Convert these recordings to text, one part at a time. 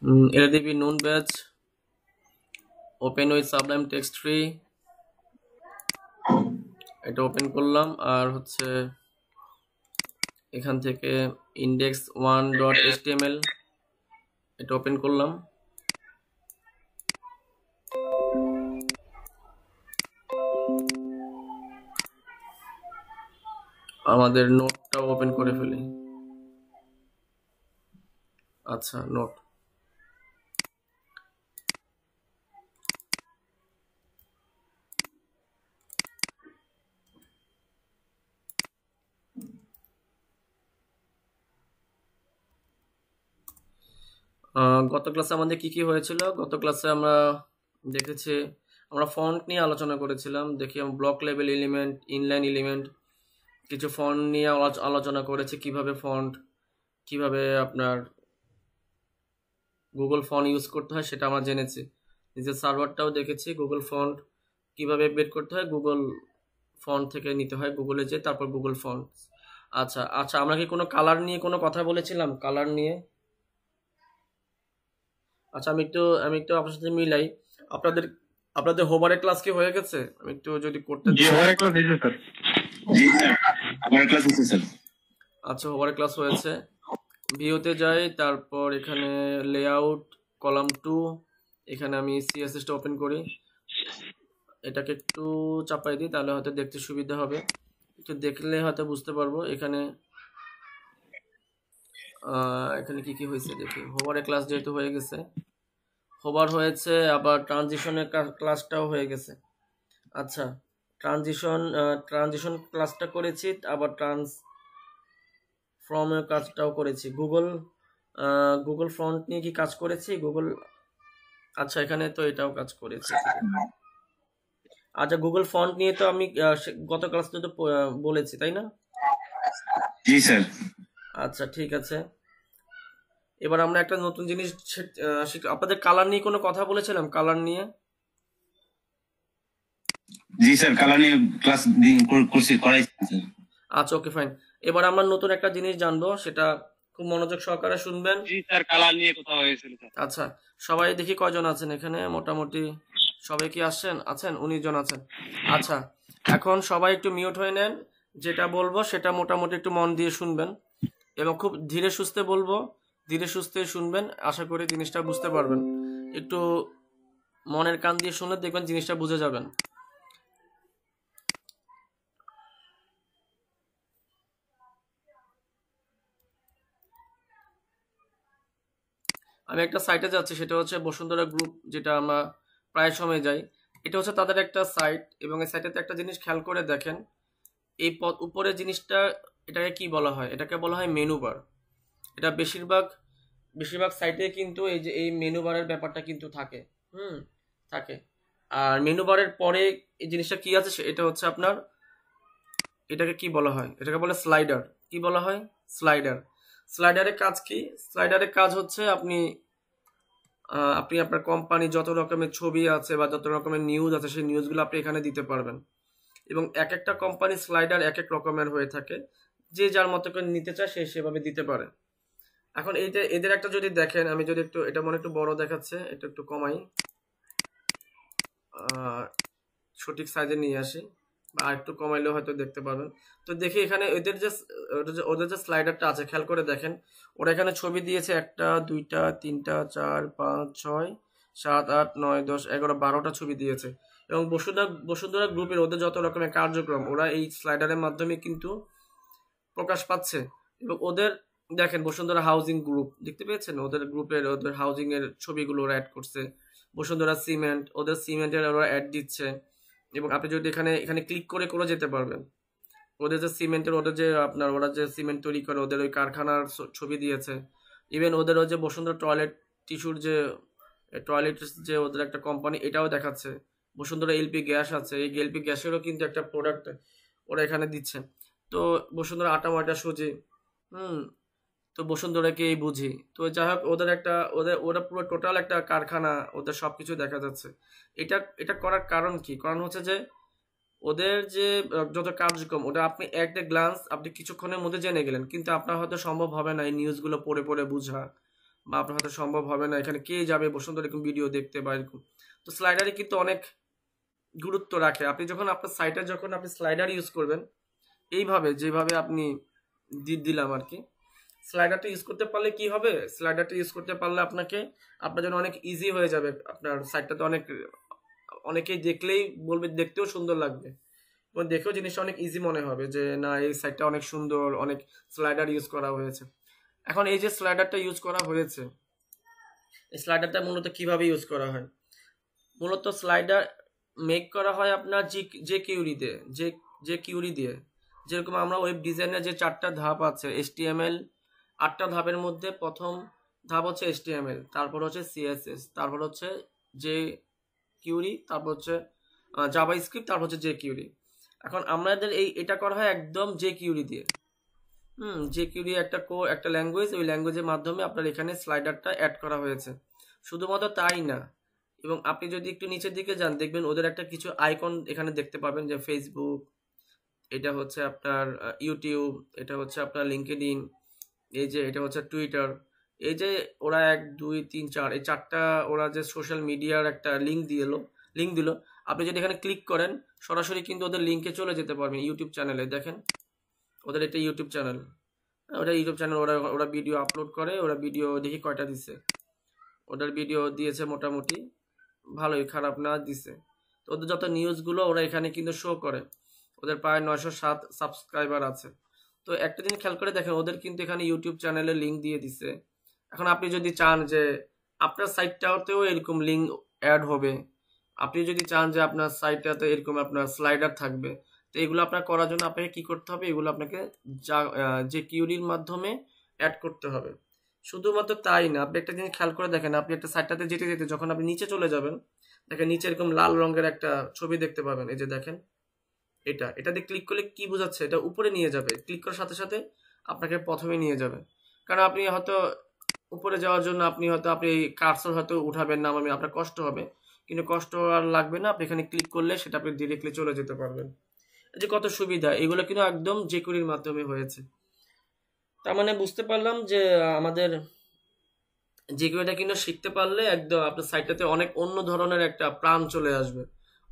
LDB Noon batch. Open with Sublime Text Tree. এটা open করলাম আর হচ্ছে এখান থেকে index one dot S M L এটা ওপেন করলাম আমাদের নোটটাও ওপেন করে ফেলি আচ্ছা নোট গত ক্লাসে আমাদের কি কি হয়েছিল গত ক্লাসে আমরা দেখেছি আমরা ফন্ট নিয়ে আলোচনা করেছিলাম দেখি block level element inline element কিছু ফন্ট নিয়ে আলোচনা করেছি কিভাবে ফন্ট কিভাবে আপনার গুগল ফোন ইউজ করতে হয় সেটা আমরা জেনেছি নিজের সার্ভারটাও দেখেছি গুগল ফন্ট কিভাবে বের করতে হয় গুগল ফোন থেকে নিতে হয় গুগলে যেয়ে তারপর গুগল ফোন আচ্ছা আচ্ছা আমরা কি কোনো কালার নিয়ে কোনো কথা বলেছিলাম কালার নিয়ে আচ্ছা আমি একটু আমি একটু আপনার সাথে মিলাই আপনাদের আপনাদের হোমারে ক্লাস কি হয়ে গেছে আমি একটু যদি করতে দিই হোমারে ক্লাস হয়েছে স্যার জি হোমারে ক্লাস হয়েছে স্যার আচ্ছা হোমারে ক্লাস হয়েছে ভিউতে যাই তারপর এখানে লেআউট কলাম টু এখানে আমি টা ওপেন করি এটাকে একটু চাপাই দিই তাহলে হয়তো দেখতে সুবিধা হবে একটু দেখলে হয়তো বুঝতে পারবো এখানে এখানে কি কি হয়েছে দেখি হোবারের ক্লাস যেহেতু হয়ে গেছে হোবার হয়েছে আবার ট্রানজিশনের ক্লাসটাও হয়ে গেছে আচ্ছা ট্রানজিশন ট্রানজিশন ক্লাসটা করেছি আবার ট্রান্স ফর্মের কাজটাও করেছি গুগল গুগল ফ্রন্ট নিয়ে কি কাজ করেছি গুগল আচ্ছা এখানে তো এটাও কাজ করেছি আচ্ছা গুগল ফন্ট নিয়ে তো আমি গত ক্লাসটা তো বলেছি তাই না জি স্যার আচ্ছা ঠিক আছে এবার আমরা একটা নতুন জিনিস আপনাদের কালার নিয়ে কোনো কথা বলেছিলাম কালার নিয়ে জি স্যার কালার নিয়ে ক্লাস করছি করাইছি আচ্ছা ওকে ফাইন এবার আমরা নতুন একটা জিনিস জানবো সেটা খুব মনোযোগ সহকারে শুনবেন জি স্যার কালার নিয়ে কথা হয়েছিল আচ্ছা সবাই দেখি কয়জন আছেন এখানে মোটামুটি সবাই কি আসছেন আছেন উনিশ জন আছেন আচ্ছা এখন সবাই একটু মিউট হয়ে নেন যেটা বলবো সেটা মোটামুটি একটু মন দিয়ে শুনবেন এবং খুব ধীরে সুস্থে বলবো ধীরে সুস্থে শুনবেন আশা করি জিনিসটা বুঝতে পারবেন একটু মনের কান দিয়ে শুনলে দেখবেন জিনিসটা বুঝে যাবেন আমি একটা সাইটে যাচ্ছি সেটা হচ্ছে বসুন্ধরা গ্রুপ যেটা আমরা প্রায় সময় যাই এটা হচ্ছে তাদের একটা সাইট এবং এই সাইটেতে একটা জিনিস খেয়াল করে দেখেন এই পথ উপরে জিনিসটা এটাকে কি বলা হয় এটাকে বলা হয় মেনু বার এটা বেশিরভাগ বেশিরভাগ সাইটে কিন্তু এই যে এই মেনু বারের ব্যাপারটা কিন্তু থাকে হুম থাকে আর মেনু বারের পরে এই জিনিসটা কি আছে এটা হচ্ছে আপনার এটাকে কি বলা হয় এটাকে বলে স্লাইডার কি বলা হয় স্লাইডার স্লাইডারের কাজ কি স্লাইডারের কাজ হচ্ছে আপনি আপনি আপনার কোম্পানি যত রকমের ছবি আছে বা যত রকমের নিউজ আছে সেই নিউজগুলো আপনি এখানে দিতে পারবেন এবং এক একটা কোম্পানি স্লাইডার এক এক রকমের হয়ে থাকে যে যার মতো করে নিতে চায় সে সেভাবে দিতে পারে এখন এইটা এদের একটা যদি দেখেন আমি যদি একটু এটা মনে একটু বড় দেখাচ্ছে এটা একটু কমাই সঠিক সাইজে নিয়ে আসি বা একটু কমাইলেও হয়তো দেখতে পাবেন তো দেখি এখানে এদের যে ওদের যে স্লাইডারটা আছে খেয়াল করে দেখেন ওরা এখানে ছবি দিয়েছে একটা দুইটা তিনটা চার পাঁচ ছয় সাত আট নয় দশ এগারো বারোটা ছবি দিয়েছে এবং বসুন্ধরা বসুন্ধরা গ্রুপের ওদের যত রকমের কার্যক্রম ওরা এই স্লাইডারের মাধ্যমে কিন্তু প্রকাশ পাচ্ছে এবং ওদের দেখেন বসুন্ধরা হাউজিং গ্রুপ দেখতে পেয়েছেন ওদের গ্রুপের ওদের হাউজিং এর ছবিগুলো ওরা অ্যাড করছে বসুন্ধরা সিমেন্ট ওদের সিমেন্টের ওরা অ্যাড দিচ্ছে এবং আপনি যদি এখানে এখানে ক্লিক করে করে যেতে পারবেন ওদের যে সিমেন্টের ওদের যে আপনার ওরা যে সিমেন্ট তৈরি করে ওদের ওই কারখানার ছবি দিয়েছে ইভেন ওদের ওই যে বসুন্ধরা টয়লেট টিস্যুর যে টয়লেট যে ওদের একটা কোম্পানি এটাও দেখাচ্ছে বসুন্ধরা এলপি গ্যাস আছে এই এলপি গ্যাসেরও কিন্তু একটা প্রোডাক্ট ওরা এখানে দিচ্ছে তো বসুন্ধরা আটা মাটা সুজি হুম তো বসুন্ধরাকেই বুঝি তো যাই হোক ওদের একটা ওদের ওরা পুরো টোটাল একটা কারখানা ওদের সব কিছু দেখা যাচ্ছে এটা এটা করার কারণ কি কারণ হচ্ছে যে ওদের যে যত কার্যক্রম ওটা আপনি একটা গ্লান্স আপনি কিছুক্ষণের মধ্যে জেনে গেলেন কিন্তু আপনার হয়তো সম্ভব হবে না এই নিউজগুলো পড়ে পড়ে বোঝা বা আপনার হয়তো সম্ভব হবে না এখানে কে যাবে বসুন্ধরা এরকম ভিডিও দেখতে বা এরকম তো স্লাইডারে কিন্তু অনেক গুরুত্ব রাখে আপনি যখন আপনার সাইটে যখন আপনি স্লাইডার ইউজ করবেন এইভাবে যেভাবে আপনি দিয়ে দিলাম আর কি স্লাইডারটা ইউজ করতে পারলে কি হবে স্লাইডারটা ইউজ করতে পারলে আপনাকে আপনার জন্য অনেক ইজি হয়ে যাবে আপনার সাইডটাতে অনেক অনেকেই দেখলেই বলবে দেখতেও সুন্দর লাগবে এবং দেখেও জিনিসটা অনেক ইজি মনে হবে যে না এই সাইডটা অনেক সুন্দর অনেক স্লাইডার ইউজ করা হয়েছে এখন এই যে স্লাইডারটা ইউজ করা হয়েছে এই স্লাইডারটা মূলত কিভাবে ইউজ করা হয় মূলত স্লাইডার মেক করা হয় আপনার জি যে কিউরি দিয়ে যে যে কিউরি দিয়ে যেরকম আমরা ওয়েব ডিজাইনের যে চারটা ধাপ আছে এসটিএমএল আটটা ধাপের মধ্যে প্রথম ধাপ হচ্ছে এসটিএমএল তারপর হচ্ছে সিএসএস তারপর হচ্ছে যে কিউরি তারপর হচ্ছে জাবা স্ক্রিপ্ট তারপর হচ্ছে যে কিউরি এখন আমাদের এই এটা করা হয় একদম যে কিউরি দিয়ে হুম যে কিউরি একটা কো একটা ল্যাঙ্গুয়েজ ওই ল্যাঙ্গুয়েজের মাধ্যমে আপনার এখানে স্লাইডারটা অ্যাড করা হয়েছে শুধুমাত্র তাই না এবং আপনি যদি একটু নিচের দিকে যান দেখবেন ওদের একটা কিছু আইকন এখানে দেখতে পাবেন যে ফেসবুক এটা হচ্ছে আপনার ইউটিউব এটা হচ্ছে আপনার লিঙ্কেড ইন এই যে এটা হচ্ছে টুইটার এই যে ওরা এক দুই তিন চার এই চারটা ওরা যে সোশ্যাল মিডিয়ার একটা লিঙ্ক দিয়ে এলো লিঙ্ক দিল আপনি যদি এখানে ক্লিক করেন সরাসরি কিন্তু ওদের লিঙ্কে চলে যেতে পারবেন ইউটিউব চ্যানেলে দেখেন ওদের এটা ইউটিউব চ্যানেল ওটা ইউটিউব চ্যানেল ওরা ওরা ভিডিও আপলোড করে ওরা ভিডিও দেখি কয়টা দিছে ওদের ভিডিও দিয়েছে মোটামুটি ভালোই খারাপ না দিছে তো ওদের যত নিউজগুলো ওরা এখানে কিন্তু শো করে ওদের প্রায় নয়শো সাত সাবস্ক্রাইবার আছে তো একটা জিনিস খেয়াল করে দেখেন ওদের কিন্তু এখানে ইউটিউব চ্যানেলে লিঙ্ক দিয়ে দিছে এখন আপনি যদি চান যে আপনার সাইটটাতেও এরকম লিঙ্ক অ্যাড হবে আপনি যদি চান যে আপনার সাইটটাতে এরকম আপনার স্লাইডার থাকবে তো এগুলো আপনার করার জন্য আপনাকে কি করতে হবে এগুলো আপনাকে যে কিউরির মাধ্যমে অ্যাড করতে হবে শুধুমাত্র তাই না আপনি একটা জিনিস খেয়াল করে দেখেন আপনি একটা সাইটটাতে যেতে যেতে যখন আপনি নিচে চলে যাবেন দেখেন নিচে এরকম লাল রঙের একটা ছবি দেখতে পাবেন এই যে দেখেন এটা এটাতে ক্লিক করলে কি বোঝাচ্ছে এটা উপরে নিয়ে যাবে ক্লিক করার সাথে সাথে আপনাকে প্রথমে নিয়ে যাবে কারণ আপনি হয়তো উপরে যাওয়ার জন্য আপনি হয়তো আপনি কার্সর হয়তো উঠাবেন না আমি মানে আপনার কষ্ট হবে কিন্তু কষ্ট আর লাগবে না আপনি এখানে ক্লিক করলে সেটা আপনি ডিরেক্টলি চলে যেতে পারবেন যে কত সুবিধা এগুলো কিন্তু একদম কুড়ির মাধ্যমে হয়েছে তার মানে বুঝতে পারলাম যে আমাদের যে কুড়িটা কিন্তু শিখতে পারলে একদম আপনার সাইটটাতে অনেক অন্য ধরনের একটা প্রাণ চলে আসবে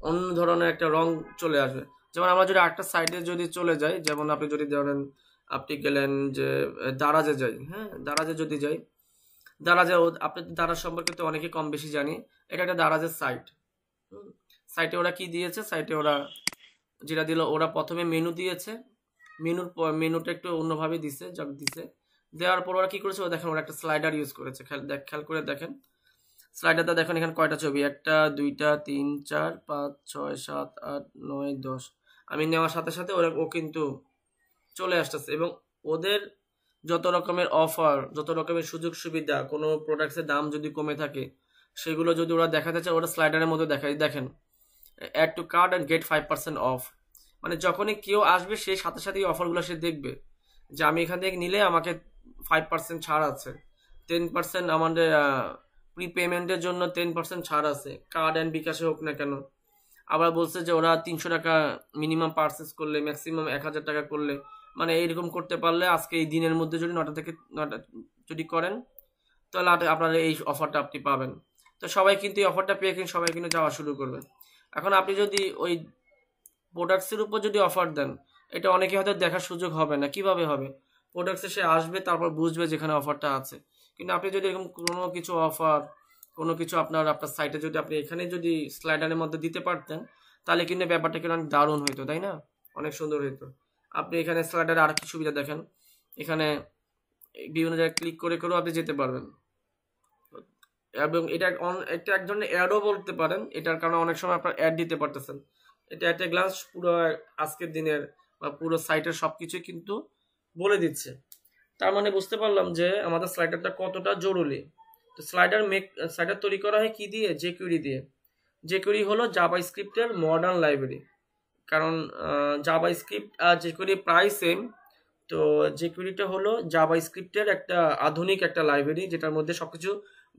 অন্য ধরনের একটা রং চলে আসবে যেমন আমরা যদি আটটা সাইডে যদি চলে যাই যেমন আপনি যদি ধরেন আপনি গেলেন যে দারাজে যাই হ্যাঁ দারাজে যদি যাই দারাজে আপনি দারাজ সম্পর্কে তো অনেকে কম বেশি জানি এটা একটা দারাজের সাইট সাইটে ওরা কি দিয়েছে সাইটে ওরা যেটা দিল ওরা প্রথমে মেনু দিয়েছে মেনুর মেনুটা একটু অন্যভাবে দিছে যা দিছে দেওয়ার পর ওরা কী করেছে ওরা দেখেন ওরা একটা স্লাইডার ইউজ করেছে খেয়াল করে দেখেন স্লাইডারটা দেখেন এখানে কয়টা ছবি একটা দুইটা তিন চার পাঁচ ছয় সাত আট নয় দশ আমি নেওয়ার সাথে সাথে ওরা ও কিন্তু চলে আসতেছে এবং ওদের যত রকমের অফার যত রকমের সুযোগ সুবিধা কোনো প্রোডাক্টসের দাম যদি কমে থাকে সেগুলো যদি ওরা দেখাতে চায় ওরা স্লাইডারের মধ্যে দেখায় দেখেন add to cart and get five percent off মানে যখনই কেউ আসবে সে সাথে সাথে এই অফারগুলো সে দেখবে যে আমি এখান থেকে নিলে আমাকে ফাইভ পার্সেন্ট ছাড় আছে টেন পার্সেন্ট আমাদের প্রিপেমেন্টের জন্য টেন পার্সেন্ট ছাড় আছে কার্ড অ্যান্ড বিকাশে হোক না কেন আবার বলছে যে ওরা তিনশো টাকা মিনিমাম পার্সেস করলে ম্যাক্সিমাম এক হাজার টাকা করলে মানে এইরকম করতে পারলে আজকে এই দিনের মধ্যে যদি নটা থেকে নটা যদি করেন তাহলে আপনারা এই অফারটা আপনি পাবেন তো সবাই কিন্তু এই অফারটা পেয়ে কিন্তু সবাই কিন্তু যাওয়া শুরু করবে এখন আপনি যদি ওই প্রোডাক্টসের উপর যদি অফার দেন এটা অনেকে হয়তো দেখার সুযোগ হবে না কিভাবে হবে প্রোডাক্টসে সে আসবে তারপর বুঝবে যেখানে অফারটা আছে কিন্তু আপনি যদি এরকম কোনো কিছু অফার কোনো কিছু আপনার আপনার সাইটে যদি আপনি এখানে যদি স্লাইডারের মধ্যে দিতে পারতেন তাহলে কিন্তু ব্যাপারটা কিন্তু অনেক দারুণ হইতো তাই না অনেক সুন্দর হইতো আপনি এখানে স্লাইডারে আর কি সুবিধা দেখেন এখানে বিভিন্ন জায়গায় ক্লিক করে করেও আপনি যেতে পারবেন এবং এটা এটা এক ধরনের অ্যাডও বলতে পারেন এটার কারণে অনেক সময় আপনার অ্যাড দিতে পারতেছেন এটা একটা গ্লাস পুরো আজকের দিনের বা পুরো সাইটের সব কিছুই কিন্তু বলে দিচ্ছে তার মানে বুঝতে পারলাম যে আমাদের স্লাইডারটা কতটা জরুরি তো স্লাইডার মেক স্লাইডার তৈরি করা হয় কি দিয়ে জেকিউরি দিয়ে জেকিউরি হলো জাবা স্ক্রিপ্টের মডার্ন লাইব্রেরি কারণ জাবা স্ক্রিপ্ট আর জেকুরি প্রায় সেম তো জেকিউরিটা হলো জাবা স্ক্রিপ্টের একটা আধুনিক একটা লাইব্রেরি যেটার মধ্যে সব কিছু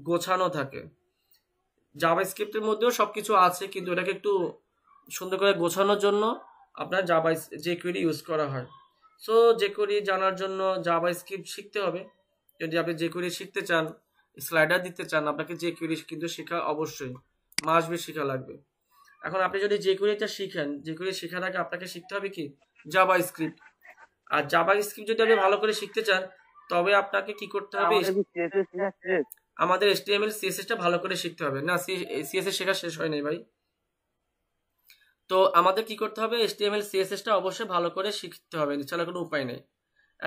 গোছানো থাকে জাবা স্ক্রিপ্টের মধ্যেও সব কিছু আছে কিন্তু এটাকে একটু সুন্দর করে গোছানোর জন্য আপনার জাবা জেকিউরি ইউজ করা হয় সো যে জানার জন্য জাভা স্ক্রিপ্ট শিখতে হবে যদি আপনি যে কোরি শিখতে চান স্লাইডার দিতে চান আপনাকে যে কোরি কিন্তু শেখা অবশ্যই মাসবে শেখা লাগবে এখন আপনি যদি যে কোরিটা শিখেন যে কোরি শেখার আগে আপনাকে শিখতে হবে কি জাভা স্ক্রিপ্ট আর জাভা স্ক্রিপ্ট যদি আপনি ভালো করে শিখতে চান তবে আপনাকে কি করতে হবে আমাদের এস এম এল এইচটিএমএল টা ভালো করে শিখতে হবে না সিএসএস শেখা শেষ হয়নি ভাই তো আমাদের কি করতে হবে এইচটিএমএল সিএসএসটা অবশ্যই ভালো করে শিখতে হবে এছাড়া কোনো উপায় নেই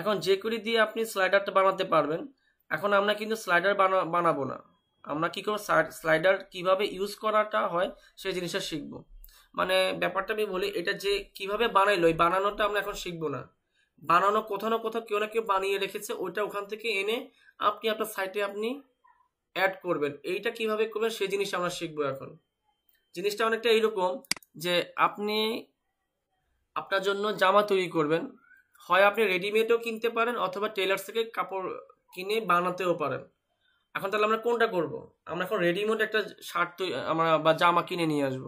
এখন যে করি দিয়ে আপনি স্লাইডারটা বানাতে পারবেন এখন আমরা কিন্তু স্লাইডার বানাবো না আমরা কী করবো স্লাইডার কিভাবে ইউজ করাটা হয় সেই জিনিসটা শিখবো মানে ব্যাপারটা আমি বলি এটা যে কিভাবে বানাইলো ওই বানানোটা আমরা এখন শিখবো না বানানো কোথাও না কোথাও কেউ না কেউ বানিয়ে রেখেছে ওইটা ওখান থেকে এনে আপনি আপনার সাইটে আপনি অ্যাড করবেন এইটা কিভাবে করবেন সেই জিনিসটা আমরা শিখবো এখন জিনিসটা অনেকটা এইরকম যে আপনি আপনার জন্য জামা তৈরি করবেন হয় আপনি রেডিমেডও কিনতে পারেন অথবা টেলার্স থেকে কাপড় কিনে বানাতেও পারেন এখন তাহলে আমরা কোনটা করব আমরা এখন রেডিমেড একটা শার্ট তৈরি আমরা বা জামা কিনে নিয়ে আসব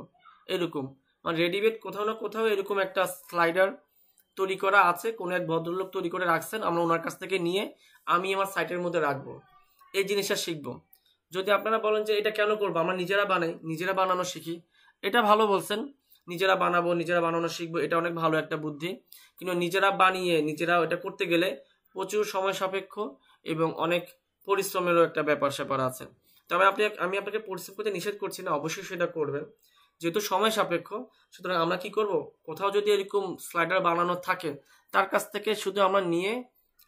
এরকম মানে রেডিমেড কোথাও না কোথাও এরকম একটা স্লাইডার তৈরি করা আছে কোনো এক ভদ্রলোক তৈরি করে রাখছেন আমরা ওনার কাছ থেকে নিয়ে আমি আমার সাইটের মধ্যে রাখবো এই জিনিসটা শিখব যদি আপনারা বলেন যে এটা কেন করবো আমরা নিজেরা বানাই নিজেরা বানানো শিখি এটা ভালো বলছেন নিজেরা বানাবো নিজেরা বানানো শিখবো এটা অনেক ভালো একটা বুদ্ধি কিন্তু নিজেরা বানিয়ে নিজেরা এটা করতে গেলে প্রচুর সময় সাপেক্ষ এবং অনেক পরিশ্রমেরও একটা ব্যাপার স্যাপার আছে তবে আপনি আমি আপনাকে পরিশ্রম করতে নিষেধ করছি না অবশ্যই সেটা করবেন যেহেতু সময় সাপেক্ষ সুতরাং আমরা কি করব কোথাও যদি এরকম স্লাইডার বানানো থাকে তার কাছ থেকে শুধু আমরা নিয়ে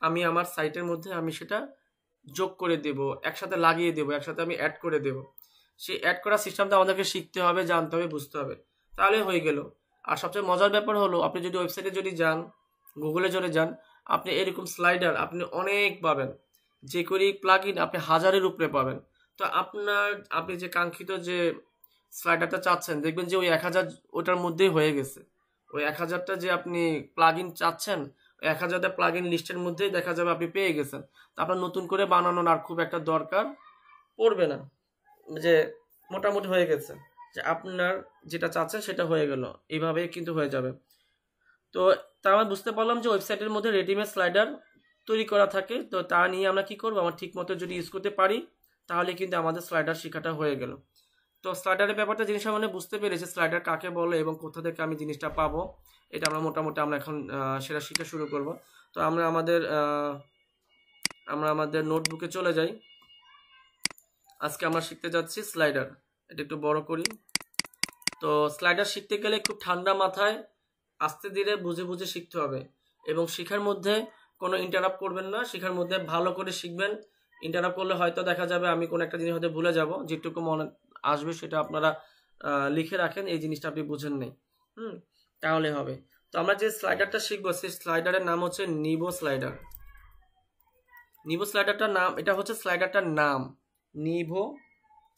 আমি আমার সাইটের মধ্যে আমি সেটা যোগ করে দেব একসাথে লাগিয়ে দেব একসাথে আমি অ্যাড করে দেবো সেই অ্যাড করার সিস্টেমটা আমাদেরকে শিখতে হবে জানতে হবে বুঝতে হবে তাহলে হয়ে গেল আর সবচেয়ে মজার ব্যাপার হলো আপনি যদি ওয়েবসাইটে যদি যান গুগলে চলে যান আপনি এরকম স্লাইডার আপনি অনেক পাবেন যে করি প্লাগ ইন আপনি হাজারের উপরে পাবেন তো আপনার আপনি যে কাঙ্ক্ষিত যে স্লাইডারটা চাচ্ছেন দেখবেন যে ওই এক হাজার ওটার মধ্যেই হয়ে গেছে ওই এক হাজারটা যে আপনি প্লাগ ইন চাচ্ছেন এক হাজারটা প্লাগ ইন লিস্টের মধ্যেই দেখা যাবে আপনি পেয়ে গেছেন তো আপনার নতুন করে বানানোর আর খুব একটা দরকার পড়বে না যে মোটামুটি হয়ে গেছে যে আপনার যেটা চাচ্ছেন সেটা হয়ে গেল এইভাবে কিন্তু হয়ে যাবে তো তা বুঝতে পারলাম যে ওয়েবসাইটের মধ্যে রেডিমেড স্লাইডার তৈরি করা থাকে তো তা নিয়ে আমরা কি করবো আমার ঠিক মতো যদি ইউজ করতে পারি তাহলে কিন্তু আমাদের স্লাইডার শেখাটা হয়ে গেল তো স্লাইডারের ব্যাপারটা জিনিস আমরা বুঝতে পেরেছি স্লাইডার কাকে বলে এবং কোথা থেকে আমি জিনিসটা পাবো এটা আমরা মোটামুটি আমরা এখন সেটা শিখে শুরু করব তো আমরা আমাদের আমরা আমাদের নোটবুকে চলে যাই আজকে আমরা শিখতে যাচ্ছি স্লাইডার এটা একটু বড় করি তো স্লাইডার শিখতে গেলে খুব ঠান্ডা মাথায় আস্তে ধীরে বুঝে বুঝে শিখতে হবে এবং শিখার মধ্যে কোনো ইন্টারাপ্ট করবেন না শিখার মধ্যে ভালো করে শিখবেন ইন্টারাপ্ট করলে হয়তো দেখা যাবে আমি কোনো একটা জিনিস হয়তো ভুলে যাব যেটুকু মনে আসবে সেটা আপনারা লিখে রাখেন এই জিনিসটা আপনি বুঝেন নেই হুম তাহলে হবে তো আমরা যে স্লাইডারটা শিখবো সেই স্লাইডারের নাম হচ্ছে নিবো স্লাইডার নিবো স্লাইডারটার নাম এটা হচ্ছে স্লাইডারটার নাম নিভো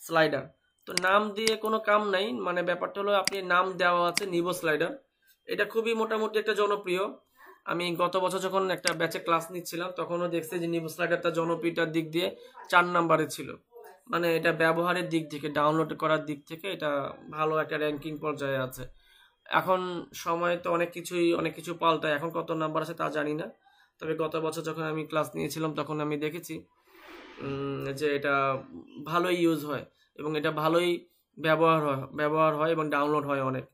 স্লাইডার তো নাম দিয়ে কোনো কাম নাই মানে ব্যাপারটা হলো আপনি নাম দেওয়া আছে নিভো স্লাইডার এটা খুবই মোটামুটি একটা জনপ্রিয় আমি গত বছর যখন একটা ব্যাচে ক্লাস নিচ্ছিলাম তখনও দেখছি যে নিভো স্লাইডারটা জনপ্রিয়তার দিক দিয়ে চার নাম্বারে ছিল মানে এটা ব্যবহারের দিক থেকে ডাউনলোড করার দিক থেকে এটা ভালো একটা র্যাঙ্কিং পর্যায়ে আছে এখন সময় তো অনেক কিছুই অনেক কিছু পাল্টায় এখন কত নাম্বার আছে তা জানি না তবে গত বছর যখন আমি ক্লাস নিয়েছিলাম তখন আমি দেখেছি যে এটা ভালোই ইউজ হয় এবং এটা ভালোই ব্যবহার হয় ব্যবহার হয় এবং ডাউনলোড হয় অনেক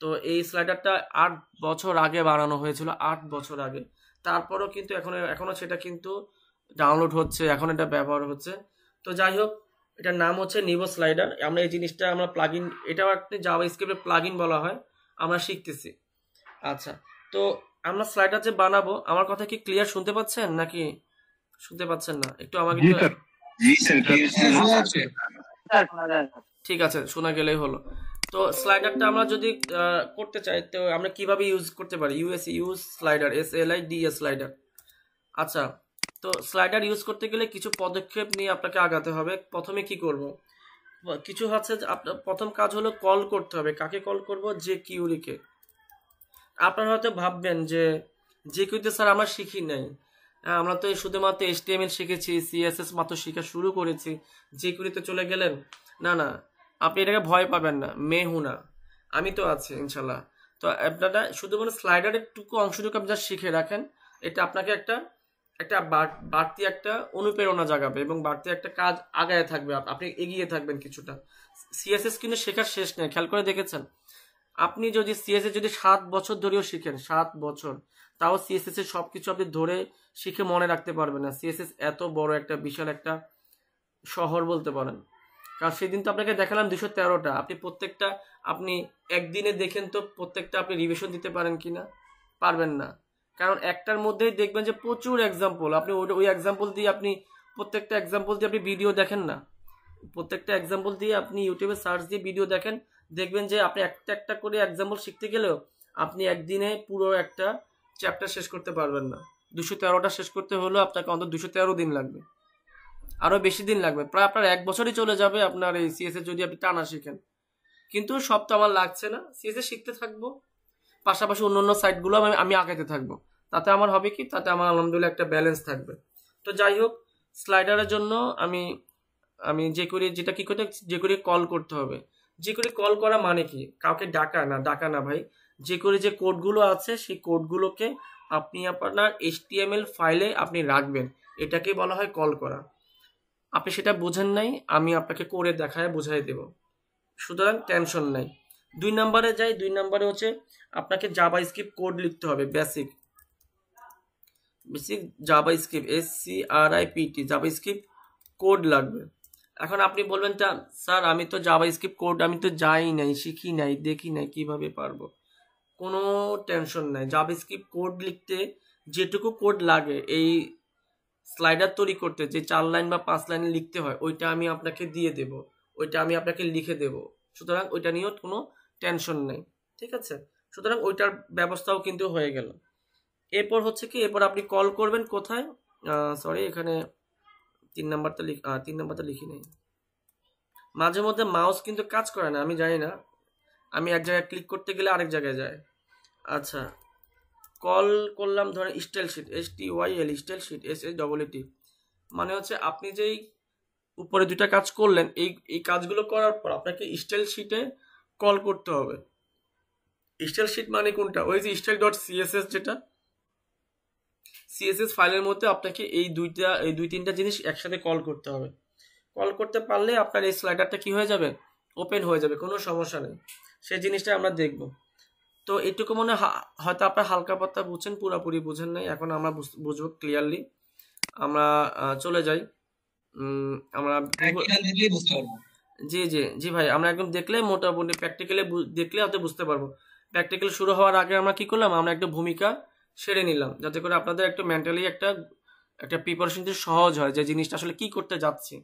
তো এই স্লাইডারটা আট বছর আগে বানানো হয়েছিল আট বছর আগে তারপরও কিন্তু এখনও এখনও সেটা কিন্তু ডাউনলোড হচ্ছে এখন এটা ব্যবহার হচ্ছে তো যাই হোক এটার নাম হচ্ছে নিবো স্লাইডার আমরা এই জিনিসটা আমরা প্লাগ ইন এটাও একটা জাওয়া স্ক্রিপ্টের প্লাগ ইন বলা হয় আমরা শিখতেছি আচ্ছা তো আমরা স্লাইডার যে বানাবো আমার কথা কি ক্লিয়ার শুনতে পাচ্ছেন নাকি শুনতে পাচ্ছেন না একটু আমাকে হ্যাঁ, হ্যাঁ, ঠিক আছে শোনা গেলেই হলো তো স্লাইডারটা আমরা যদি করতে চাই তো আমরা কিভাবে ইউজ করতে পারি us use slider S L I D S slider আচ্ছা তো স্লাইডার ইউজ করতে গেলে কিছু পদক্ষেপ নিয়ে আপনাকে আগাতে হবে প্রথমে কি করব কিছু হচ্ছে আপনার প্রথম কাজ হলো কল করতে হবে কাকে কল করব যে কিউরিকে আপনারা হয়তো ভাববেন যে যে কিউতে স্যার আমরা শিখি নাই হ্যাঁ, আমরা তো শুধুমাত্র এসটিএমএল শিখেছি সিএসএস মাত্র শেখা শুরু করেছি জিকুরিতে চলে গেলেন না না আপনি এটাকে ভয় পাবেন না মেহুনা আমি তো আছি ইনশাল্লাহ তো আপনারা শুধুমাত্র স্লাইডারের টুকু অংশটুকু আপনারা শিখে রাখেন এটা আপনাকে একটা একটা বাড়তি একটা অনুপ্রেরণা জাগাবে এবং বাড়তি একটা কাজ আগায় থাকবে আপনি এগিয়ে থাকবেন কিছুটা সিএসএস কিন্তু শেখার শেষ নেই খেয়াল করে দেখেছেন আপনি যদি সিএসএ যদি সাত বছর ধরেও শিখেন সাত বছর তাও সিএসএস এর সবকিছু আপনি ধরে শিখে মনে রাখতে পারবেন না সিএসএস এত বড় একটা বিশাল একটা শহর বলতে পারেন কারণ সেদিন তো আপনাকে দেখালাম দুশো তেরোটা আপনি প্রত্যেকটা আপনি একদিনে দেখেন তো প্রত্যেকটা আপনি রিভিশন দিতে পারেন কি না পারবেন না কারণ একটার মধ্যেই দেখবেন যে প্রচুর এক্সাম্পল আপনি ওই ওই এক্সাম্পল দিয়ে আপনি প্রত্যেকটা এক্সাম্পল দিয়ে আপনি ভিডিও দেখেন না প্রত্যেকটা এক্সাম্পল দিয়ে আপনি ইউটিউবে সার্চ দিয়ে ভিডিও দেখেন দেখবেন যে আপনি একটা একটা করে এক্সাম্পল শিখতে গেলেও আপনি একদিনে পুরো একটা চ্যাপ্টার শেষ করতে পারবেন না দুশো তেরোটা শেষ করতে হলেও আপনাকে অন্তত দুশো তেরো দিন লাগবে আরও বেশি দিন লাগবে প্রায় আপনার এক বছরই চলে যাবে আপনার এই সিএসএ e যদি আপনি টানা শিখেন কিন্তু সব তো আমার লাগছে না সিএসএ e শিখতে থাকবো পাশাপাশি অন্য অন্য সাইটগুলো আমি আমি আঁকাতে থাকবো তাতে আমার হবে কি তাতে আমার আলহামদুলিল্লাহ একটা ব্যালেন্স থাকবে তো যাই হোক স্লাইডারের জন্য আমি আমি যে করে যেটা কী করতে যে করে কল করতে হবে যে করে কল করা মানে কি কাউকে ডাকা না ডাকা না ভাই যে করে যে কোডগুলো আছে সেই কোডগুলোকে আপনি আপনার এস ফাইলে আপনি রাখবেন এটাকে বলা হয় কল করা আপনি সেটা বোঝেন নাই আমি আপনাকে করে দেখায় বোঝাই দেব সুতরাং টেনশন নাই দুই নম্বরে যাই দুই নম্বরে হচ্ছে আপনাকে জাবা স্কিপ কোড লিখতে হবে বেসিক বেসিক জাবা স্কিপ S C R I P T জাবা স্কিপ কোড লাগবে এখন আপনি বলবেন স্যার আমি তো জাভা স্ক্রিপ্ট কোড আমি তো যাই নাই শিখি নাই দেখি নাই কিভাবে পারবো কোনো টেনশন নাই জাভা স্ক্রিপ্ট কোড লিখতে যেটুকু কোড লাগে এই স্লাইডার তৈরি করতে যে চার লাইন বা পাঁচ লাইন লিখতে হয় ওইটা আমি আপনাকে দিয়ে দেব ওইটা আমি আপনাকে লিখে দেব সুতরাং ওইটা নিয়েও কোনো টেনশন নেই ঠিক আছে সুতরাং ওইটার ব্যবস্থাও কিন্তু হয়ে গেল এরপর হচ্ছে কি এরপর আপনি কল করবেন কোথায় সরি এখানে তিন নাম্বারটা লিখ তিন নাম্বারটা লিখি নেই মাঝে মধ্যে মাউস কিন্তু কাজ করে না আমি জানি না আমি এক জায়গায় ক্লিক করতে গেলে আরেক জায়গায় যায় আচ্ছা কল করলাম ধরেন style sheet S T Y L style sheet S S double T মানে হচ্ছে আপনি যেই উপরে দুটা কাজ করলেন এই এই কাজগুলো করার পর আপনাকে স্টাইল শিটে কল করতে হবে স্টাইল শিট মানে কোনটা ওই যে স্টাইল ডট সিএসএস যেটা সিএসএস ফাইলের মধ্যে আপনাকে এই দুইটা এই দুই তিনটা জিনিস একসাথে কল করতে হবে কল করতে পারলে আপনার এই স্লাইডারটা কি হয়ে যাবে ওপেন হয়ে যাবে কোনো সমস্যা নেই সেই জিনিসটা আমরা দেখব তো এটুকু মনে হয়তো আপনার হালকা পাত্তা বুঝছেন পুরোপুরি বুঝেন নাই এখন আমরা বুঝবো ক্লিয়ারলি আমরা চলে যাই আমরা হ্যাঁ, জি জি জি ভাই আমরা একদম দেখলে মোটামুটি প্র্যাকটিক্যালি দেখলে হয়তো বুঝতে পারবো প্র্যাকটিক্যাল শুরু হওয়ার আগে আমরা কি করলাম আমরা একটা ভূমিকা সেরে নিলাম যাতে করে আপনাদের একটা মেন্টালি একটা একটা প্রিপারেশন সহজ হয় যে জিনিসটা আসলে কি করতে যাচ্ছে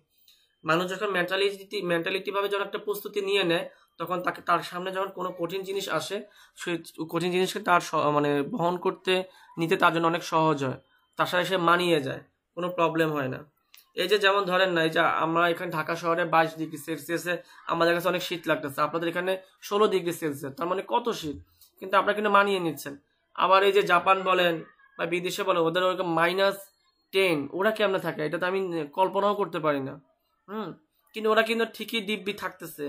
মানুষ যখন মেন্টালিটি মেন্টালিটিভাবে যখন একটা প্রস্তুতি নিয়ে নেয় তখন তাকে তার সামনে যখন কোনো কঠিন জিনিস আসে সে কঠিন জিনিসকে তার মানে বহন করতে নিতে তার জন্য অনেক সহজ হয় তার সাথে সে মানিয়ে যায় কোনো প্রবলেম হয় না এই যে যেমন ধরেন না এই যে আমরা এখানে ঢাকা শহরে বাইশ ডিগ্রি সেলসিয়াসে আমাদের কাছে অনেক শীত লাগতেছে আপনাদের এখানে ষোলো ডিগ্রি সেলসিয়াস তার মানে কত শীত কিন্তু আপনারা কিন্তু মানিয়ে নিচ্ছেন আবার এই যে জাপান বলেন বা বিদেশে বলেন ওদের ওরকম মাইনাস টেন ওরা কেমন থাকে এটা তো আমি কল্পনাও করতে পারি না হুম কিন্তু ওরা কিন্তু ঠিকই ডিব্বি থাকতেছে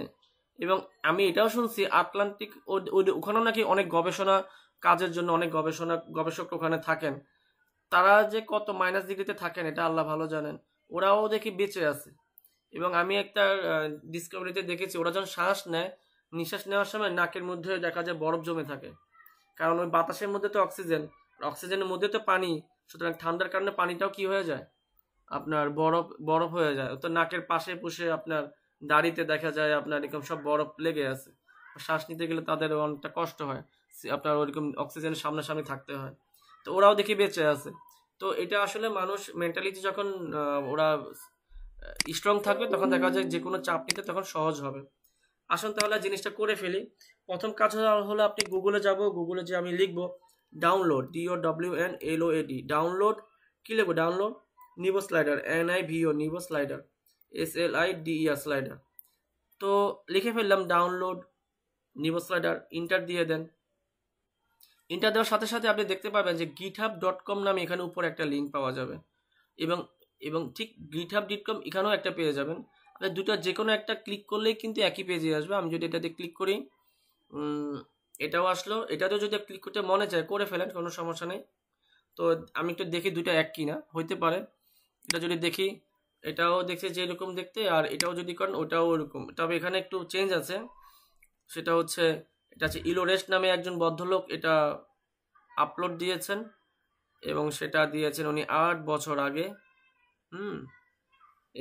এবং আমি এটাও শুনছি আটলান্টিক ওখানেও নাকি অনেক গবেষণা কাজের জন্য অনেক গবেষণা গবেষক ওখানে থাকেন তারা যে কত মাইনাস ডিগ্রিতে থাকেন এটা আল্লাহ ভালো জানেন ওরাও দেখি বেঁচে আছে এবং আমি একটা ডিসকভারিতে দেখেছি ওরা যখন শ্বাস নেয় নিঃশ্বাস নেওয়ার সময় নাকের মধ্যে দেখা যায় বরফ জমে থাকে কারণ ওই বাতাসের মধ্যে তো অক্সিজেন আর অক্সিজেনের মধ্যে তো পানি সুতরাং ঠান্ডার কারণে পানিটাও কি হয়ে যায় আপনার বরফ বরফ হয়ে যায় তো নাকের পাশে পুষে আপনার দাড়িতে দেখা যায় আপনার এরকম সব বরফ লেগে আছে শ্বাস নিতে গেলে তাদের অনেকটা কষ্ট হয় আপনার ওইরকম অক্সিজেনের সামনাসামনি থাকতে হয় তো ওরাও দেখি বেঁচে আছে তো এটা আসলে মানুষ মেন্টালিটি যখন ওরা স্ট্রং থাকবে তখন দেখা যায় যে কোনো চাপ নিতে তখন সহজ হবে আসুন তাহলে জিনিসটা করে ফেলি প্রথম কাজ হলো আপনি গুগলে যাব গুগলে যে আমি লিখব download D O W N L O A D download কী লিখবো ডাউনলোড নিবো স্লাইডার এন আই ভিও নিবো slider S L I D R slider তো লিখে ফেললাম ডাউনলোড নিবো স্লাইডার ইন্টার দিয়ে দেন ইন্টার দেওয়ার সাথে সাথে আপনি দেখতে পাবেন যে গিটহাব ডট কম নামে এখানে উপরে একটা লিঙ্ক পাওয়া যাবে এবং এবং ঠিক গিটহাব ডট কম এখানেও একটা পেয়ে যাবেন তাহলে দুটা যে কোনো একটা ক্লিক করলেই কিন্তু একই পেজে আসবে আমি যদি এটাতে ক্লিক করি এটাও আসলো এটাতেও যদি ক্লিক করতে মনে চায় করে ফেলেন কোনো সমস্যা নেই তো আমি একটু দেখি দুটা এক কি না হইতে পারে এটা যদি দেখি এটাও দেখতে যেরকম দেখতে আর এটাও যদি করেন ওটাও ওরকম তবে এখানে একটু চেঞ্জ আছে সেটা হচ্ছে এটা হচ্ছে ইলোরেস্ট নামে একজন ভদ্রলোক এটা আপলোড দিয়েছেন এবং সেটা দিয়েছেন উনি আট বছর আগে হুম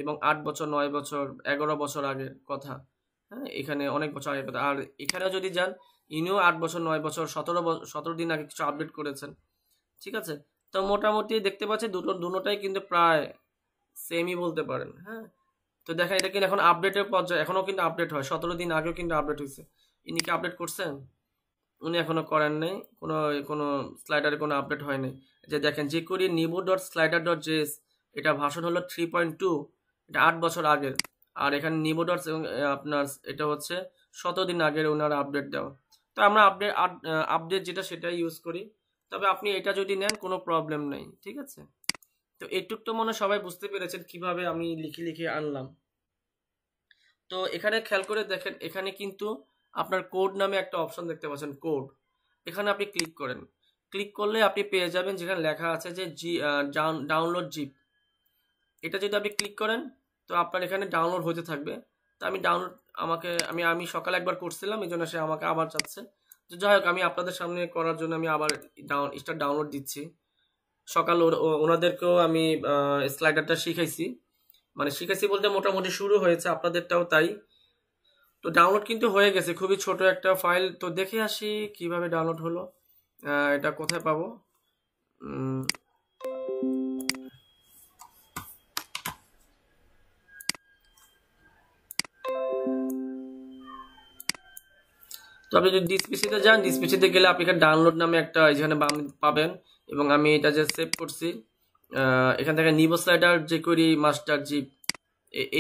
এবং আট বছর নয় বছর এগারো বছর আগের কথা হ্যাঁ এখানে অনেক বছর আগের কথা আর এখানেও যদি যান ইনিও আট বছর নয় বছর সতেরো সতেরো দিন আগে কিছু আপডেট করেছেন ঠিক আছে তো মোটামুটি দেখতে পাচ্ছি দুটো দুটোটাই কিন্তু প্রায় সেমই বলতে পারেন হ্যাঁ তো দেখেন এটা কিন্তু এখন আপডেটের পর্যায়ে এখনও কিন্তু আপডেট হয় সতেরো দিন আগেও কিন্তু আপডেট হয়েছে ইনি কি আপডেট করছেন উনি এখনও করেন নাই কোনো কোনো স্লাইডারে কোনো আপডেট হয়নি যে দেখেন যে করি নিবো ডট স্লাইডার ডট জেস এটা ভাষণ হলো থ্রি পয়েন্ট টু এটা আট বছর আগের আর এখানে নিবোডার্স এবং আপনার এটা হচ্ছে শতদিন আগের ওনার আপডেট দেওয়া তো আমরা আপডেট আপডেট যেটা সেটাই ইউজ করি তবে আপনি এটা যদি নেন কোনো প্রবলেম নেই ঠিক আছে তো এটুক তো মনে সবাই বুঝতে পেরেছেন কিভাবে আমি লিখে লিখে আনলাম তো এখানে খেয়াল করে দেখেন এখানে কিন্তু আপনার কোড নামে একটা অপশন দেখতে পাচ্ছেন কোড এখানে আপনি ক্লিক করেন ক্লিক করলে আপনি পেয়ে যাবেন যেখানে লেখা আছে যে জি ডাউনলোড জিপ এটা যদি আপনি ক্লিক করেন তো আপনার এখানে ডাউনলোড হতে থাকবে তো আমি ডাউনলোড আমাকে আমি আমি সকালে একবার করছিলাম এই জন্য সে আমাকে আবার চাচ্ছে তো যাই হোক আমি আপনাদের সামনে করার জন্য আমি আবার ডাউন স্টার ডাউনলোড দিচ্ছি সকাল ওনাদেরকেও আমি স্লাইডারটা শিখাইছি মানে শিখেছি বলতে মোটামুটি শুরু হয়েছে আপনাদেরটাও তাই তো ডাউনলোড কিন্তু হয়ে গেছে খুবই ছোট একটা ফাইল তো দেখে আসি কিভাবে ডাউনলোড হলো এটা কোথায় পাবো তো আপনি যদি ডিসপিসিতে যান ডিসপিসিতে গেলে আপনি এখানে ডাউনলোড নামে একটা এখানে পাবেন এবং আমি এটা যে সেভ করছি এখান থেকে নিবো স্লাইডার যে করি মাস্টার জিপ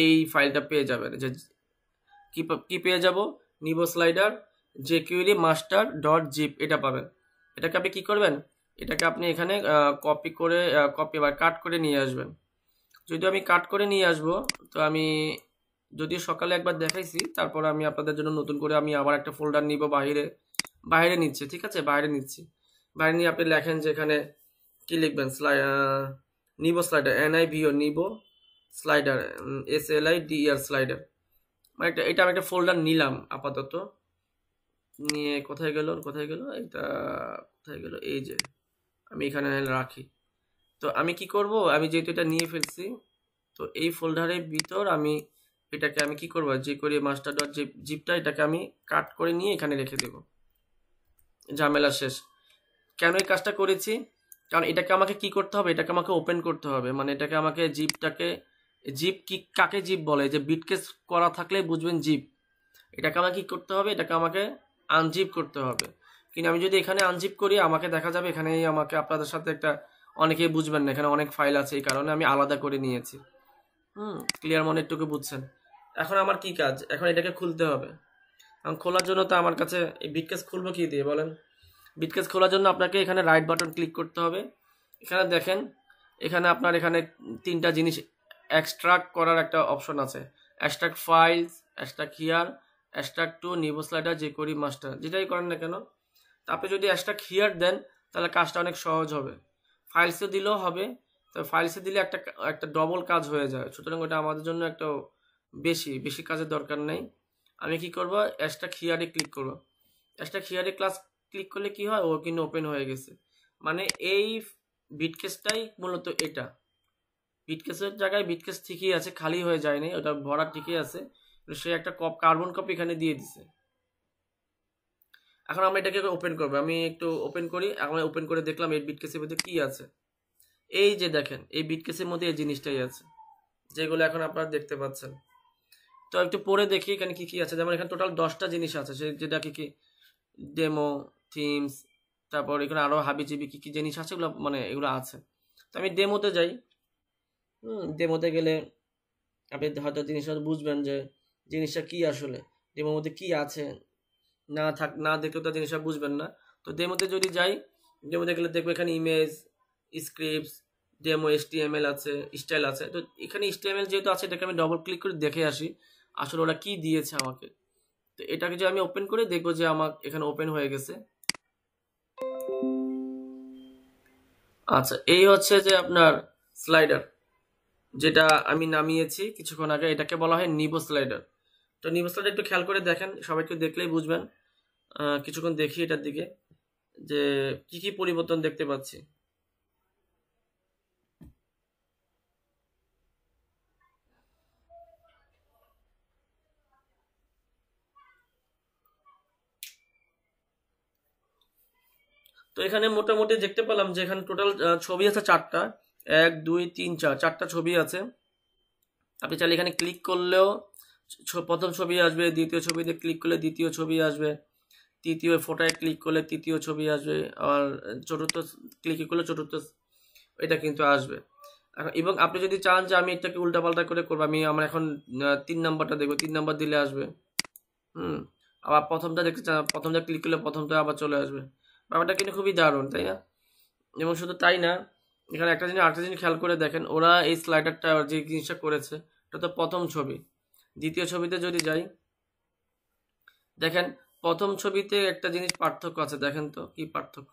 এই ফাইলটা পেয়ে যাবেন যে কি পেয়ে যাব নিবো স্লাইডার যে কিউরি মাস্টার ডট জিপ এটা পাবেন এটাকে আপনি কী করবেন এটাকে আপনি এখানে কপি করে কপি বা কাট করে নিয়ে আসবেন যদি আমি কাট করে নিয়ে আসব তো আমি যদিও সকালে একবার দেখাইছি তারপর আমি আপনাদের জন্য নতুন করে আমি আবার একটা ফোল্ডার নিব বাইরে বাইরে নিচ্ছে ঠিক আছে বাইরে নিচ্ছি বাইরে নিয়ে আপনি লেখেন যে এখানে কি লিখবেন স্লাই নিব স্লাইডার আই ভিও নিব slider S L I D E R slider মানে এটা এটা আমি একটা ফোল্ডার নিলাম আপাতত নিয়ে কোথায় গেল কোথায় গেল এটা কোথায় গেল এই যে আমি এখানে রাখি তো আমি কি করব আমি যেহেতু এটা নিয়ে ফেলছি তো এই ফোল্ডারের ভিতর আমি এটাকে আমি কি করবো যে করি মাস্টার ডট জিপটা এটাকে আমি কাট করে নিয়ে এখানে রেখে দেব ঝামেলা শেষ কেন এই কাজটা করেছি কারণ এটাকে আমাকে কি করতে হবে এটাকে আমাকে ওপেন করতে হবে মানে এটাকে আমাকে জিপটাকে জিপ কি কাকে জিপ বলে যে বিটকেস করা থাকলে বুঝবেন জিপ এটাকে আমাকে কি করতে হবে এটাকে আমাকে আনজিপ করতে হবে কিন্তু আমি যদি এখানে আনজিপ করি আমাকে দেখা যাবে এখানেই আমাকে আপনাদের সাথে একটা অনেকেই বুঝবেন না এখানে অনেক ফাইল আছে এই কারণে আমি আলাদা করে নিয়েছি হুম ক্লিয়ার মনে একটুকু বুঝছেন এখন আমার কি কাজ এখন এটাকে খুলতে হবে এখন খোলার জন্য তো আমার কাছে এই বিটকেস খুলবো কি দিয়ে বলেন বিটকেস খোলার জন্য আপনাকে এখানে রাইট বাটন ক্লিক করতে হবে এখানে দেখেন এখানে আপনার এখানে তিনটা জিনিস এক্সট্রাক্ট করার একটা অপশন আছে extract files extract here extract to নিবো স্লাইডার যে করি মাস্টার যেটাই করেন না কেন আপনি যদি অ্যাস্ট্রাক হিয়ার দেন তাহলে কাজটা অনেক সহজ হবে ফাইলসে দিলেও হবে তো ফাইলসে দিলে একটা একটা ডবল কাজ হয়ে যায় সুতরাং ওটা আমাদের জন্য একটা বেশি বেশি কাজের দরকার নেই আমি কি করব অ্যাসটা খিয়ারে ক্লিক করব অ্যাসটা খিয়ারে ক্লাস ক্লিক করলে কি হয় ও কিন্তু ওপেন হয়ে গেছে মানে এই বিটকেসটাই মূলত এটা বিটকেসের জায়গায় বিটকেস ঠিকই আছে খালি হয়ে যায়নি ওটা ভরা ঠিকই আছে সে একটা কপ কার্বন কপি এখানে দিয়ে দিছে এখন আমরা এটাকে ওপেন করবো আমি একটু ওপেন করি আমরা ওপেন করে দেখলাম এই বিটকেসের মধ্যে কি আছে এই যে দেখেন এই বিটকেসের মধ্যে এই জিনিসটাই আছে যেগুলো এখন আপনারা দেখতে পাচ্ছেন তো একটু পরে দেখি এখানে কি কি আছে যেমন এখানে টোটাল দশটা জিনিস আছে সে যেটা কি ডেমো থিমস তারপর এখানে আরও হাবিজিবি কী কী জিনিস আছে এগুলো মানে এগুলো আছে তো আমি ডেমোতে যাই হুম ডেমোতে গেলে আপনি হয়তো জিনিসটা বুঝবেন যে জিনিসটা কি আসলে ডেমোর মধ্যে কি আছে না থাক না দেখলেও তো জিনিসটা বুঝবেন না তো ডেমোতে যদি যাই ডেমোতে গেলে দেখবো এখানে ইমেজ স্ক্রিপ্টস ডেমো এস আছে স্টাইল আছে তো এখানে এস যেহেতু আছে এটাকে আমি ডবল ক্লিক করে দেখে আসি আসলে ওরা কি দিয়েছে আমাকে তো এটাকে যে আমি ওপেন করে দেখবো যে আমার এখানে ওপেন হয়ে গেছে আচ্ছা এই হচ্ছে যে আপনার স্লাইডার যেটা আমি নামিয়েছি কিছুক্ষণ আগে এটাকে বলা হয় নিবো স্লাইডার তো নিবো স্লাইডার একটু খেয়াল করে দেখেন সবাইকে দেখলেই বুঝবেন কিছুক্ষণ দেখি এটার দিকে যে কি কি পরিবর্তন দেখতে পাচ্ছি তো এখানে মোটামুটি দেখতে পেলাম যে এখানে টোটাল ছবি আছে চারটা এক দুই তিন চার চারটা ছবি আছে আপনি চাইলে এখানে ক্লিক করলেও প্রথম ছবি আসবে দ্বিতীয় ছবিতে ক্লিক করলে দ্বিতীয় ছবি আসবে তৃতীয় ফোটায় ক্লিক করলে তৃতীয় ছবি আসবে আর চতুর্থ ক্লিক করলে চতুর্থ এটা কিন্তু আসবে এবং আপনি যদি চান যে আমি এটাকে উল্টাপাল্টা করে করবো আমি আমার এখন তিন নাম্বারটা দেখবো তিন নাম্বার দিলে আসবে হুম আবার প্রথমটা দেখতে চান প্রথমটা ক্লিক করলে প্রথমটা আবার চলে আসবে ব্যাপারটা কিন্তু খুবই দারুণ তাই না এবং শুধু তাই না এখানে একটা জিনিস আরেকটা জিনিস খেয়াল করে দেখেন ওরা এই স্লাইডারটা যে জিনিসটা করেছে এটা তো প্রথম ছবি দ্বিতীয় ছবিতে যদি যাই দেখেন প্রথম ছবিতে একটা জিনিস পার্থক্য আছে দেখেন তো কি পার্থক্য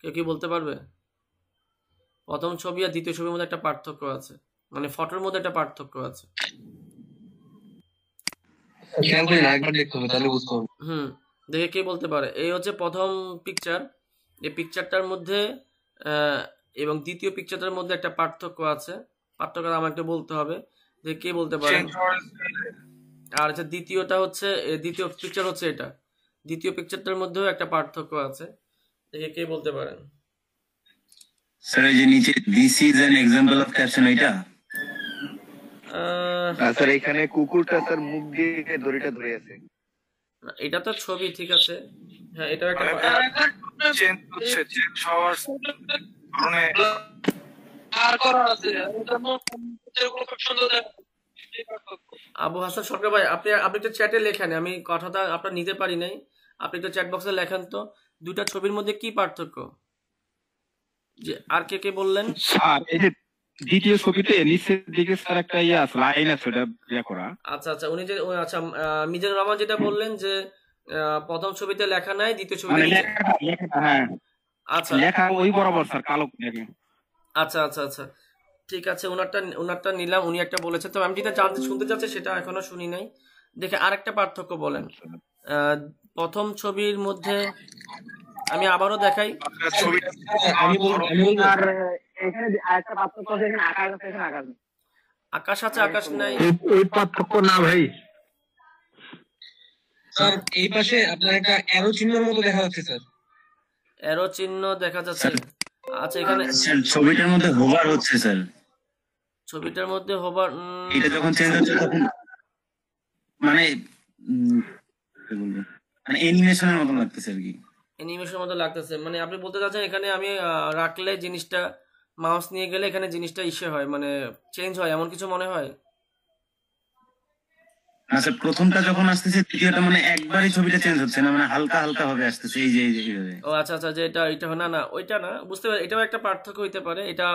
কেউ কি বলতে পারবে প্রথম ছবি আর দ্বিতীয় ছবির মধ্যে একটা পার্থক্য আছে মানে ফটোর মধ্যে একটা পার্থক্য আছে হুম দেখে কে বলতে পারে এই হচ্ছে প্রথম পিকচার এই পিকচারটার মধ্যে এবং দ্বিতীয় পিকচারটার মধ্যে একটা পার্থক্য আছে পার্থক্য আমাকে বলতে হবে যে কে বলতে পারে আর আচ্ছা দ্বিতীয়টা হচ্ছে দ্বিতীয় পিকচার হচ্ছে এটা দ্বিতীয় পিকচারটার মধ্যেও একটা পার্থক্য আছে দেখে কে বলতে পারেন স্যার এই যে নিচে this is an example of caption এটা স্যার এখানে কুকুরটা স্যার মুখ দিয়ে দড়িটা ধরে আছে এটা তো ছবি ঠিক আছে হ্যাঁ এটা একটা চেঞ্জ মানে হচ্ছে চেঞ্জ হওয়ার কারণে আর করা আছে আবু হাসান সরকার ভাই আপনি আপনি তো চ্যাটে লেখেন আমি কথাটা আপনার নিতে পারি নাই আপনি তো চ্যাট বক্সে লেখেন তো দুটা ছবির মধ্যে কি পার্থক্য যে আর কে কে বললেন স্যার এই যে দ্বিতীয় ছবিতে নিচের দিকে স্যার একটা ইয়ে আছে লাইন আছে ওটা ইয়ে করা আচ্ছা আচ্ছা উনি যে আচ্ছা মিজানুর রহমান যেটা বললেন যে প্রথম ছবিতে লেখা নাই দ্বিতীয় ছবিতে মানে হ্যাঁ আচ্ছা লেখা ওই বরাবর স্যার কালো আচ্ছা আচ্ছা আচ্ছা ঠিক আছে ওনারটা ওনারটা নিলাম উনি একটা বলেছেন তো আমি যেটা জানতে শুনতে যাচ্ছি সেটা এখনো শুনি নাই দেখে আরেকটা পার্থক্য বলেন প্রথম ছবির মধ্যে আমি আবারও দেখাই আচ্ছা, আকাশ আছে আকাশ নাই পার্থক্য না ভাই এই পাশে আপনার একটা অ্যারো চিহ্ন মতো দেখা যাচ্ছে স্যার অ্যারো চিহ্ন দেখা যাচ্ছে আচ্ছা এখানে ছবিটার মধ্যে হোভার হচ্ছে স্যার ছবিটার মধ্যে হোভার এটা যখন চেঞ্জ হচ্ছে তখন মানে মানে অ্যানিমেশনের মতো লাগতেছে আর কি অ্যানিমেশনের মতো লাগতেছে মানে আপনি বলতে চাচ্ছেন এখানে আমি রাখলে জিনিসটা মাউস নিয়ে গেলে এখানে জিনিসটা ইসে হয় মানে চেঞ্জ হয় এমন কিছু মনে হয় আচ্ছা প্রথমটা যখন আসতেছে তৃতীয়টা মানে একবারই ছবিটা চেঞ্জ হচ্ছে না মানে হালকা হালকা ভাবে আসতেছে এই যে এই যে ও আচ্ছা আচ্ছা যে এটা এটা না না ওইটা না বুঝতে পারি এটাও একটা পার্থক্য হইতে পারে এটা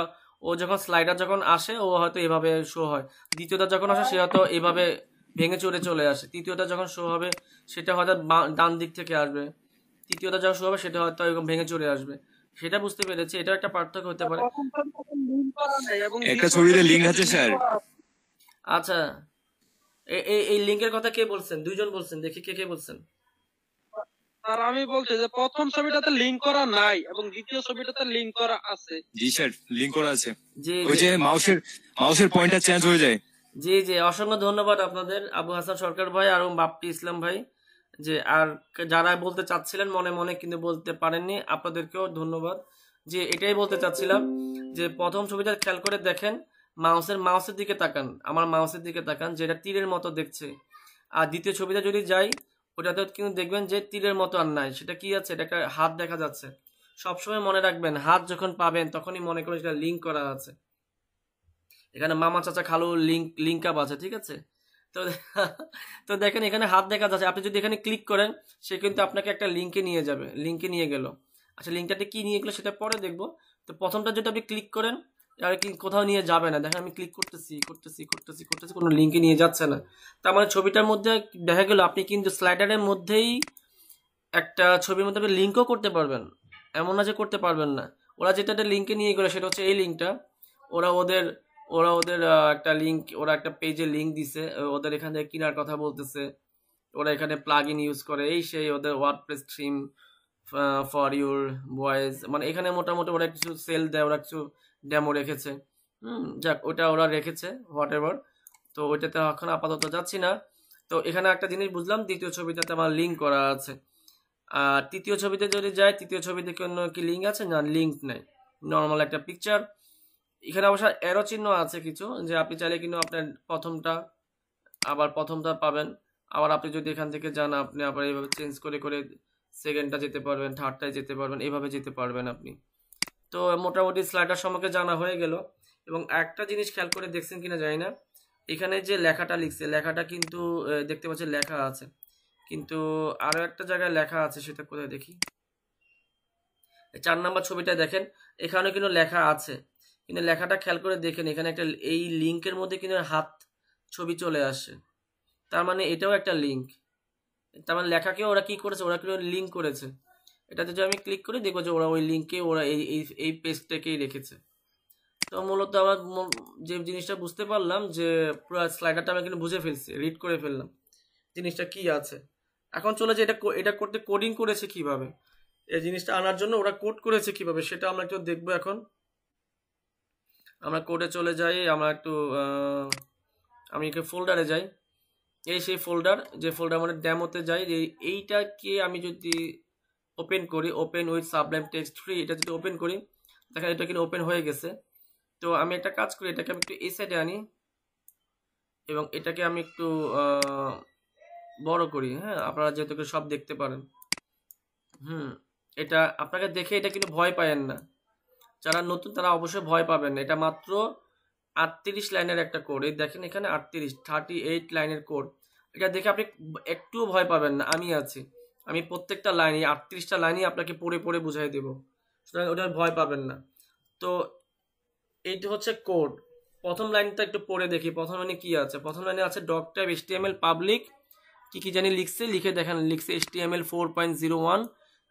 ও যখন স্লাইডার যখন আসে ও হয়তো এভাবে শো হয় দ্বিতীয়টা যখন আসে সে হয়তো এভাবে ভেঙে চড়ে চলে আসে তৃতীয়টা যখন শো হবে সেটা হয়তো ডান দিক থেকে আসবে তৃতীয়টা যখন শো হবে সেটা হয়তো এরকম ভেঙে চড়ে আসবে সেটা বুঝতে পেরেছি এটা একটা পার্থক্য হতে পারে একটা ছবিতে লিংক আছে স্যার আচ্ছা এই এই লিংকের কথা কে বলছেন দুইজন বলছেন দেখি কে কে বলছেন স্যার আমি বলছি যে প্রথম ছবিটাতে লিংক করা নাই এবং দ্বিতীয় ছবিটাতে লিংক করা আছে জি স্যার লিংক করা আছে ওই যে মাউসের মাউসের পয়েন্টটা চেঞ্জ হয়ে যায় জি জি অসংখ্য ধন্যবাদ আপনাদের আবু হাসান সরকার ভাই আর বাপটি ইসলাম ভাই যে আর যারা বলতে চাচ্ছিলেন মনে মনে কিন্তু বলতে পারেননি আপনাদেরকেও ধন্যবাদ যে এটাই বলতে চাচ্ছিলাম যে প্রথম ছবিটা খেয়াল করে দেখেন মাউসের মাউসের দিকে তাকান আমার মাউসের দিকে তাকান যেটা তীরের মতো দেখছে আর দ্বিতীয় ছবিটা যদি যাই ওটাতে কিন্তু দেখবেন যে তীরের মতো আর নাই সেটা কি আছে এটা একটা হাত দেখা যাচ্ছে সবসময় মনে রাখবেন হাত যখন পাবেন তখনই মনে করেন সেটা লিঙ্ক করা আছে এখানে মামা চাচা খালু লিঙ্ক লিঙ্ক আপ আছে ঠিক আছে তো তো দেখেন এখানে হাত দেখা যাচ্ছে আপনি যদি এখানে ক্লিক করেন সে কিন্তু আপনাকে একটা লিঙ্কে নিয়ে যাবে লিঙ্কে নিয়ে গেল আচ্ছা লিঙ্কটাতে কী নিয়ে গেলো সেটা পরে দেখবো তো প্রথমটা যদি আপনি ক্লিক করেন আর কি কোথাও নিয়ে যাবে না দেখেন আমি ক্লিক করতেছি করতেছি করতেছি করতেছি কোনো লিঙ্কে নিয়ে যাচ্ছে না তার মানে ছবিটার মধ্যে দেখা গেল আপনি কিন্তু স্লাইডারের মধ্যেই একটা ছবির মধ্যে আপনি লিঙ্কও করতে পারবেন এমন না যে করতে পারবেন না ওরা যেটা লিঙ্কে নিয়ে গেলো সেটা হচ্ছে এই লিঙ্কটা ওরা ওদের ওরা ওদের একটা লিঙ্ক ওরা একটা পেজে লিঙ্ক দিছে ওদের এখান থেকে কেনার কথা বলতেছে ওরা এখানে প্লাগ ইন ইউজ করে এই সেই ওদের WordPress theme for your boys মানে এখানে মোটামুটি ওরা কিছু সেল দেয় ওরা কিছু ডেমো রেখেছে হুম যাক ওটা ওরা রেখেছে হোয়াট এভার তো ওইটাতে এখন আপাতত যাচ্ছি না তো এখানে একটা জিনিস বুঝলাম দ্বিতীয় ছবিটাতে আমার লিঙ্ক করা আছে আর তৃতীয় ছবিতে যদি যাই তৃতীয় ছবিতে কোনো কি লিঙ্ক আছে না লিঙ্ক নেই নর্মাল একটা পিকচার এখানে অবশ্য এরও চিহ্ন আছে কিছু যে আপনি চাইলে কিন্তু আপনার প্রথমটা আবার প্রথমটা পাবেন আবার আপনি যদি এখান থেকে যান আপনি আবার এইভাবে চেঞ্জ করে করে সেকেন্ডটা যেতে পারবেন থার্ডটায় যেতে পারবেন এইভাবে যেতে পারবেন আপনি তো মোটামুটি স্লাইডার সম্পর্কে জানা হয়ে গেল এবং একটা জিনিস খেয়াল করে দেখছেন কিনা জানি না এখানে যে লেখাটা লিখছে লেখাটা কিন্তু দেখতে পাচ্ছেন লেখা আছে কিন্তু আরও একটা জায়গায় লেখা আছে সেটা কোথায় দেখি চার নাম্বার ছবিটা দেখেন এখানে কিন্তু লেখা আছে কিন্তু লেখাটা খেয়াল করে দেখেন এখানে একটা এই লিঙ্কের মধ্যে কিন্তু হাত ছবি চলে আসে তার মানে এটাও একটা লিঙ্ক তার মানে লেখাকে ওরা কি করেছে ওরা কিন্তু লিঙ্ক করেছে এটাতে যদি আমি ক্লিক করি দেখবো যে ওরা ওই লিঙ্কে ওরা এই এই এই পেজটাকেই রেখেছে তো মূলত আমার যে জিনিসটা বুঝতে পারলাম যে পুরো স্লাইডারটা আমি কিন্তু বুঝে ফেলছি রিড করে ফেললাম জিনিসটা কি আছে এখন চলে যে এটা এটা করতে কোডিং করেছে কিভাবে এই জিনিসটা আনার জন্য ওরা কোড করেছে কিভাবে সেটা আমরা একটু দেখবো এখন আমরা কোডে চলে যাই আমরা একটু আমি একে ফোল্ডারে যাই এই সেই ফোল্ডার যে ফোল্ডার মানে ড্যামোতে যাই যে এইটাকে আমি যদি ওপেন করি open with Sublime Text free এটা যদি ওপেন করি দেখা এটা কিন্তু ওপেন হয়ে গেছে তো আমি একটা কাজ করি এটাকে আমি একটু এই সাইডে আনি এবং এটাকে আমি একটু বড় করি হ্যাঁ আপনারা যেহেতু সব দেখতে পারেন হুম এটা আপনাকে দেখে এটা কিন্তু ভয় পায়েন না যারা নতুন তারা অবশ্যই ভয় পাবেন এটা মাত্র আটত্রিশ লাইনের একটা কোড এই দেখেন এখানে আটত্রিশ থার্টি এইট লাইনের কোড এটা দেখে আপনি একটুও ভয় পাবেন না আমি আছি আমি প্রত্যেকটা লাইন এই আটত্রিশটা লাইনই আপনাকে পড়ে পড়ে বুঝাই দেব সুতরাং ওটা ভয় পাবেন না তো এইটি হচ্ছে কোড প্রথম লাইনটা একটু পড়ে দেখি প্রথম লাইনে কি আছে প্রথম লাইনে আছে টি এম এল পাবলিক কি কি জানি লিখছে লিখে দেখেন লিখছে S T M L four point zero one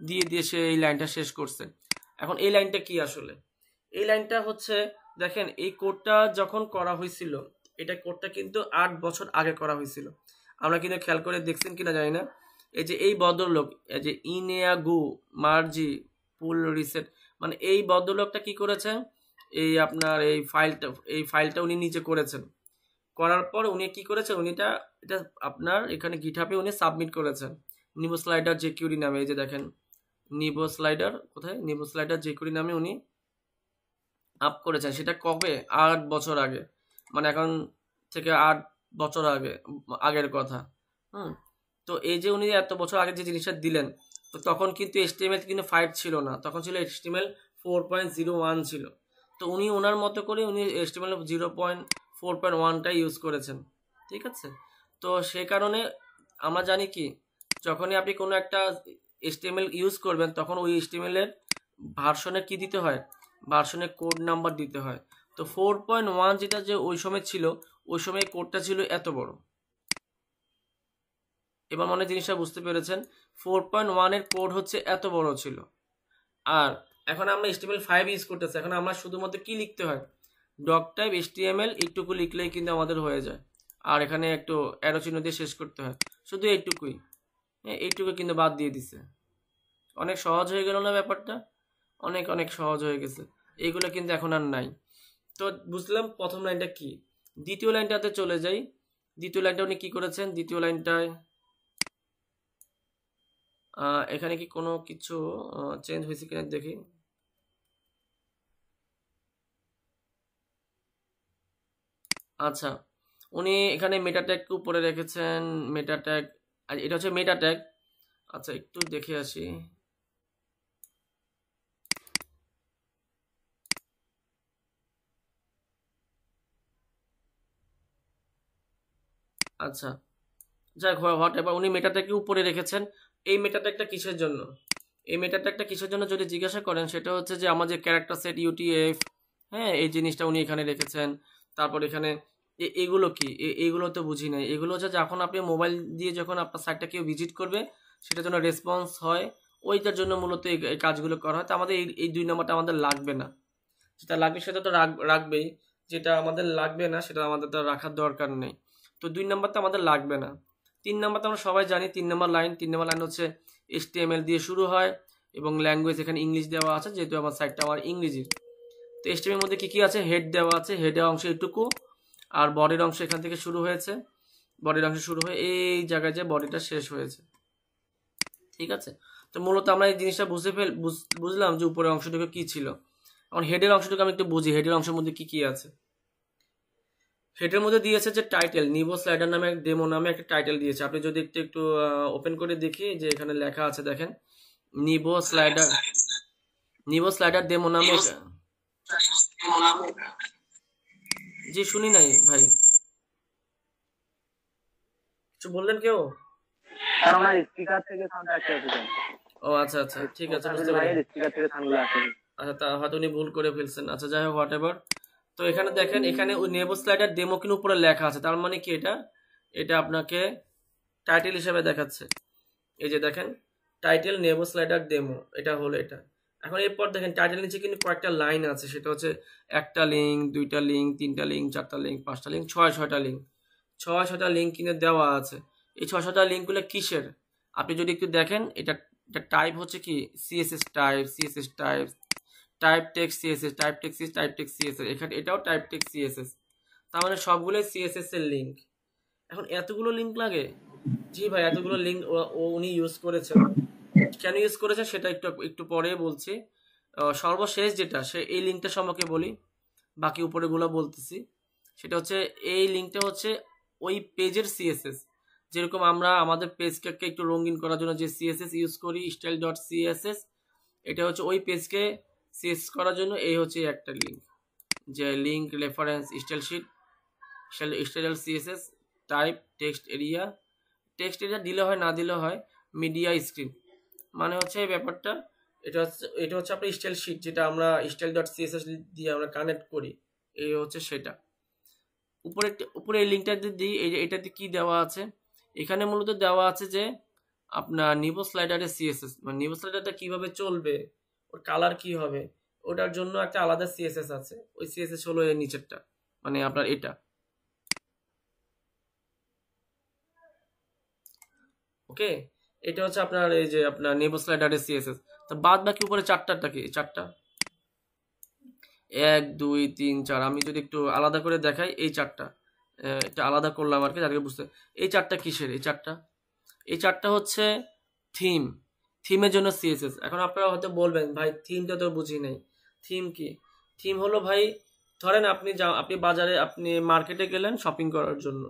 দিয়ে দিয়ে সে এই লাইনটা শেষ করছে এখন এই লাইনটা কি আসলে এই লাইনটা হচ্ছে দেখেন এই কোডটা যখন করা হয়েছিল এটা কোডটা কিন্তু আট বছর আগে করা হয়েছিল আমরা কিন্তু খেয়াল করে দেখছেন কিনা জানি না এই যে এই ভদ্রলোক এই যে গু মার্জি পুল রিসেট মানে এই ভদ্রলোকটা কি করেছে এই আপনার এই ফাইলটা এই ফাইলটা উনি নিজে করেছেন করার পর উনি কি করেছেন উনি এটা এটা আপনার এখানে গিঠাপে উনি সাবমিট করেছেন নিউ স্লাইডার জেকিউরি কিউরি নামে এই যে দেখেন নিবো স্লাইডার কোথায় নিবো স্লাইডার যে করি নামে উনি আপ করেছেন সেটা কবে আট বছর আগে মানে এখন থেকে আট বছর আগে আগের কথা হুম তো এই যে উনি এত বছর আগে যে জিনিসটা দিলেন তো তখন কিন্তু এসটিএমএল কিন্তু ফাইভ ছিল না তখন ছিল STML four point zero one ছিল তো উনি ওনার মতো করে উনি STML zero point four point ওয়ানটাই ইউজ করেছেন ঠিক আছে তো সে কারণে আমরা জানি কি যখনই আপনি কোনো একটা এসটিএমএল ইউজ করবেন তখন ওই এসটিএমএলের ভার্সনে কি দিতে হয় ভার্সনে কোড নাম্বার দিতে হয় তো ফোর পয়েন্ট ওয়ান যেটা যে ওই সময় ছিল ওই সময় কোডটা ছিল এত বড় এবার মনে জিনিসটা বুঝতে পেরেছেন ফোর পয়েন্ট ওয়ানের কোড হচ্ছে এত বড় ছিল আর এখন আমরা এসটিএমএল ফাইভ ইউজ করতেছি এখন আমরা শুধুমাত্র কি লিখতে হয় ডক টাইপ এসটিএমএল একটুকু লিখলেই কিন্তু আমাদের হয়ে যায় আর এখানে একটু অ্যারো চিহ্ন দিয়ে শেষ করতে হয় শুধু এইটুকুই হ্যাঁ, এইটুকু কিন্তু বাদ দিয়ে দিছে অনেক সহজ হয়ে গেল না ব্যাপারটা অনেক অনেক সহজ হয়ে গেছে এইগুলো কিন্তু এখন আর নাই তো বুঝলাম প্রথম লাইনটা কি দ্বিতীয় লাইনটাতে চলে যাই দ্বিতীয় লাইনটা উনি কী করেছেন দ্বিতীয় লাইনটায় এখানে কি কোনো কিছু চেঞ্জ হয়েছে কিনা দেখি আচ্ছা উনি এখানে মেটা উপরে রেখেছেন মেটাট্যাগ আর এটা হচ্ছে মেটা ট্যাগ আচ্ছা একটু দেখে আসি আচ্ছা যাক হোয়াট এবার উনি মেটাটাকে উপরে রেখেছেন এই মেটাটা কিসের জন্য এই মেটা একটা কিসের জন্য যদি জিজ্ঞাসা করেন সেটা হচ্ছে যে আমাদের ক্যারেক্টার সেট ইউটিএফ হ্যাঁ এই জিনিসটা উনি এখানে রেখেছেন তারপর এখানে এগুলো কি এগুলো তো বুঝি নাই এগুলো হচ্ছে যখন আপনি মোবাইল দিয়ে যখন আপনার সাইটটা কেউ ভিজিট করবে সেটার জন্য রেসপন্স হয় ওইটার জন্য মূলত এই কাজগুলো করা হয় তো আমাদের এই দুই নম্বরটা আমাদের লাগবে না যেটা লাগবে সেটা তো রাখবেই যেটা আমাদের লাগবে না সেটা আমাদের তো রাখার দরকার নেই তো দুই নম্বরটা আমাদের লাগবে না তিন নম্বর তো আমরা সবাই জানি তিন নম্বর লাইন তিন নম্বর লাইন হচ্ছে এসটিএমএল দিয়ে শুরু হয় এবং ল্যাঙ্গুয়েজ এখানে ইংলিশ দেওয়া আছে যেহেতু আমার সাইটটা আমার ইংরেজির তো এস মধ্যে কী কী আছে হেড দেওয়া আছে হেডের অংশ এটুকু আর বডির অংশ এখান থেকে শুরু হয়েছে বডির অংশ শুরু হয়ে এই জায়গায় যে বডিটা শেষ হয়েছে ঠিক আছে তো মূলত আমরা এই জিনিসটা বুঝে ফেল বুঝলাম যে উপরের অংশটুকু কি ছিল এখন হেডের অংশটুকু আমি একটু বুঝি হেডের অংশের মধ্যে কি কি আছে হেডের মধ্যে দিয়েছে যে টাইটেল নিবো স্লাইডার নামে ডেমো নামে একটা টাইটেল দিয়েছে আপনি যদি একটু একটু ওপেন করে দেখি যে এখানে লেখা আছে দেখেন নিবো স্লাইডার নিবো স্লাইডার ডেমো নামে জি শুনি নাই ভাই কিছু বললেন কেউ ও আচ্ছা আচ্ছা ঠিক আছে বুঝতে আচ্ছা তা হয়তো উনি ভুল করে ফেলছেন আচ্ছা যাই হোক হোয়াট এভার তো এখানে দেখেন এখানে ওই নেবো স্লাইডার ডেমো কিন্তু উপরে লেখা আছে তার মানে কি এটা এটা আপনাকে টাইটেল হিসেবে দেখাচ্ছে এই যে দেখেন টাইটেল নেবো স্লাইডার ডেমো এটা হলো এটা এখন এরপর দেখেন টাইটেল নিচে কিন্তু কয়েকটা লাইন আছে সেটা হচ্ছে একটা লিঙ্ক দুইটা লিঙ্ক তিনটা লিঙ্ক চারটা লিঙ্ক পাঁচটা লিঙ্ক ছয় ছয়টা লিঙ্ক ছয় ছয়টা লিঙ্ক কিনে দেওয়া আছে এই ছয় ছয়টা লিঙ্কগুলো কিসের আপনি যদি একটু দেখেন এটা এটা টাইপ হচ্ছে কি CSS type CSS type type text CSS type text CS type text CSS এখানে এটাও টাইপ টেক্স সিএসএস তার মানে সবগুলোই সিএসএস এর লিঙ্ক এখন এতগুলো লিঙ্ক লাগে জি ভাই এতগুলো লিঙ্ক উনি ইউজ করেছেন কেন ইউজ করেছে সেটা একটু একটু পরে বলছি সর্বশেষ যেটা সে এই লিঙ্কটা সম্পর্কে বলি বাকি উপরেগুলো বলতেছি সেটা হচ্ছে এই লিঙ্কটা হচ্ছে ওই পেজের সিএসএস যেরকম আমরা আমাদের পেজটাকে একটু রঙিন করার জন্য যে সিএসএস ইউজ করি স্টাইল ডট সিএসএস এটা হচ্ছে ওই পেজকে সিএস করার জন্য এই হচ্ছে একটা লিঙ্ক যে link reference style sheet style style CSS type text area text area দিলে হয় না দিলে হয় মিডিয়া স্ক্রিন মানে হচ্ছে এই ব্যাপারটা এটা হচ্ছে এটা হচ্ছে আপনার স্টাইল শিট যেটা আমরা স্টাইল ডট সিএসএস দিয়ে আমরা কানেক্ট করি এই হচ্ছে সেটা উপরে উপরে এই লিঙ্কটাতে দিই এই যে এটাতে কি দেওয়া আছে এখানে মূলত দেওয়া আছে যে আপনার নিবো স্লাইডারে সিএসএস মানে নিবো স্লাইডারটা কীভাবে চলবে ওর কালার কি হবে ওটার জন্য একটা আলাদা সিএসএস আছে ওই সিএসএস হলো এর নিচেরটা মানে আপনার এটা ওকে এটা হচ্ছে আপনার এই যে আপনার নেবো স্লাইডারের সিএসএস তা বাদ বাকি উপরে চারটারটা কি চারটা এক দুই তিন চার আমি যদি একটু আলাদা করে দেখাই এই চারটা এটা আলাদা করলাম আর কি যাদেরকে বুঝতে এই চারটা কিসের এই চারটা এই চারটা হচ্ছে থিম থিমের জন্য সিএসএস এখন আপনারা হয়তো বলবেন ভাই থিমটা তো বুঝি নাই থিম কি থিম হলো ভাই ধরেন আপনি যা আপনি বাজারে আপনি মার্কেটে গেলেন শপিং করার জন্য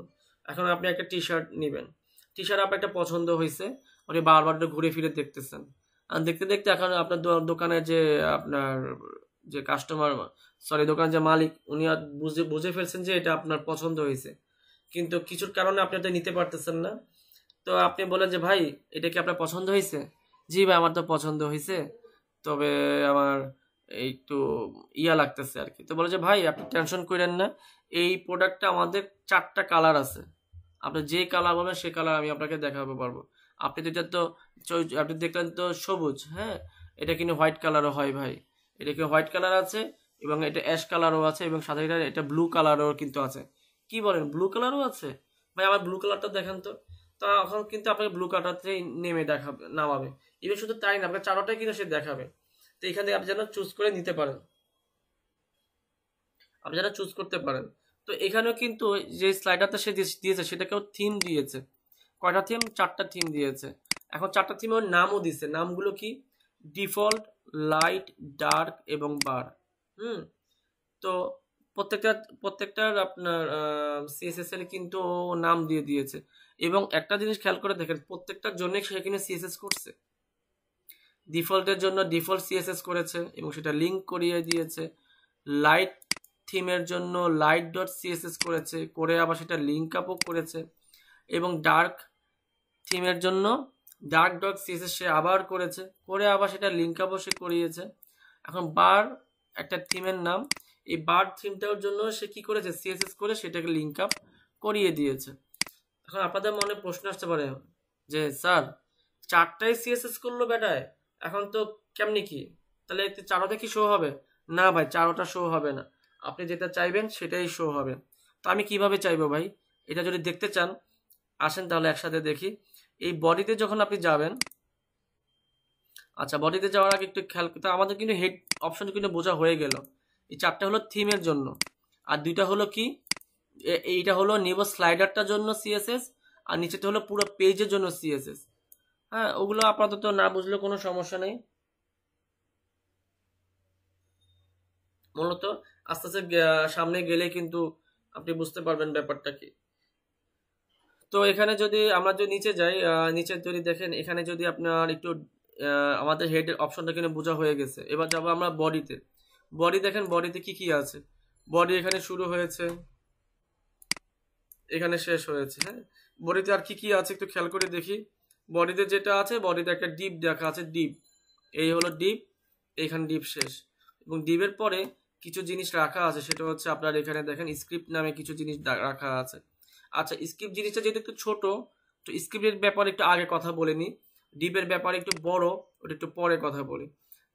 এখন আপনি একটা টি শার্ট নেবেন টি শার্ট আপনার একটা পছন্দ হয়েছে উনি বারবার ঘুরে ফিরে দেখতেছেন আর দেখতে দেখতে এখন আপনার দোকানে যে আপনার যে কাস্টমার সরি দোকানের যে মালিক উনি আর বুঝে বুঝে ফেলছেন যে এটা আপনার পছন্দ হয়েছে কিন্তু কিছুর কারণে আপনি এটা নিতে পারতেছেন না তো আপনি বলেন যে ভাই এটা কি আপনার পছন্দ হয়েছে জি ভাই আমার তো পছন্দ হয়েছে তবে আমার একটু ইয়া লাগতেছে আর কি তো বলে যে ভাই আপনি টেনশন করেন না এই প্রোডাক্টটা আমাদের চারটা কালার আছে আপনি যে কালার বলবেন সে কালার আমি আপনাকে দেখাতে পারবো আপনি তো এটা তো আপনি দেখলেন তো সবুজ হ্যাঁ এটা কিন্তু হোয়াইট কালারও হয় ভাই এটা কি হোয়াইট কালার আছে এবং এটা অ্যাশ কালারও আছে এবং সাথে এটা এটা ব্লু কালারও কিন্তু আছে কি বলেন ব্লু কালারও আছে ভাই আমার ব্লু কালারটা দেখান তো তা এখন কিন্তু আপনাকে ব্লু কালারটাতে নেমে দেখাবে নামাবে এবং শুধু তাই না আপনার চারোটাই কিন্তু সে দেখাবে তো এখান থেকে আপনি যেন চুজ করে নিতে পারেন আপনি যেন চুজ করতে পারেন তো এখানেও কিন্তু যে স্লাইডারটা সে দিয়েছে সেটাকেও থিম দিয়েছে কয়টা থিম চারটা থিম দিয়েছে এখন চারটা থিমের নামও দিছে নামগুলো কি ডিফল্ট লাইট ডার্ক এবং বার হুম তো প্রত্যেকটা প্রত্যেকটার আপনার সিএসএসএল কিন্তু নাম দিয়ে দিয়েছে এবং একটা জিনিস খেয়াল করে দেখেন প্রত্যেকটার জন্য সেখানে সিএসএস করছে ডিফল্টের জন্য ডিফল্ট সিএসএস করেছে এবং সেটা লিঙ্ক করিয়ে দিয়েছে লাইট থিমের জন্য লাইট ডট সিএসএস করেছে করে আবার সেটা লিঙ্ক আপও করেছে এবং ডার্ক টিমের জন্য ডার্ক ডগ সিএসএস সে আবার করেছে করে আবার সেটা লিঙ্ক আপও সে করিয়েছে এখন বার একটা থিমের নাম এই বার থিমটার জন্য সে কি করেছে সিএসএস করে সেটাকে লিঙ্ক আপ করিয়ে দিয়েছে এখন আপনাদের মনে প্রশ্ন আসতে পারে যে স্যার চারটাই সিএসএস করলো বেটায় এখন তো কেমনি কি তাহলে চারোটা কি শো হবে না ভাই চারোটা শো হবে না আপনি যেটা চাইবেন সেটাই শো হবে তো আমি কিভাবে চাইবো ভাই এটা যদি দেখতে চান আসেন তাহলে একসাথে দেখি এই বডিতে যখন আপনি যাবেন আচ্ছা বডিতে যাওয়ার আগে একটু খেয়াল করতে আমাদের কিন্তু হেড অপশন কিন্তু বোঝা হয়ে গেল এই চারটা হলো থিমের জন্য আর দুইটা হলো কি এইটা হলো নেব স্লাইডারটার জন্য সিএসএস আর নিচেটা হলো পুরো পেজের জন্য সিএসএস হ্যাঁ ওগুলো আপাতত না বুঝলে কোনো সমস্যা নেই মূলত আস্তে আস্তে সামনে গেলে কিন্তু আপনি বুঝতে পারবেন ব্যাপারটা কি তো এখানে যদি আমরা যদি নিচে যাই নিচে যদি দেখেন এখানে যদি আপনার একটু আমাদের হেডের অপশনটা কিন্তু বোঝা হয়ে গেছে এবার যাবো আমরা বডিতে বডি দেখেন বডিতে কি কি আছে বডি এখানে শুরু হয়েছে এখানে শেষ হয়েছে হ্যাঁ বডিতে আর কি কি আছে একটু খেয়াল করে দেখি বডিতে যেটা আছে বডিতে একটা ডিপ দেখা আছে ডিপ এই হলো ডিপ এখানে ডিপ শেষ এবং ডিপের পরে কিছু জিনিস রাখা আছে সেটা হচ্ছে আপনার এখানে দেখেন স্ক্রিপ্ট নামে কিছু জিনিস রাখা আছে আচ্ছা স্কিপ জিনিসটা যেহেতু একটু ছোট তো স্কিপের ব্যাপারে একটু আগে কথা বলে নিই ডিপের ব্যাপারে একটু বড় ওটা একটু পরে কথা বলি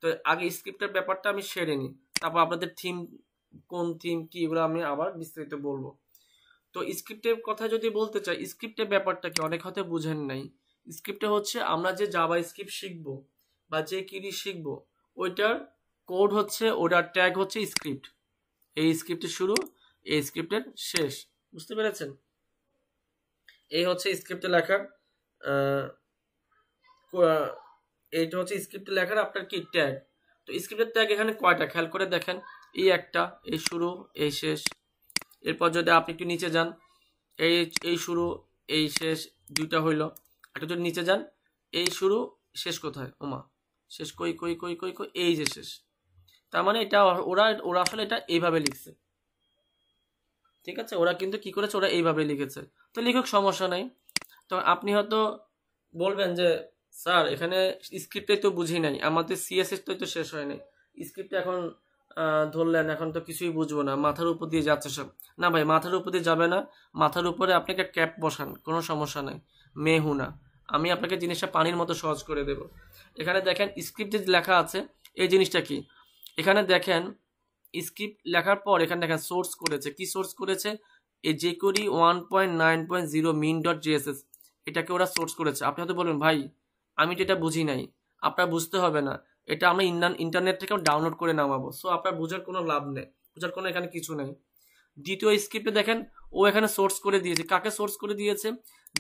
তো আগে স্ক্রিপ্টের ব্যাপারটা আমি সেরে নিই তারপর আপনাদের থিম কোন থিম কি এগুলো আমি আবার বিস্তারিত বলবো তো স্ক্রিপ্টের কথা যদি বলতে চাই স্ক্রিপ্টের ব্যাপারটা কি অনেক হয়তো বুঝেন নাই স্ক্রিপ্টে হচ্ছে আমরা যে জাবা স্ক্রিপ্ট শিখবো বা যে কিরি শিখবো ওইটার কোড হচ্ছে ওটার ট্যাগ হচ্ছে স্ক্রিপ্ট এই স্ক্রিপ্টের শুরু এই স্ক্রিপ্টের শেষ বুঝতে পেরেছেন এই হচ্ছে স্ক্রিপ্টে লেখার এইটা হচ্ছে স্ক্রিপ্টে লেখার আপনার কি ট্যাগ তো স্ক্রিপ্টের ট্যাগ এখানে কয়টা খেয়াল করে দেখেন এই একটা এই শুরু এই শেষ এরপর যদি আপনি একটু নিচে যান এই এই শুরু এই শেষ দুইটা হইল একটু যদি নিচে যান এই শুরু শেষ কোথায় ওমা শেষ কই কই কই কই কই এই যে শেষ তার মানে এটা ওরা ওরা আসলে এটা এইভাবে লিখছে ঠিক আছে ওরা কিন্তু কি করেছে ওরা এইভাবে লিখেছে তো লিখুক সমস্যা নাই তো আপনি হয়তো বলবেন যে স্যার এখানে স্ক্রিপ্টে তো বুঝি নাই আমাদের সিএসএস তো শেষ হয়নি স্ক্রিপ্টে এখন ধরলেন এখন তো কিছুই বুঝবো না মাথার উপর দিয়ে যাচ্ছে সব না ভাই মাথার উপর দিয়ে যাবে না মাথার উপরে আপনি একটা ক্যাপ বসান কোনো সমস্যা নাই মেহু না আমি আপনাকে জিনিসটা পানির মতো সহজ করে দেব এখানে দেখেন স্ক্রিপ্টে লেখা আছে এই জিনিসটা কি এখানে দেখেন স্ক্রিপ্ট লেখার পর এখানে দেখেন সোর্স করেছে কি সোর্স করেছে এই যে করি one point nine point zero min dot JS এটাকে ওরা সোর্স করেছে আপনি হয়তো বলবেন ভাই আমি তো এটা বুঝি নাই আপনার বুঝতে হবে না এটা আমরা ইন্টারনেট থেকে ডাউনলোড করে নামাবো সো আপনার বোঝার কোনো লাভ নেই বোঝার কোনো এখানে কিছু নেই দ্বিতীয় স্ক্রিপ্টে দেখেন ও এখানে সোর্স করে দিয়েছে কাকে সোর্স করে দিয়েছে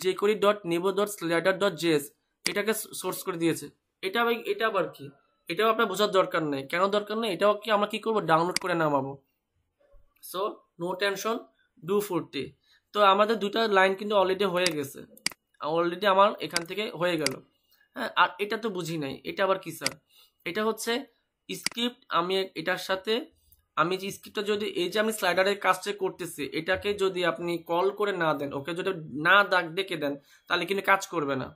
যে করি dot nivo dot slider dot JS এটাকে সোর্স করে দিয়েছে এটা এটা আবার কি এটাও আপনার বোঝার দরকার নেই কেন দরকার নেই এটাও কি আমরা কী করবো ডাউনলোড করে নামাবো so no tension do forty তো আমাদের দুটা লাইন কিন্তু অলরেডি হয়ে গেছে অলরেডি আমার এখান থেকে হয়ে গেল হ্যাঁ আর এটা তো বুঝি নাই এটা আবার কী স্যার এটা হচ্ছে স্ক্রিপ্ট আমি এটার সাথে আমি যে স্ক্রিপ্টটা যদি এই যে আমি স্লাইডারের কাজটা করতেছি এটাকে যদি আপনি কল করে না দেন ওকে যদি না ডাক ডেকে দেন তাহলে কিন্তু কাজ করবে না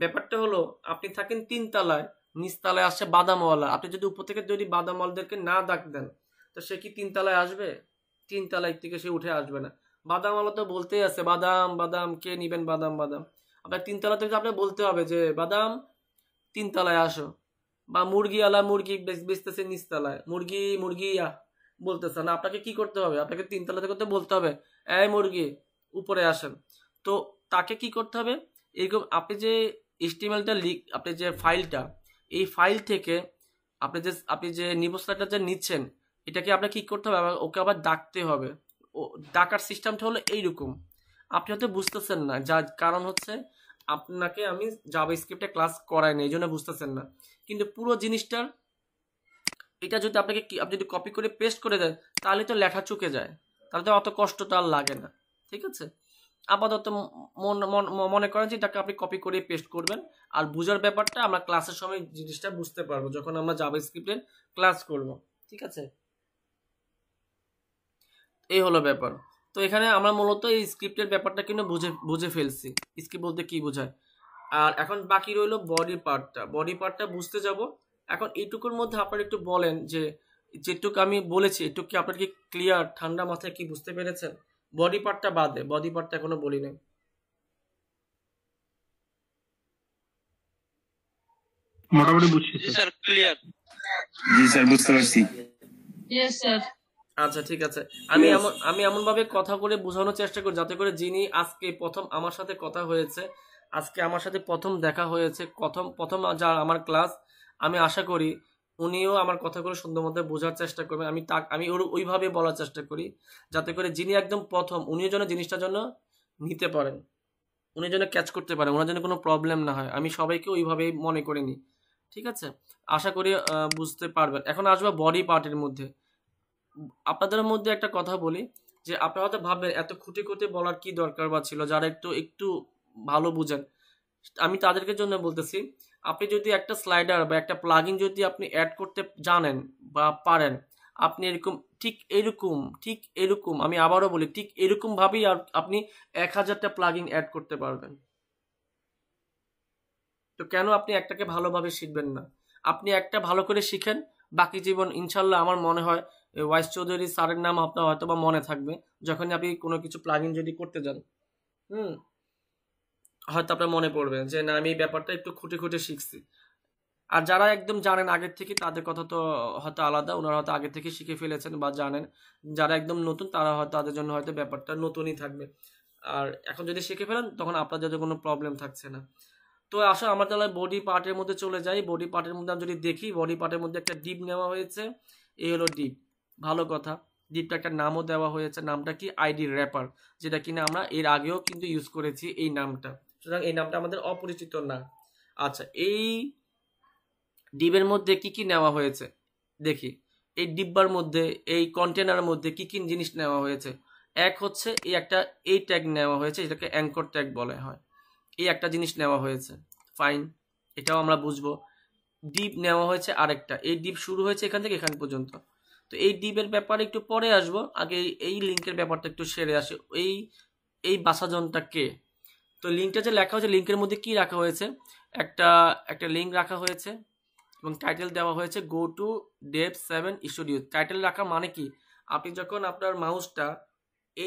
ব্যাপারটা হলো আপনি থাকেন তিনতলায় নিচতলায় আসছে বাদামওয়ালা আপনি যদি উপর থেকে যদি বাদামওয়ালাদেরকে না ডাক দেন তো সে কি তিনতলায় আসবে তিনতলায় থেকে সে উঠে আসবে না বাদামওয়ালা তো বলতেই আছে বাদাম বাদাম কে নিবেন বাদাম বাদাম আপনার তিনতলা থেকে আপনি বলতে হবে যে বাদাম তিনতলায় আসো বা মুরগি আলা মুরগি বেচতেছে নিচতলায় মুরগি মুরগি বলতেছে না আপনাকে কি করতে হবে আপনাকে তিনতলা থেকে তো বলতে হবে এই মুরগি উপরে আসেন তো তাকে কি করতে হবে এরকম আপনি যে ইস্টিমেলটা লিখ আপনি যে ফাইলটা এই ফাইল থেকে আপনি যে আপনি যে নিবস্তাটা যে নিচ্ছেন এটাকে আপনাকে কী করতে হবে ওকে আবার ডাকতে হবে ও ডাকার সিস্টেমটা হলো এইরকম আপনি হয়তো বুঝতেছেন না যার কারণ হচ্ছে আপনাকে আমি জাভা স্ক্রিপ্টে ক্লাস করাই না এই জন্য বুঝতেছেন না কিন্তু পুরো জিনিসটার এটা যদি আপনাকে আপনি যদি কপি করে পেস্ট করে দেন তাহলে তো লেখা চুকে যায় তাহলে তো অত কষ্টটা আর লাগে না ঠিক আছে আপাতত মনে করেন যে এটাকে আপনি কপি করে পেস্ট করবেন আর বোঝার ব্যাপারটা আমরা ক্লাসের সময় জিনিসটা বুঝতে পারবো যখন আমরা যাবো স্ক্রিপ্টের ক্লাস করব ঠিক আছে এই হলো ব্যাপার তো এখানে আমরা মূলত এই স্ক্রিপ্টের ব্যাপারটা কিন্তু বুঝে বুঝে ফেলছি স্ক্রিপ্ট বলতে কি বোঝায় আর এখন বাকি রইল বডি পার্টটা বডি পার্টটা বুঝতে যাব এখন এইটুকুর মধ্যে আপনার একটু বলেন যে যেটুকু আমি বলেছি এটুকু কি আপনার কি ক্লিয়ার ঠান্ডা মাথায় কি বুঝতে পেরেছেন বডি পার্টটা বাদে বডি পার্টটা এখনো বলি নাই মোটামুটি বুঝছি স্যার ক্লিয়ার জি স্যার বুঝতে পারছি यस স্যার আচ্ছা ঠিক আছে আমি এমন আমি এমন ভাবে কথা করে বোঝানোর চেষ্টা করি যাতে করে যিনি আজকে প্রথম আমার সাথে কথা হয়েছে আজকে আমার সাথে প্রথম দেখা হয়েছে প্রথম প্রথম যা আমার ক্লাস আমি আশা করি উনিও আমার কথাগুলো সুন্দর মতো বোঝার চেষ্টা করবেন আমি তা আমি ওর ওইভাবে বলার চেষ্টা করি যাতে করে যিনি একদম প্রথম উনিও যেন জিনিসটা জন্য নিতে পারেন উনি যেন ক্যাচ করতে পারেন ওনার জন্য কোনো প্রবলেম না হয় আমি সবাইকে ওইভাবেই মনে করে নিই ঠিক আছে আশা করি বুঝতে পারবেন এখন আসবো বডি পার্টের মধ্যে আপনাদের মধ্যে একটা কথা বলি যে আপনারা হয়তো ভাববেন এত খুঁটি খুঁটি বলার কি দরকার বা ছিল যারা একটু একটু ভালো বুঝেন আমি তাদেরকে জন্য বলতেছি আপনি যদি একটা স্লাইডার বা একটা প্লাগিন যদি আপনি অ্যাড করতে জানেন বা পারেন আপনি এরকম ঠিক এরকম ঠিক এরকম আমি আবারও বলি ঠিক এরকমভাবেই আর আপনি এক হাজারটা প্লাগিং অ্যাড করতে পারবেন তো কেন আপনি একটাকে ভালোভাবে শিখবেন না আপনি একটা ভালো করে শিখেন বাকি জীবন ইনশাল্লাহ আমার মনে হয় ওয়াইস চৌধুরী স্যারের নাম আপনার হয়তো বা মনে থাকবে যখনই আপনি কোনো কিছু প্লাগিন যদি করতে যান হুম হয়তো আপনার মনে পড়বে যে না আমি এই ব্যাপারটা একটু খুঁটে খুঁটে শিখছি আর যারা একদম জানেন আগের থেকে তাদের কথা তো হয়তো আলাদা ওনারা হয়তো আগে থেকে শিখে ফেলেছেন বা জানেন যারা একদম নতুন তারা হয়তো তাদের জন্য হয়তো ব্যাপারটা নতুনই থাকবে আর এখন যদি শিখে ফেলেন তখন আপনার যাতে কোনো প্রবলেম থাকছে না তো আসো আমরা তাহলে বডি পার্টের মধ্যে চলে যাই বডি পার্টের মধ্যে আমি যদি দেখি বডি পার্টের মধ্যে একটা ডিপ নেওয়া হয়েছে এই হলো ডিপ ভালো কথা ডিপটা একটা নামও দেওয়া হয়েছে নামটা কি আইডি র্যাপার যেটা কিনা আমরা এর আগেও কিন্তু ইউজ করেছি এই নামটা সুতরাং এই নামটা আমাদের অপরিচিত না আচ্ছা এই ডিবের মধ্যে কি কি নেওয়া হয়েছে দেখি এই ডিব্বার মধ্যে এই কন্টেনারের মধ্যে কি কি জিনিস নেওয়া হয়েছে এক হচ্ছে এই একটা এই ট্যাগ নেওয়া হয়েছে এটাকে অ্যাঙ্কর ট্যাগ বলা হয় এই একটা জিনিস নেওয়া হয়েছে ফাইন এটাও আমরা বুঝবো ডিপ নেওয়া হয়েছে আরেকটা এই ডিপ শুরু হয়েছে এখান থেকে এখান পর্যন্ত তো এই ডিপের ব্যাপারে একটু পরে আসবো আগে এই লিঙ্কের ব্যাপারটা একটু সেরে আসে এই এই বাসাজনটা কে তো লিঙ্কটা যে লেখা হয়েছে লিঙ্কের মধ্যে কি রাখা হয়েছে একটা একটা লিঙ্ক রাখা হয়েছে এবং টাইটেল দেওয়া হয়েছে go to Dev seven studio title রাখা মানে কি আপনি যখন আপনার মাউসটা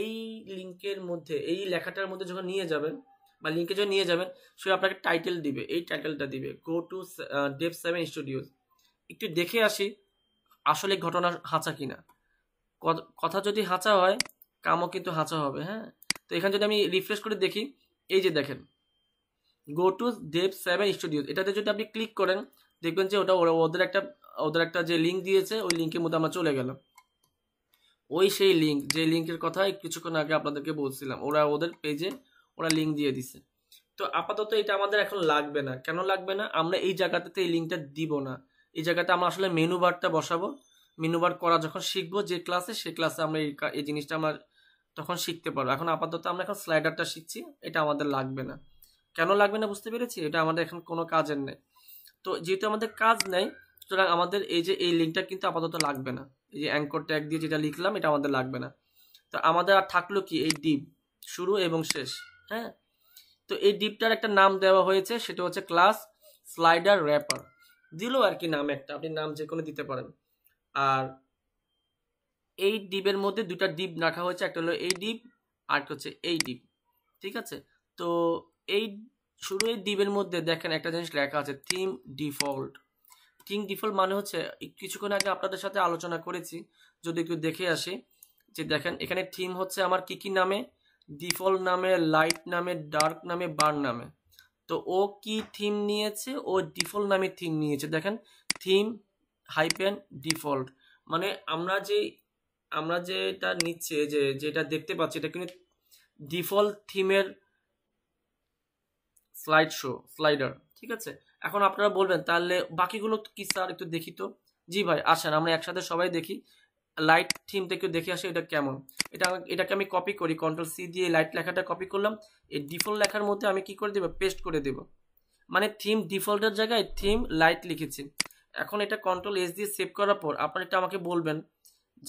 এই লিঙ্কের মধ্যে এই লেখাটার মধ্যে যখন নিয়ে যাবেন বা লিঙ্কে যখন নিয়ে যাবেন সে আপনাকে টাইটেল দিবে এই টাইটেলটা দিবে go to Dev seven studio একটু দেখে আসি আসলে ঘটনা হাঁচা কিনা কথা যদি হাঁচা হয় কামও কিন্তু হাঁচা হবে হ্যাঁ তো এখানে যদি আমি রিফ্রেশ করে দেখি এই যে দেখেন go to Dev seven studio এটাতে যদি আপনি ক্লিক করেন দেখবেন যে ওটা ওদের একটা ওদের একটা যে লিঙ্ক দিয়েছে ওই লিঙ্কের মধ্যে আমার চলে গেল ওই সেই লিঙ্ক যে লিঙ্কের কথা কিছুক্ষণ আগে আপনাদেরকে বলছিলাম ওরা ওদের পেজে ওরা লিঙ্ক দিয়ে দিছে তো আপাতত এটা আমাদের এখন লাগবে না কেন লাগবে না আমরা এই জায়গাটাতে এই লিঙ্কটা দিব না এই জায়গাতে আমরা আসলে মেনু বারটা বসাবো মেনু বার করা যখন শিখবো যে ক্লাসে সে ক্লাসে আমরা এই জিনিসটা আমরা তখন শিখতে পারো এখন আপাতত আমরা এখন স্লাইডারটা শিখছি এটা আমাদের লাগবে না কেন লাগবে না বুঝতে পেরেছি এটা আমাদের এখন কোনো কাজের নেই তো যেহেতু আমাদের কাজ নেই সুতরাং আমাদের এই যে এই লিঙ্কটা কিন্তু আপাতত লাগবে না এই যে অ্যাঙ্কর ট্যাগ দিয়ে যেটা লিখলাম এটা আমাদের লাগবে না তো আমাদের আর থাকলো কি এই ডিপ শুরু এবং শেষ হ্যাঁ তো এই ডিপটার একটা নাম দেওয়া হয়েছে সেটা হচ্ছে ক্লাস স্লাইডার র্যাপার দিল আর কি নাম একটা আপনি নাম যে কোনো দিতে পারেন আর এই ডিপের মধ্যে দুটা ডিপ রাখা হয়েছে একটা হলো এই ডিপ আরেকটা হচ্ছে এই ডিপ ঠিক আছে তো এই শুরু এই ডিপের মধ্যে দেখেন একটা জিনিস লেখা আছে থিম ডিফল্ট থিম ডিফল্ট মানে হচ্ছে কিছুক্ষণ আগে আপনাদের সাথে আলোচনা করেছি যদি একটু দেখে আসি যে দেখেন এখানে থিম হচ্ছে আমার কি কি নামে ডিফল্ট নামে লাইট নামে ডার্ক নামে বার নামে তো ও কি থিম নিয়েছে ও ডিফল্ট নামে থিম নিয়েছে দেখেন থিম হাইপেন ডিফল্ট মানে আমরা যে আমরা যেটা নিচ্ছে যে যেটা দেখতে পাচ্ছি এটা কিন্তু ডিফল্ট থিমের স্লাইড শো স্লাইডার ঠিক আছে এখন আপনারা বলবেন তাহলে বাকিগুলো কি স্যার একটু দেখি তো জি ভাই আসেন আমরা একসাথে সবাই দেখি লাইট থিম থেকে দেখে আসি এটা কেমন এটা এটাকে আমি কপি করি কন্ট্রোল সি দিয়ে লাইট লেখাটা কপি করলাম এই ডিফল্ট লেখার মধ্যে আমি কি করে দেব পেস্ট করে দেব মানে থিম ডিফল্টের জায়গায় থিম লাইট লিখেছি এখন এটা কন্ট্রোল এস দিয়ে সেভ করার পর আপনারা এটা আমাকে বলবেন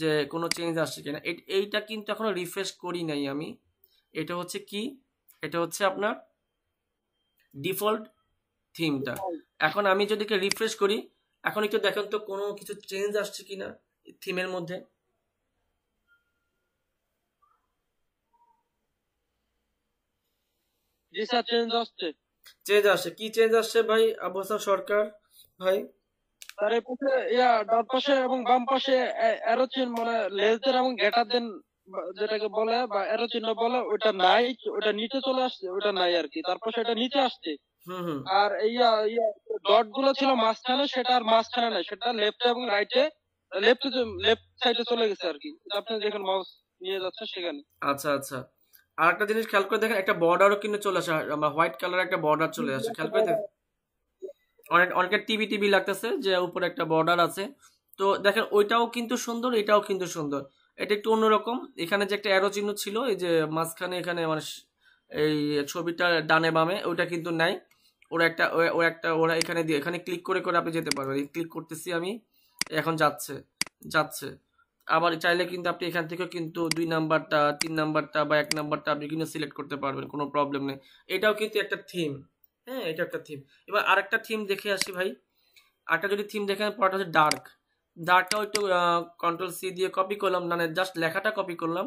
যে কোনো চেঞ্জ আসছে কিনা এইটা কিন্তু এখনো রিফ্রেশ করি নাই আমি এটা হচ্ছে কি এটা হচ্ছে আপনার ডিফল্ট থিমটা এখন আমি যদি রিফ্রেশ করি এখন একটু দেখেন তো কোনো কিছু চেঞ্জ আসছে কিনা থিমের মধ্যে চেঞ্জ আসছে কি চেঞ্জ আসছে ভাই আবহাওয়া সরকার ভাই তার এই পাশে ইয়া ডান পাশে এবং বাম পাশে অ্যারো চিহ্ন মানে লেস এবং গেটার দেন যেটাকে বলে বা অ্যারো বলে ওটা নাই ওটা নিচে চলে আসছে ওটা নাই আর কি তারপর সেটা নিচে আসছে আর ইয়া ইয়া ডট গুলো ছিল মাঝখানে সেটা আর মাঝখানে নাই সেটা লেফটে এবং রাইটে লেফট লেফট সাইডে চলে গেছে আর কি আপনি যেখানে মাউস নিয়ে যাচ্ছেন সেখানে আচ্ছা আচ্ছা আর একটা জিনিস খেয়াল করে দেখেন একটা বর্ডারও কিন্তু চলে আসে হোয়াইট কালার একটা বর্ডার চলে আসে খেয়াল করে দেখেন অনেক অনেকের টিভি টিভি লাগতেছে যে উপরে একটা বর্ডার আছে তো দেখেন ওইটাও কিন্তু সুন্দর এটাও কিন্তু সুন্দর এটা একটু অন্যরকম এখানে যে একটা অ্যারো চিহ্ন ছিল এই যে মাঝখানে এখানে মানে এই ছবিটার ডানে বামে ওইটা কিন্তু নাই ওরা একটা ওরা একটা ওরা এখানে দিয়ে এখানে ক্লিক করে করে আপনি যেতে পারবেন ক্লিক করতেছি আমি এখন যাচ্ছে যাচ্ছে আবার চাইলে কিন্তু আপনি এখান থেকে কিন্তু দুই নাম্বারটা তিন নাম্বারটা বা এক নাম্বারটা আপনি কিন্তু সিলেক্ট করতে পারবেন কোনো প্রবলেম নেই এটাও কিন্তু একটা থিম হ্যাঁ এটা একটা থিম এবার আরেকটা থিম দেখে আসি ভাই আরেকটা যদি থিম দেখে পরটা হচ্ছে ডার্ক ডার্কটাও একটু কন্ট্রোল সি দিয়ে কপি করলাম না মানে জাস্ট লেখাটা কপি করলাম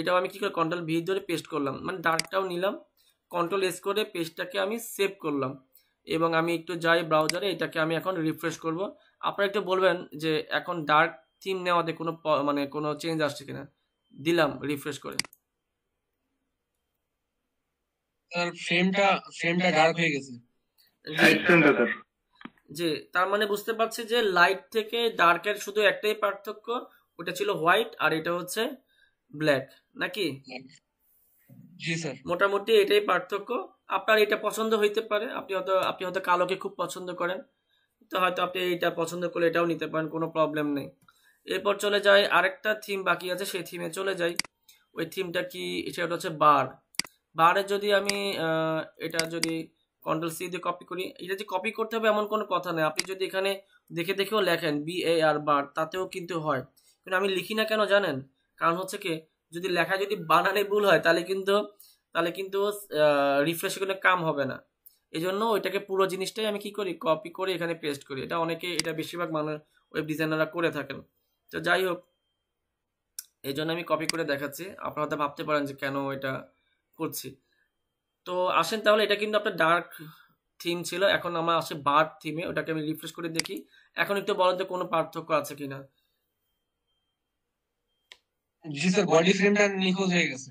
এটাও আমি কী করে কন্ট্রোল ভি ধরে পেস্ট করলাম মানে ডার্কটাও নিলাম কন্ট্রোল এস করে পেস্টটাকে আমি সেভ করলাম এবং আমি একটু যাই ব্রাউজারে এটাকে আমি এখন রিফ্রেশ করব আপনারা একটু বলবেন যে এখন ডার্ক থিম নেওয়াতে কোনো মানে কোনো চেঞ্জ আসছে কিনা দিলাম রিফ্রেশ করে আপনার ফ্রেমটা ফ্রেমটা গার্ড হয়ে গেছে জি তার মানে বুঝতে পারছি যে লাইট থেকে ডার্কের শুধু একটাই পার্থক্য ওটা ছিল হোয়াইট আর এটা হচ্ছে ব্ল্যাক নাকি জি স্যার মোটামুটি এটাই পার্থক্য আপনার এটা পছন্দ হইতে পারে আপনি হয়তো আপনি হয়তো কালোকে খুব পছন্দ করেন তো হয়তো আপনি এটা পছন্দ করলে এটাও নিতে পারেন কোনো প্রবলেম নেই এরপর চলে যায় আরেকটা থিম বাকি আছে সেই থিমে চলে যাই ওই থিমটা কি সেটা হচ্ছে বার বারে যদি আমি এটা যদি কন্ট্রোল সি দিয়ে কপি করি এটা যে কপি করতে হবে এমন কোনো কথা নেই আপনি যদি এখানে দেখে দেখেও লেখেন বি এ আর বার তাতেও কিন্তু হয় কিন্তু আমি লিখি না কেন জানেন কারণ হচ্ছে কি যদি লেখা যদি বানানে ভুল হয় তাহলে কিন্তু তাহলে কিন্তু রিফ্রেশনে কাম হবে না এই জন্য ওইটাকে পুরো জিনিসটাই আমি কি করি কপি করে এখানে পেস্ট করি এটা অনেকে এটা বেশিরভাগ মানুষ ওয়েব ডিজাইনাররা করে থাকেন তো যাই হোক এই জন্য আমি কপি করে দেখাচ্ছি আপনারা ভাবতে পারেন যে কেন এটা করছি তো আসেন তাহলে এটা কিন্তু আপনার ডার্ক থিম ছিল এখন আমার আসে বার থিমে ওটাকে আমি রিফ্রেশ করে দেখি এখন একটু বলেন তো কোনো পার্থক্য আছে কিনা জি বডি ফ্রেমটা নিখোঁজ হয়ে গেছে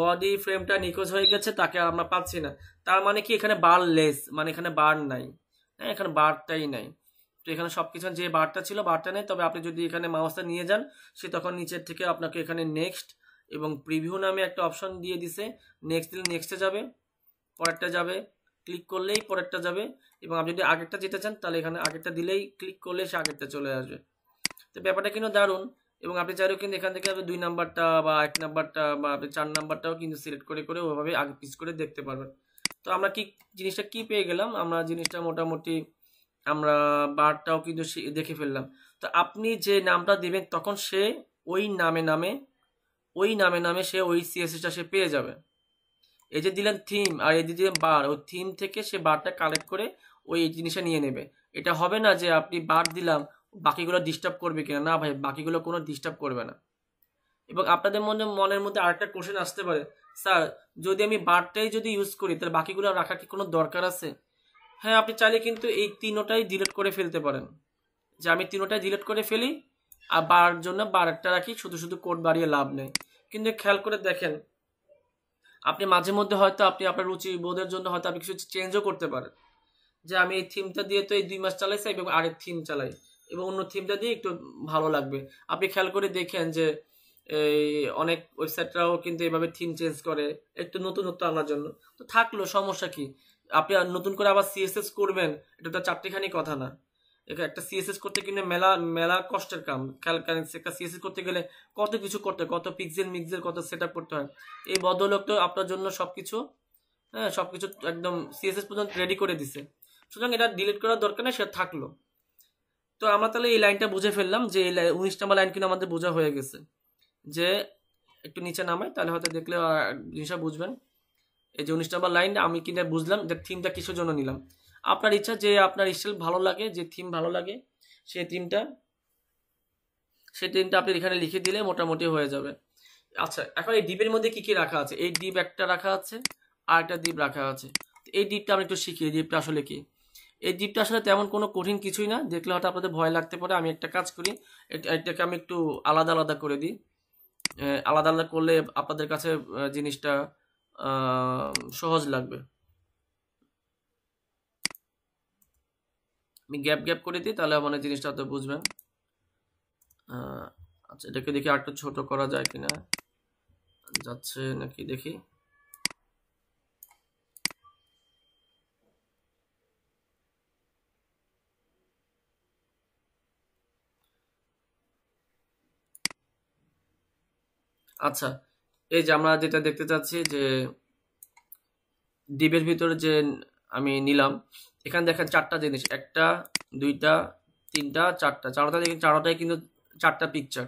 বডি ফ্রেমটা নিখোঁজ হয়ে গেছে তাকে আর আমরা পাচ্ছি না তার মানে কি এখানে বার লেস মানে এখানে বার নাই হ্যাঁ এখানে বারটাই নাই তো এখানে সব কিছু যে বারটা ছিল বারটা নেই তবে আপনি যদি এখানে মাউসটা নিয়ে যান সে তখন নিচের থেকে আপনাকে এখানে নেক্সট এবং প্রিভিউ নামে একটা অপশন দিয়ে দিছে নেক্সট দিলে নেক্সটে যাবে পরেরটা যাবে ক্লিক করলেই পরেরটা যাবে এবং আপনি যদি আগেরটা যেতে চান তাহলে এখানে আগেরটা দিলেই ক্লিক করলে সে আগেরটা চলে আসবে তো ব্যাপারটা কিন্তু দারুণ এবং আপনি চাইলেও কিন্তু এখান থেকে আপনি দুই নাম্বারটা বা এক নাম্বারটা বা আপনি চার নাম্বারটাও কিন্তু সিলেক্ট করে করে ওভাবে আগে পিস করে দেখতে পারবেন তো আমরা কি জিনিসটা কি পেয়ে গেলাম আমরা জিনিসটা মোটামুটি আমরা বারটাও কিন্তু দেখে ফেললাম তো আপনি যে নামটা দেবেন তখন সে ওই নামে নামে ওই নামে নামে সে ওই সিএসএসটা সে পেয়ে যাবে এই যে দিলেন থিম আর এই দিলেন বার ওই থিম থেকে সে বারটা কালেক্ট করে ওই জিনিসটা নিয়ে নেবে এটা হবে না যে আপনি বার দিলাম বাকিগুলো ডিস্টার্ব করবে কিনা না ভাই বাকিগুলো কোনো ডিস্টার্ব করবে না এবং আপনাদের মনে মনের মধ্যে আরেকটা কোশ্চেন আসতে পারে স্যার যদি আমি বারটাই যদি ইউজ করি তাহলে বাকিগুলো রাখার কি কোনো দরকার আছে হ্যাঁ আপনি চাইলে কিন্তু এই তিনোটাই ডিলিট করে ফেলতে পারেন যে আমি তিনোটাই ডিলিট করে ফেলি আর বাড়ার জন্য বাড়ারটা রাখি শুধু শুধু কোড বাড়িয়ে লাভ নেই কিন্তু খেয়াল করে দেখেন আপনি মাঝে মধ্যে হয়তো আপনি আপনার রুচি বোধের জন্য হয়তো আপনি কিছু চেঞ্জও করতে পারেন যে আমি এই থিমটা দিয়ে তো এই দুই মাস চালাইছি এবং আরেক থিম চালাই এবং অন্য থিমটা দিয়ে একটু ভালো লাগবে আপনি খেয়াল করে দেখেন যে এই অনেক ওয়েবসাইটরাও কিন্তু এইভাবে থিম চেঞ্জ করে একটু নতুনত্ব আনার জন্য তো থাকলো সমস্যা কি আপনি নতুন করে আবার সিএসএস করবেন এটা তো চারটিখানি কথা না একটা সিএসএস করতে কিনে মেলা মেলা কষ্টের কাম একটা সিএসএস করতে গেলে কত কিছু করতে হয় কত পিক্সেল মিক্সেল কত সেট করতে হয় এই ভদ্রলোক তো আপনার জন্য সব কিছু হ্যাঁ সব কিছু একদম সিএসএস পর্যন্ত রেডি করে দিছে সুতরাং এটা ডিলিট করার দরকার নেই সেটা থাকলো তো আমরা তাহলে এই লাইনটা বুঝে ফেললাম যে এই উনিশ নম্বর লাইন কিন্তু আমাদের বোঝা হয়ে গেছে যে একটু নিচে নামাই তাহলে হয়তো দেখলে জিনিসটা বুঝবেন এই যে উনিশ নম্বর লাইন আমি কিনে বুঝলাম যে থিমটা কিসের জন্য নিলাম আপনার ইচ্ছা যে আপনার স্টাইল ভালো লাগে যে থিম ভালো লাগে সেই থিমটা সে থিমটা আপনি এখানে লিখে দিলে মোটামুটি হয়ে যাবে আচ্ছা এখন এই ডিপের মধ্যে কি কি রাখা আছে এই ডিপ একটা রাখা আছে আর একটা ডিপ রাখা আছে এই ডিপটা আমি একটু শিখি ডিপটা আসলে কি এই ডিপটা আসলে তেমন কোনো কঠিন কিছুই না দেখলে হয়তো আপনাদের ভয় লাগতে পারে আমি একটা কাজ করি এটাকে আমি একটু আলাদা আলাদা করে দিই আলাদা আলাদা করলে আপনাদের কাছে জিনিসটা সহজ লাগবে আমি গ্যাপ গ্যাপ করে দিই তাহলে মানে জিনিসটা তো বুঝবেন আচ্ছা এটাকে দেখি আর ছোট করা যায় কিনা যাচ্ছে নাকি দেখি আচ্ছা এই যে আমরা যেটা দেখতে চাচ্ছি যে ডিবের ভিতরে যে আমি নিলাম এখানে দেখেন চারটা জিনিস একটা দুইটা তিনটা চারটা চারটা দেখেন চারটায় কিন্তু চারটা পিকচার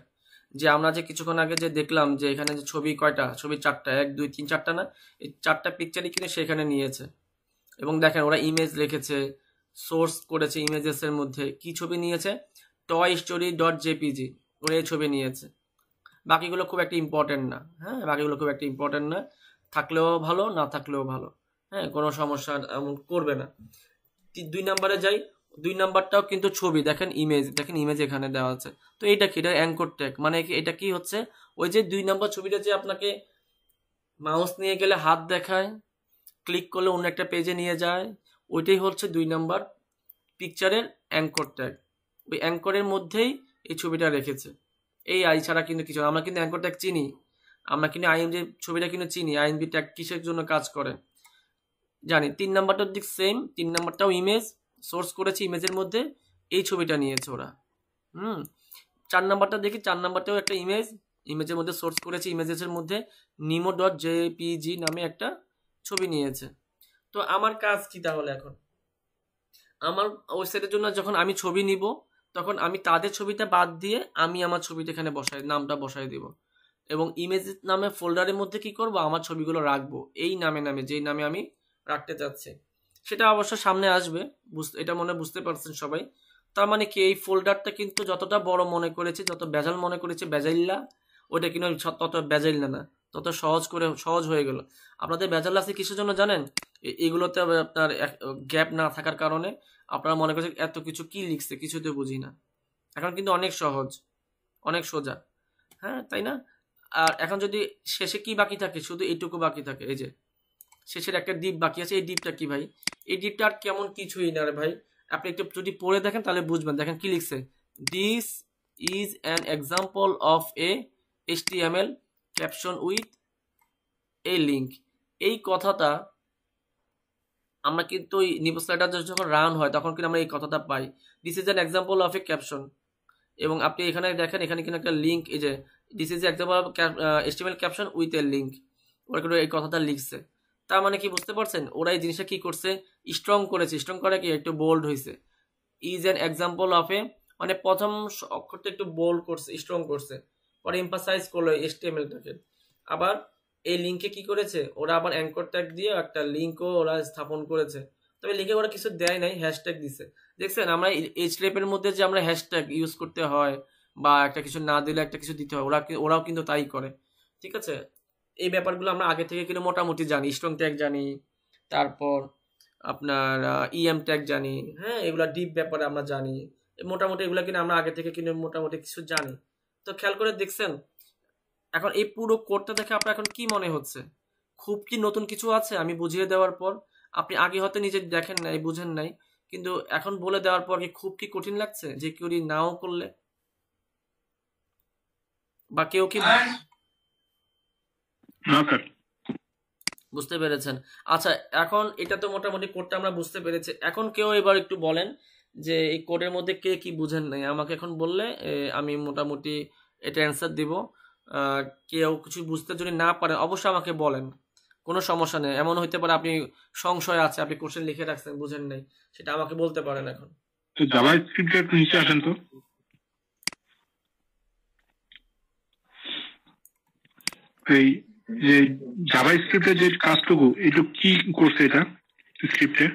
যে আমরা যে কিছুক্ষণ আগে যে দেখলাম যে এখানে যে ছবি কয়টা ছবি চারটা এক দুই তিন চারটা না এই চারটা পিকচারই কিন্তু সেখানে নিয়েছে এবং দেখেন ওরা ইমেজ লিখেছে সোর্স করেছে ইমেজেসের মধ্যে কি ছবি নিয়েছে টয় স্টোরি ডট জেপিজি ওরা এই ছবি নিয়েছে বাকিগুলো খুব একটা ইম্পর্টেন্ট না হ্যাঁ বাকিগুলো খুব একটা ইম্পর্টেন্ট না থাকলেও ভালো না থাকলেও ভালো হ্যাঁ কোনো সমস্যা এমন করবে না দুই নাম্বারে যাই দুই নাম্বারটাও কিন্তু ছবি দেখেন ইমেজ দেখেন ইমেজ এখানে দেওয়া আছে তো এটা কি এটা অ্যাঙ্কর ট্যাগ মানে এটা কি হচ্ছে ওই যে দুই নাম্বার ছবিটা যে আপনাকে মাউস নিয়ে গেলে হাত দেখায় ক্লিক করলে অন্য একটা পেজে নিয়ে যায় ওইটাই হচ্ছে দুই নাম্বার পিকচারের অ্যাঙ্কর ট্যাগ ওই অ্যাঙ্করের মধ্যেই এই ছবিটা রেখেছে এই আই ছাড়া কিন্তু কিছু আমরা কিন্তু অ্যাঙ্কর ট্যাগ চিনি আমরা কিন্তু আইএমজি ছবিটা কিন্তু চিনি আইএমবি ট্যাগ কিসের জন্য কাজ করে জানি তিন নাম্বারটার দিক সেম তিন নাম্বারটাও ইমেজ সোর্স করেছে ইমেজের মধ্যে এই ছবিটা নিয়েছে ওরা হুম চার নাম্বারটা দেখি চার নাম্বারটাও একটা ইমেজ ইমেজের মধ্যে সোর্স করেছে ইমেজেসের মধ্যে নিমো ডট জেপিজি নামে একটা ছবি নিয়েছে তো আমার কাজ কি তাহলে এখন আমার ওয়েবসাইটের জন্য যখন আমি ছবি নিব তখন আমি তাদের ছবিটা বাদ দিয়ে আমি আমার ছবিটা এখানে বসাই নামটা বসাই দেব এবং ইমেজ নামে ফোল্ডারের মধ্যে কি করব আমার ছবিগুলো রাখবো এই নামে নামে যেই নামে আমি রাখতে যাচ্ছে সেটা অবশ্য সামনে আসবে এটা মনে বুঝতে পারছেন সবাই তার মানে কি এই ফোল্ডারটা কিন্তু যতটা বড় মনে করেছে যত বেজাল মনে করেছে বেজাইল্লা ওটা কিন্তু তত বেজাইল্লা না তত সহজ করে সহজ হয়ে গেল আপনাদের বেজাল আছে কিসের জন্য জানেন এগুলোতে আপনার গ্যাপ না থাকার কারণে আপনারা মনে করছেন এত কিছু কি লিখছে কিছুতে বুঝি না এখন কিন্তু অনেক সহজ অনেক সোজা হ্যাঁ তাই না আর এখন যদি শেষে কি বাকি থাকে শুধু এইটুকু বাকি থাকে এই যে শেষের একটা দ্বীপ বাকি আছে এই দ্বীপটা কি ভাই এই দ্বীপটা আর কেমন কিছুই না রে ভাই আপনি একটু যদি পড়ে দেখেন তাহলে বুঝবেন দেখেন কি লিখছে this is an example of a S T M L caption with a link এই কথাটা আমরা কিন্তু ওই নিউজ স্লাইডার যখন রান হয় তখন কিন্তু আমরা এই কথাটা পাই this is an example of a caption এবং আপনি এখানে দেখেন এখানে কিন্তু একটা লিঙ্ক এই যে this is example of L caption with a link ওরা কিন্তু এই কথাটা লিখছে তার মানে কি বুঝতে পারছেন ওরা এই জিনিসটা কি করছে স্ট্রং করেছে স্ট্রং করে কি একটু বোল্ড হয়েছে is an example of a মানে প্রথম অক্ষরটা একটু বোল্ড করছে স্ট্রং করছে পরে এম্পাসাইজ করলো টাকে আবার এই লিঙ্কে কি করেছে ওরা আবার অ্যাঙ্কর ট্যাগ দিয়ে একটা লিঙ্কও ওরা স্থাপন করেছে তবে লিঙ্কে ওরা কিছু দেয় নাই হ্যাশট্যাগ দিছে দেখছেন আমরা এইচ স্টেপের মধ্যে যে আমরা হ্যাশট্যাগ ইউজ করতে হয় বা একটা কিছু না দিলে একটা কিছু দিতে হয় ওরা ওরাও কিন্তু তাই করে ঠিক আছে এই ব্যাপারগুলো আমরা আগে থেকে কিন্তু মোটামুটি জানি স্ট্রং ট্যাগ জানি তারপর আপনার ইএম e ট্যাগ জানি হ্যাঁ এগুলো ডিপ ব্যাপারে আমরা জানি মোটামুটি এগুলো কিন্তু আমরা আগে থেকে কিন্তু মোটামুটি কিছু জানি তো খেয়াল করে দেখছেন এখন এই পুরো কোডটা দেখে আপনার এখন কি মনে হচ্ছে খুব কি নতুন কিছু আছে আমি বুঝিয়ে দেওয়ার পর আপনি আগে হয়তো নিজে দেখেন নাই বুঝেন নাই কিন্তু এখন বলে দেওয়ার পর কি খুব কি কঠিন লাগছে যে কেউ নাও করলে বা কেউ কি বুঝতে পেরেছেন আচ্ছা এখন এটা তো মোটামুটি কোডটা আমরা বুঝতে পেরেছি এখন কেউ এবার একটু বলেন যে এই কোডের মধ্যে কে কি বুঝেন নাই আমাকে এখন বললে আমি মোটামুটি এটা অ্যান্সার দিব কেউ কিছু বুঝতে যদি না পারেন অবশ্যই আমাকে বলেন কোনো সমস্যা নেই এমন হইতে পারে আপনি সংশয় আছে আপনি কোশ্চেন লিখে রাখছেন বুঝেন নাই সেটা আমাকে বলতে পারেন এখন নিচে আসেন তো এই যে জাভা যে কাজটুকু এটুকু কি করছে এটা স্ক্রিপ্টে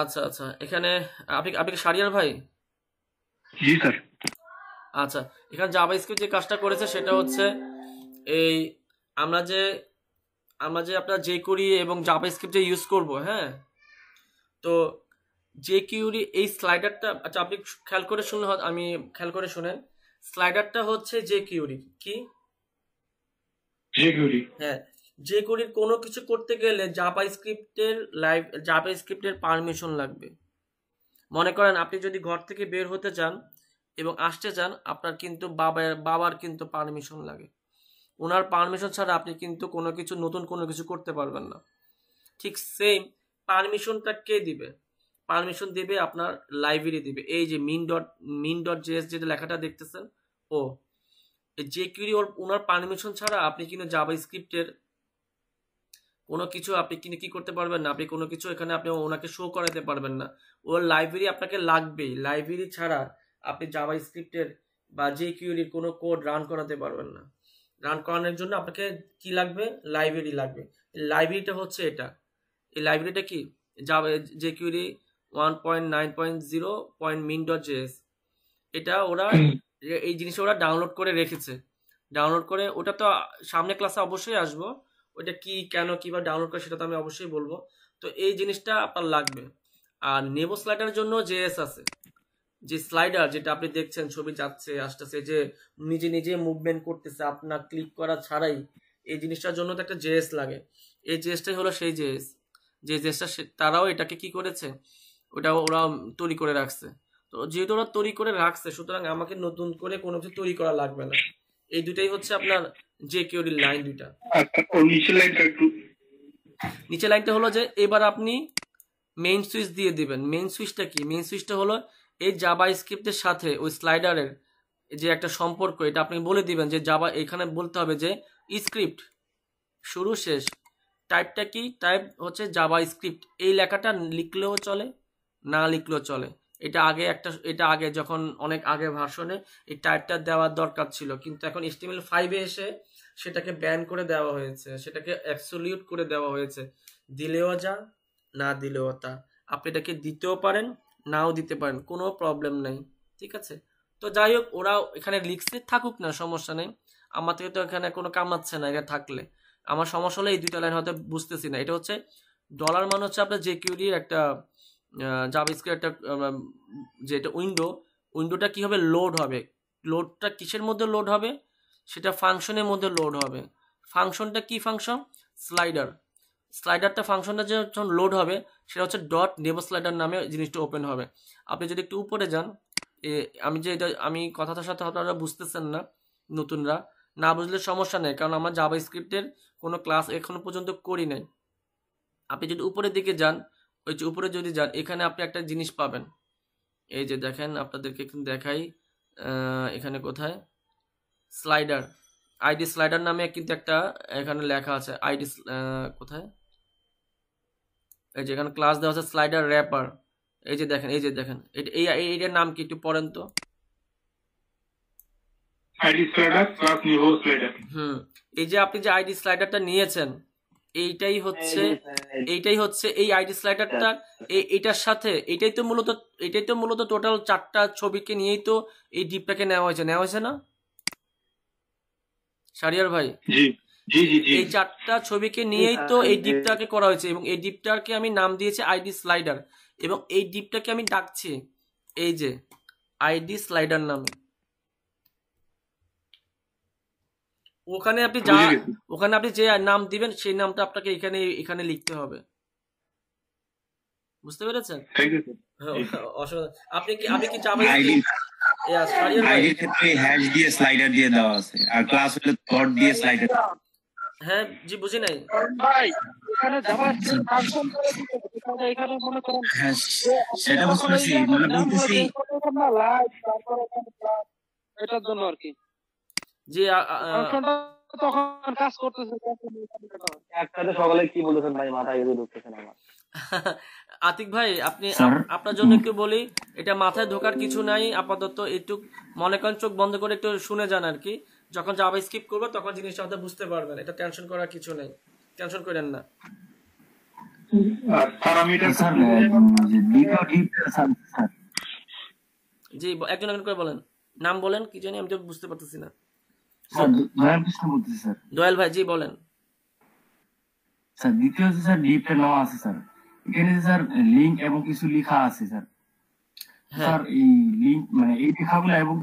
আচ্ছা আচ্ছা এখানে আপনি আপনি সারিয়ার ভাই জি স্যার আচ্ছা এখানে জাভা যে কাজটা করেছে সেটা হচ্ছে এই আমরা যে আমরা যে আপনার যে করি এবং জাভা যে ইউজ করব হ্যাঁ তো যে কিউরি এই স্লাইডারটা আচ্ছা আপনি খেয়াল করে শুনলে আমি খেয়াল করে শুনেন স্লাইডারটা হচ্ছে যে কিউরি কি জেকুরি হ্যাঁ জেকুরির কোনো কিছু করতে গেলে জাভা স্ক্রিপ্টের লাইভ জাভা স্ক্রিপ্টের পারমিশন লাগবে মনে করেন আপনি যদি ঘর থেকে বের হতে চান এবং আসতে চান আপনার কিন্তু বাবার বাবার কিন্তু পারমিশন লাগে ওনার পারমিশন ছাড়া আপনি কিন্তু কোনো কিছু নতুন কোনো কিছু করতে পারবেন না ঠিক সেম পারমিশনটা কে দিবে পারমিশন দেবে আপনার লাইব্রেরি দিবে এই যে min dot min dot JS যেটা লেখাটা দেখতেছেন ও যে কিউরি ওর ওনার পারমিশন ছাড়া আপনি কিন্তু জাবা স্ক্রিপ্টের কোনো কিছু আপনি কিন্তু কি করতে পারবেন না আপনি কোনো কিছু এখানে আপনি ওনাকে শো করাতে পারবেন না ওর লাইব্রেরি আপনাকে লাগবেই লাইব্রেরি ছাড়া আপনি জাবা স্ক্রিপ্টের বা যে কিউরির কোনো কোড রান করাতে পারবেন না রান করানোর জন্য আপনাকে কি লাগবে লাইব্রেরি লাগবে লাইব্রেরিটা হচ্ছে এটা এই লাইব্রেরিটা কি জাবা যে query one point nine point zero point min dot JS এটা ওরা এই জিনিসটা ওরা ডাউনলোড করে রেখেছে ডাউনলোড করে ওটা তো সামনে ক্লাসে অবশ্যই আসবো ওটা কি কেন বা ডাউনলোড করে সেটা তো আমি অবশ্যই বলবো তো এই জিনিসটা আপনার লাগবে আর নেবো স্লাইডার জন্য জেএস আছে যে স্লাইডার যেটা আপনি দেখছেন ছবি যাচ্ছে আসতেছে যে নিজে নিজে মুভমেন্ট করতেছে আপনার ক্লিক করা ছাড়াই এই জিনিসটার জন্য তো একটা জেএস লাগে এই জেএসটাই হলো সেই জেএস যে জেএসটা তারাও এটাকে কি করেছে ওটা ওরা তৈরি করে রাখছে তো যেহেতু ওরা তৈরি করে রাখছে সুতরাং আমাকে নতুন করে কোনো কিছু তৈরি করা লাগবে না এই দুটাই হচ্ছে আপনার যে কিউরির লাইন দুটা নিচে লাইনটা একটু নিচে লাইনটা হলো যে এবার আপনি মেইন সুইচ দিয়ে দিবেন মেইন সুইচটা কি মেইন সুইচটা হলো এই জাবা স্ক্রিপ্টের সাথে ওই স্লাইডারের যে একটা সম্পর্ক এটা আপনি বলে দিবেন যে জাবা এখানে বলতে হবে যে স্ক্রিপ্ট শুরু শেষ টাইপটা কি টাইপ হচ্ছে জাবা স্ক্রিপ্ট এই লেখাটা লিখলেও চলে না লিখলেও চলে এটা আগে একটা এটা আগে যখন অনেক আগে ভার্সনে এই টাইপটা দেওয়ার দরকার ছিল কিন্তু এখন এস্টিমেল ফাইভে এসে সেটাকে ব্যান করে দেওয়া হয়েছে সেটাকে অ্যাকসোলিউট করে দেওয়া হয়েছে দিলেও যা না দিলেও তা আপনি এটাকে দিতেও পারেন নাও দিতে পারেন কোনো প্রবলেম নেই ঠিক আছে তো যাই হোক ওরা এখানে লিখছে থাকুক না সমস্যা নেই আমার থেকে তো এখানে কোনো কামাচ্ছে না এটা থাকলে আমার সমস্যা হলে এই দুইটা লাইন হয়তো বুঝতেছি না এটা হচ্ছে ডলার মানে হচ্ছে আপনার জেকিউরির কিউরির একটা জাভাস্ক্রিপ্ট একটা যেটা উইন্ডো উইন্ডোটা কী লোড হবে লোডটা কিসের মধ্যে লোড হবে সেটা ফাংশনের মধ্যে লোড হবে ফাংশনটা কি ফাংশন স্লাইডার স্লাইডারটা ফাংশনটা যখন লোড হবে সেটা হচ্ছে ডট নেবো স্লাইডার নামে জিনিসটা ওপেন হবে আপনি যদি একটু উপরে যান আমি যে এটা আমি কথাটার সাথে আপনারা বুঝতেছেন না নতুনরা না বুঝলে সমস্যা নেই কারণ আমার জাভা স্ক্রিপ্টের কোনো ক্লাস এখনও পর্যন্ত করি নাই আপনি যদি উপরের দিকে যান ওই যে উপরে যদি যান এখানে আপনি একটা জিনিস পাবেন এই যে দেখেন আপনাদেরকে দেখাই এখানে কোথায় স্লাইডার আইডি স্লাইডার নামে কিন্তু একটা এখানে লেখা আছে আইডি কোথায় এই যে এখানে ক্লাস দেওয়া আছে স্লাইডার র্যাপার এই যে দেখেন এই যে দেখেন এই এইটার নাম কি একটু পড়েন তো ID slider class new slider হুম এই যে আপনি যে আইডি স্লাইডারটা নিয়েছেন এইটাই হচ্ছে হ্যাঁ, হ্যাঁ, হ্যাঁ, এইটাই হচ্ছে এই আইডি স্লাইডারটা এটার সাথে এটাই তো মূলত এটাই তো মূলত টোটাল চারটা ছবিকে নিয়েই তো এই ডিপটাকে নেওয়া হয়েছে নেওয়া হয়েছে না সারিয়ার ভাই এই চারটা ছবিকে নিয়েই তো এই ডিপটাকে করা হয়েছে এবং এই ডিপটাকে আমি নাম দিয়েছি আইডি স্লাইডার এবং এই ডিপটাকে আমি ডাকছি এই যে আইডি স্লাইডার নামে ওখানে আপনি যা ওখানে আপনি যে নাম দিবেন সেই নামটা আপনাকে এখানে এখানে লিখতে হবে বুঝতে পেরেছেন হ্যাঁ, আপনি কি আপনি কি চাবেন হ্যাঁ জি বুঝি নাই হ্যাঁ, সেটা এটার জন্য আর কি যে তখন কাজ করতেছে সকালে কি বলেছেন ভাই মাথায় ঢুকতেছেন আমার আতিক ভাই আপনি আপনার জন্য একটু বলি এটা মাথায় ঢোকার কিছু নাই আপাতত একটু মনে চোখ বন্ধ করে একটু শুনে যান আর কি যখন স্কিপ করবো তখন জিনিসটা হয়তো বুঝতে পারবেন এটা টেনশন করার কিছু নেই টেনশন করেন না জি একজন একজন করে বলেন নাম বলেন কি জানি আমি তো বুঝতে পারতেছি না বলেন স্যার দ্বিতীয় স্যার নেওয়া আছে স্যার এখানে স্যার লিঙ্ক এবং কিছু আছে হ্যাঁ। স্যার এই লিঙ্ক মানে এই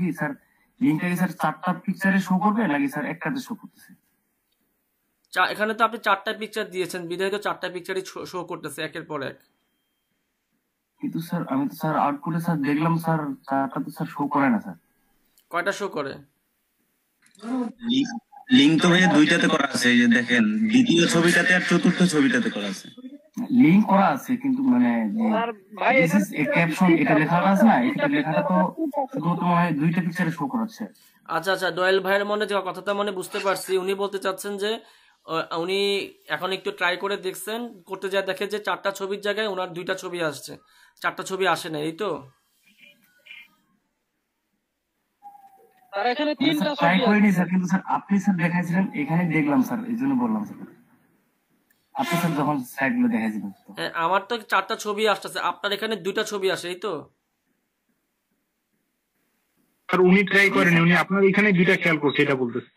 কি স্যার শো করবে নাকি স্যার শো করতেছে এখানে তো আপনি চারটা পিকচার দিয়েছেন বিদায় তো চারটা পিকচারই শো করতেছে একের পর এক কিন্তু স্যার আমি তো স্যার আউটপুটে স্যার দেখলাম স্যার চারটা তো স্যার শো করে না স্যার কয়টা শো করে লিঙ্ক তো ভাইয়া দুইটাতে করা আছে যে দেখেন দ্বিতীয় ছবিটাতে আর চতুর্থ ছবিটাতে করা আছে করা আছে কিন্তু মানে ক্যাপশন এটা লেখা আছে না এটা লেখাটা তো শুধু তোমার দুইটা পিকচারে মানে শো করাচ্ছে আচ্ছা আচ্ছা দয়াল ভাইয়ের মনে যে কথাটা মনে বুঝতে পারছি উনি বলতে চাচ্ছেন যে উনি এখন একটু ট্রাই করে দেখছেন করতে যায় দেখে যে চারটা ছবির জায়গায় ওনার দুইটা ছবি আসছে চারটা ছবি আসে না এই তো স্যার এখানে মানে তিনটা ট্রাই করিনি স্যার কিন্তু স্যার আপনি স্যার দেখাইছিলেন এখানে দেখলাম স্যার এই জন্য বললাম স্যার আপনি স্যার যখন দেখাইছিলেন হ্যাঁ আমার তো চারটা ছবি আপনার এখানে দুইটা ছবি আসে এই তো উনি ট্রাই করেনি উনি আপনার এখানে দুইটা খেয়াল করছে এটা বলতেছে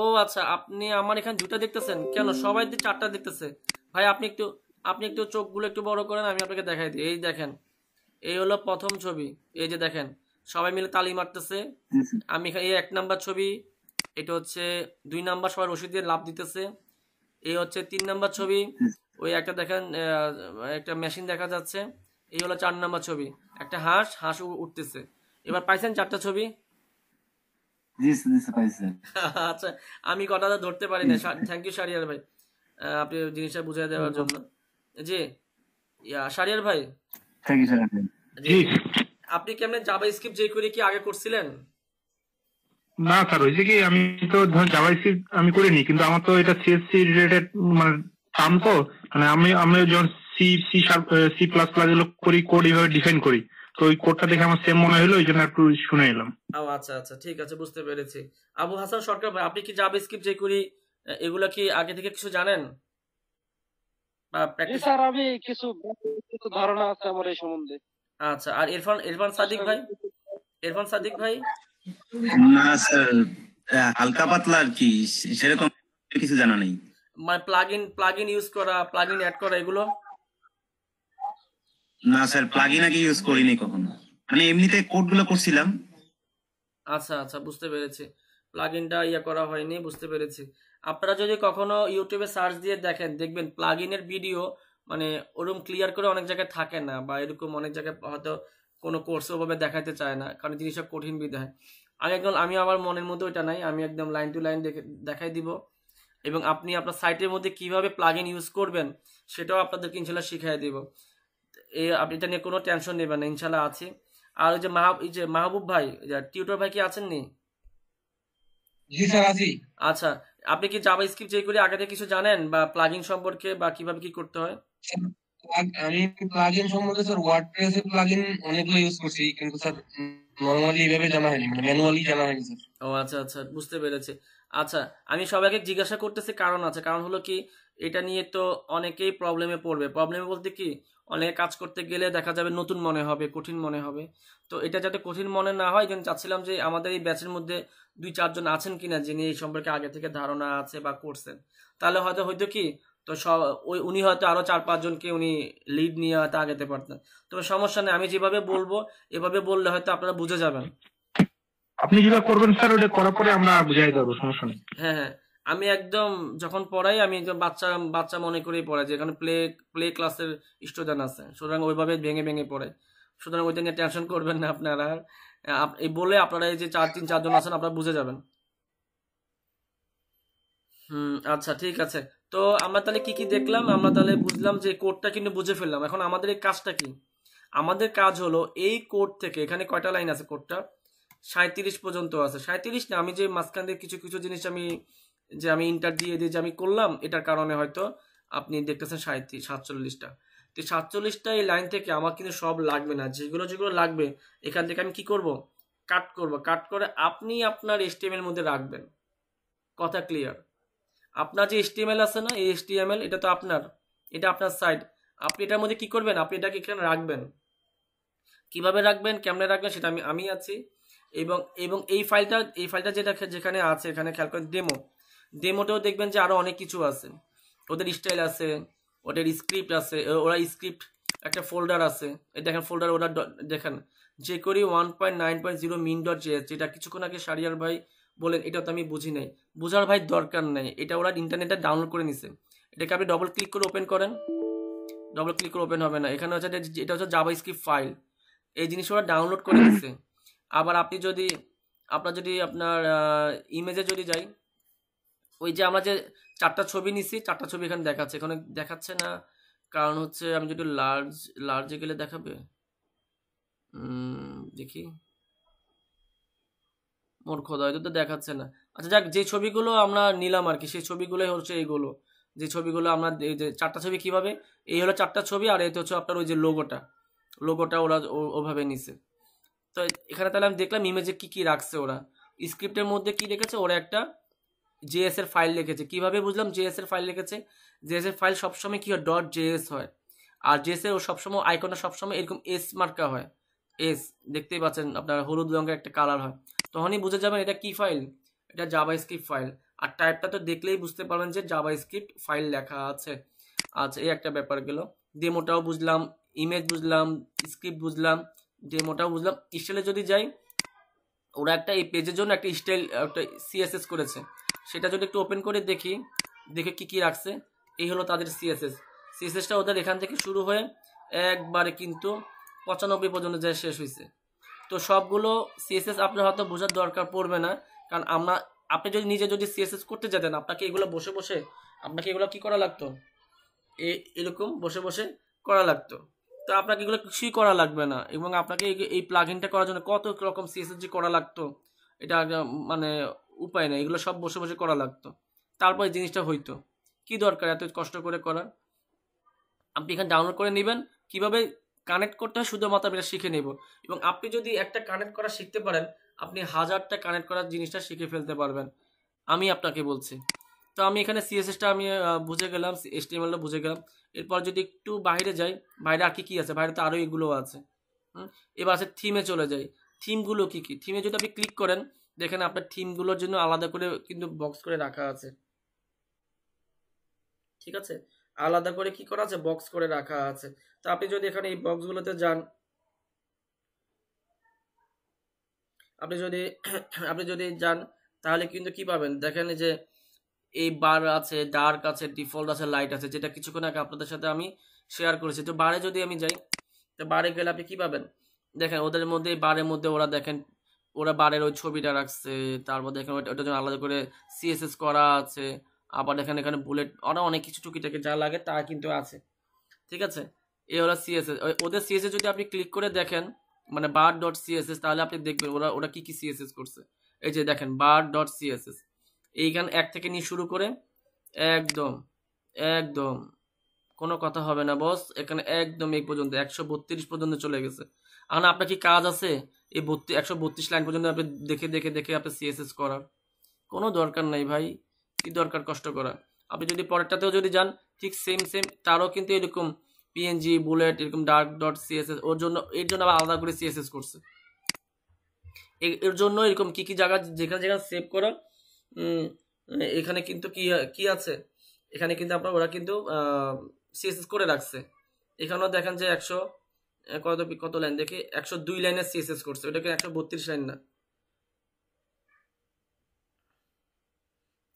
ও আচ্ছা আপনি আমার এখানে দুটা দেখতেছেন কেন সবাই তো চারটা দেখতেছে ভাই আপনি একটু আপনি একটু চোখগুলো একটু বড় করেন আমি আপনাকে দেখাই দিই এই দেখেন এই হলো প্রথম ছবি এই যে দেখেন সবাই মিলে তালি মারতেছে আমি এই এক নাম্বার ছবি এটা হচ্ছে দুই নাম্বার সবাই রশিদ দিয়ে লাভ দিতেছে এই হচ্ছে তিন নাম্বার ছবি ওই একটা দেখেন একটা মেশিন দেখা যাচ্ছে এই হলো চার নাম্বার ছবি একটা হাঁস হাঁস উঠতেছে এবার পাইছেন চারটা ছবি আচ্ছা আমি কথাটা ধরতে পারি না থ্যাংক ইউ সারিয়ার ভাই আপনি জিনিসটা বুঝাই দেওয়ার জন্য জি সারিয়ার ভাই থ্যাংক ইউ জি আপনি কি আপনি জাভা স্ক্রিপ্ট যে করে কি আগে করছিলেন না স্যার ওই যে কি আমি তো ধরুন জাভা স্ক্রিপ্ট আমি করিনি কিন্তু আমার তো এটা সিএসসি রিলেটেড মানে টার্ম তো মানে আমি আমি যখন C C C plus plus এর করি কোড এইভাবে ডিফাইন করি তো ওই কোডটা দেখে আমার সেম মনে হলো ওই জন্য একটু শুনে এলাম ও আচ্ছা আচ্ছা ঠিক আছে বুঝতে পেরেছি আবু হাসান সরকার ভাই আপনি কি জাভা স্ক্রিপ্ট যে করি এগুলো কি আগে থেকে কিছু জানেন স্যার আমি কিছু ধারণা আছে আমার এই সম্বন্ধে আচ্ছা আর ইরফান ইরফান সাদিক ভাই ইরফান সাদিক ভাই না স্যার হালকা পাতলা আর কি সেরকম কিছু জানা নেই মানে প্লাগইন প্লাগইন ইউজ করা প্লাগইন অ্যাড করা এগুলো না স্যার প্লাগইন আগে ইউজ করিনি কখনো মানে এমনিতে কোডগুলো করছিলাম আচ্ছা আচ্ছা বুঝতে পেরেছি প্লাগইনটা ইয়া করা হয়নি বুঝতে পেরেছি আপনারা যদি কখনো ইউটিউবে সার্চ দিয়ে দেখেন দেখবেন প্লাগইনের ভিডিও মানে ওরকম ক্লিয়ার করে অনেক জায়গায় থাকে না বা এরকম অনেক জায়গায় হয়তো কোনো কোর্স ওভাবে দেখাতে চায় না কারণ জিনিসটা কঠিন বিধায় আমি একদম আমি আমার মনের মতো এটা নাই আমি একদম লাইন টু লাইন দেখাই দিব এবং আপনি আপনার সাইটের মধ্যে কিভাবে প্লাগ ইন ইউজ করবেন সেটাও আপনাদেরকে ইনশাল্লাহ শিখিয়ে দিব এ আপনি এটা নিয়ে কোনো টেনশন নেবেন না ইনশাল্লাহ আছি আর ওই যে মাহ এই যে মাহবুব ভাই টিউটর ভাই কি আছেন নি আচ্ছা আপনি কি জাভা স্ক্রিপ্ট যে করে আগে থেকে কিছু জানেন বা প্লাগিং সম্পর্কে বা কিভাবে কি করতে হয় আমি প্লাগইন সম্বন্ধে স্যার ওয়ার্ডপ্রেস এর প্লাগইন অনেকগুলো ইউজ করছি কিন্তু স্যার নরমালি জানা হয়নি মানে ম্যানুয়ালি জানা হয়নি স্যার ও আচ্ছা আচ্ছা বুঝতে পেরেছি আচ্ছা আমি সবাইকে জিজ্ঞাসা করতেছি কারণ আছে কারণ হলো কি এটা নিয়ে তো অনেকেই প্রবলেমে পড়বে প্রবলেমে বলতে কি অনেকে কাজ করতে গেলে দেখা যাবে নতুন মনে হবে কঠিন মনে হবে তো এটা যাতে কঠিন মনে না হয় যেন চাচ্ছিলাম যে আমাদের এই ব্যাচের মধ্যে দুই চারজন আছেন কিনা যিনি এই সম্পর্কে আগে থেকে ধারণা আছে বা করছেন তাহলে হয়তো হয়তো কি তো সব ওই উনি হয়তো আরও চার পাঁচজনকে উনি লিড নিয়ে হয়তো আগেতে পারতেন তবে সমস্যা নেই আমি যেভাবে বলবো এভাবে বললে হয়তো আপনারা বুঝে যাবেন আপনি যেটা করবেন স্যার ওটা করার পরে আমরা বুঝাই দেবো সমস্যা নেই হ্যাঁ হ্যাঁ আমি একদম যখন পড়াই আমি একদম বাচ্চা বাচ্চা মনে করেই পড়াই যেখানে প্লে প্লে ক্লাসের স্টুডেন্ট আছে সুতরাং ওইভাবে ভেঙে ভেঙে পড়ে সুতরাং ওইটা নিয়ে টেনশন করবেন না আপনারা এই বলে আপনারা এই যে চার তিন চারজন আছেন আপনারা বুঝে যাবেন হুম আচ্ছা ঠিক আছে তো আমরা তাহলে কি কি দেখলাম আমরা তাহলে বুঝলাম যে কোডটা কিন্তু বুঝে ফেললাম এখন আমাদের এই কাজটা কি আমাদের কাজ হলো এই কোড থেকে এখানে কয়টা লাইন আছে কোডটা সাঁত্রিশ পর্যন্ত আছে সাঁত্রিশ না আমি যে মাঝখান দিয়ে কিছু কিছু জিনিস আমি যে আমি ইন্টার দিয়ে দিয়ে যে আমি করলাম এটার কারণে হয়তো আপনি দেখতেছেন সাঁত্রিশ সাতচল্লিশটা তো সাতচল্লিশটা এই লাইন থেকে আমার কিন্তু সব লাগবে না যেগুলো যেগুলো লাগবে এখান থেকে আমি কি করব কাট করব কাট করে আপনি আপনার এস্টিমের মধ্যে রাখবেন কথা ক্লিয়ার আপনার যে এসটিএমএল আছে না এই এসটিএমএল এটা তো আপনার এটা আপনার সাইট আপনি এটার মধ্যে কি করবেন আপনি এটাকে এখানে রাখবেন কিভাবে রাখবেন কেমনে রাখবেন সেটা আমি আমি আছি এবং এবং এই ফাইলটা এই ফাইলটা যেটা যেখানে আছে এখানে খেয়াল করেন ডেমো ডেমোটাও দেখবেন যে আরও অনেক কিছু আছে ওদের স্টাইল আছে ওদের স্ক্রিপ্ট আছে ওরা স্ক্রিপ্ট একটা ফোল্ডার আছে এই দেখেন ফোল্ডার ওরা দেখেন যে করি one point nine point zero min dot JS যেটা কিছুক্ষণ আগে সারিয়ার ভাই বলেন এটা তো আমি বুঝি নাই বোঝার ভাই দরকার নেই এটা ওরা ইন্টারনেটে ডাউনলোড করে নিছে এটাকে আপনি ডবল ক্লিক করে ওপেন করেন ডবল ক্লিক করে ওপেন হবে না এখানে হচ্ছে এটা হচ্ছে জাবা স্ক্রিপ্ট ফাইল এই জিনিস ওরা ডাউনলোড করে নিছে আবার আপনি যদি আপনার যদি আপনার ইমেজে যদি যাই ওই যে আমরা যে চারটা ছবি নিছি চারটা ছবি এখানে দেখাচ্ছে এখানে দেখাচ্ছে না কারণ হচ্ছে আমি যদি লার্জ লার্জে গেলে দেখাবে দেখি মোর খোদা হয়তো তো দেখাচ্ছে না আচ্ছা যাক যে ছবিগুলো আমরা নিলাম আর কি সেই ছবিগুলোই হচ্ছে এইগুলো যে ছবিগুলো আমরা এই যে চারটা ছবি কীভাবে এই হলো চারটা ছবি আর এতে হচ্ছে আপনার ওই যে লোগোটা লোগোটা ওরা ওভাবে নিছে তো এখানে তাহলে আমি দেখলাম ইমেজে কি কি রাখছে ওরা স্ক্রিপ্টের মধ্যে কি রেখেছে ওরা একটা জেএস এর ফাইল লিখেছে কিভাবে বুঝলাম জেএস এর ফাইল লিখেছে জেএস এর ফাইল সবসময় কি হয় ডট জেএস হয় আর জেএস এর সবসময় আইকনটা সবসময় এরকম এস মার্কা হয় এস দেখতেই পাচ্ছেন আপনার হলুদ রঙের একটা কালার হয় তখনই বুঝে যাবেন এটা কি ফাইল এটা জাবা স্ক্রিপ্ট ফাইল আর টাইপটা তো দেখলেই বুঝতে পারবেন যে জাবা স্ক্রিপ্ট ফাইল লেখা আছে আচ্ছা এই একটা ব্যাপার গেল ডেমোটাও বুঝলাম ইমেজ বুঝলাম স্ক্রিপ্ট বুঝলাম ডেমোটাও বুঝলাম স্টাইলে যদি যাই ওরা একটা এই পেজের জন্য একটা স্টাইল একটা সিএসএস করেছে সেটা যদি একটু ওপেন করে দেখি দেখে কি কি রাখছে এই হলো তাদের সিএসএস সিএসএসটা ওদের এখান থেকে শুরু হয়ে একবারে কিন্তু পঁচানব্বই পর্যন্ত যায় শেষ হয়েছে তো সবগুলো সিএসএস আপনার হয়তো বোঝার দরকার পড়বে না কারণ আমরা আপনি যদি নিজে যদি সিএসএস করতে যেতেন আপনাকে এগুলো বসে বসে আপনাকে এগুলো কি করা লাগতো এ এরকম বসে বসে করা লাগতো তো আপনাকে এগুলো কিছুই করা লাগবে না এবং আপনাকে এই প্লাগিনটা করার জন্য কত রকম সিএসএস জি করা লাগতো এটা মানে উপায় নেই এগুলো সব বসে বসে করা লাগতো তারপরে জিনিসটা হইতো কি দরকার এত কষ্ট করে করা আপনি এখানে ডাউনলোড করে নেবেন কিভাবে কানেক্ট করতে হয় শুধুমাত্র এটা শিখে নেব এবং আপনি যদি একটা কানেক্ট করা শিখতে পারেন আপনি হাজারটা কানেক্ট করার জিনিসটা শিখে ফেলতে পারবেন আমি আপনাকে বলছি তো আমি এখানে সিএসএসটা আমি বুঝে গেলাম এসটিএমএলটা বুঝে গেলাম এরপর যদি একটু বাইরে যাই বাইরে আর কি কী আছে বাইরে তো আরও এগুলো আছে এবার আছে থিমে চলে যাই থিমগুলো কি কি থিমে যদি আপনি ক্লিক করেন দেখেন আপনার থিমগুলোর জন্য আলাদা করে কিন্তু বক্স করে রাখা আছে ঠিক আছে আলাদা করে কি করা আছে বক্স করে রাখা আছে তো আপনি যদি এখানে এই বক্সগুলোতে যান আপনি যদি আপনি যদি যান তাহলে কিন্তু কি পাবেন দেখেন যে এই বার আছে ডার্ক আছে ডিফল্ট আছে লাইট আছে যেটা কিছুক্ষণ আগে আপনাদের সাথে আমি শেয়ার করেছি তো বারে যদি আমি যাই তো বারে গেলে আপনি কী পাবেন দেখেন ওদের মধ্যে বারের মধ্যে ওরা দেখেন ওরা বারের ওই ছবিটা রাখছে তার মধ্যে ওটা ওটার জন্য আলাদা করে সিএসএস করা আছে আবার এখানে এখানে বুলেট আরও অনেক কিছু টুকিটাকি যা লাগে তা কিন্তু আছে ঠিক আছে এ হলো সিএসএস ওদের সিএসএস যদি আপনি ক্লিক করে দেখেন মানে বার ডট সিএসএস তাহলে আপনি দেখবেন ওরা ওরা কী কী সিএসএস করছে এই যে দেখেন বার ডট সিএসএস এইখান এক থেকে নিয়ে শুরু করে একদম একদম কোনো কথা হবে না বস এখানে একদম এই পর্যন্ত একশো বত্রিশ পর্যন্ত চলে গেছে এখন আপনার কি কাজ আছে এই বত্রিশ একশো বত্রিশ লাইন পর্যন্ত আপনি দেখে দেখে দেখে আপনি সিএসএস করার কোনো দরকার নাই ভাই কি দরকার কষ্ট করা আপনি যদি পরেরটাতেও যদি যান ঠিক সেম সেম তারও কিন্তু এরকম পিএনজি বুলেট এরকম ডার্ক ডট সিএসএস ওর জন্য এর জন্য আবার আলাদা করে সিএসএস করছে এর জন্য এরকম কি কি জায়গা যেখানে যেখানে সেভ করা এখানে কিন্তু কি কি আছে এখানে কিন্তু আপনার ওরা কিন্তু সিএসএস করে রাখছে এখানেও দেখেন যে একশো কত কত লাইন দেখি একশো দুই লাইনের সিএসএস করছে ওটাকে একশো বত্রিশ লাইন না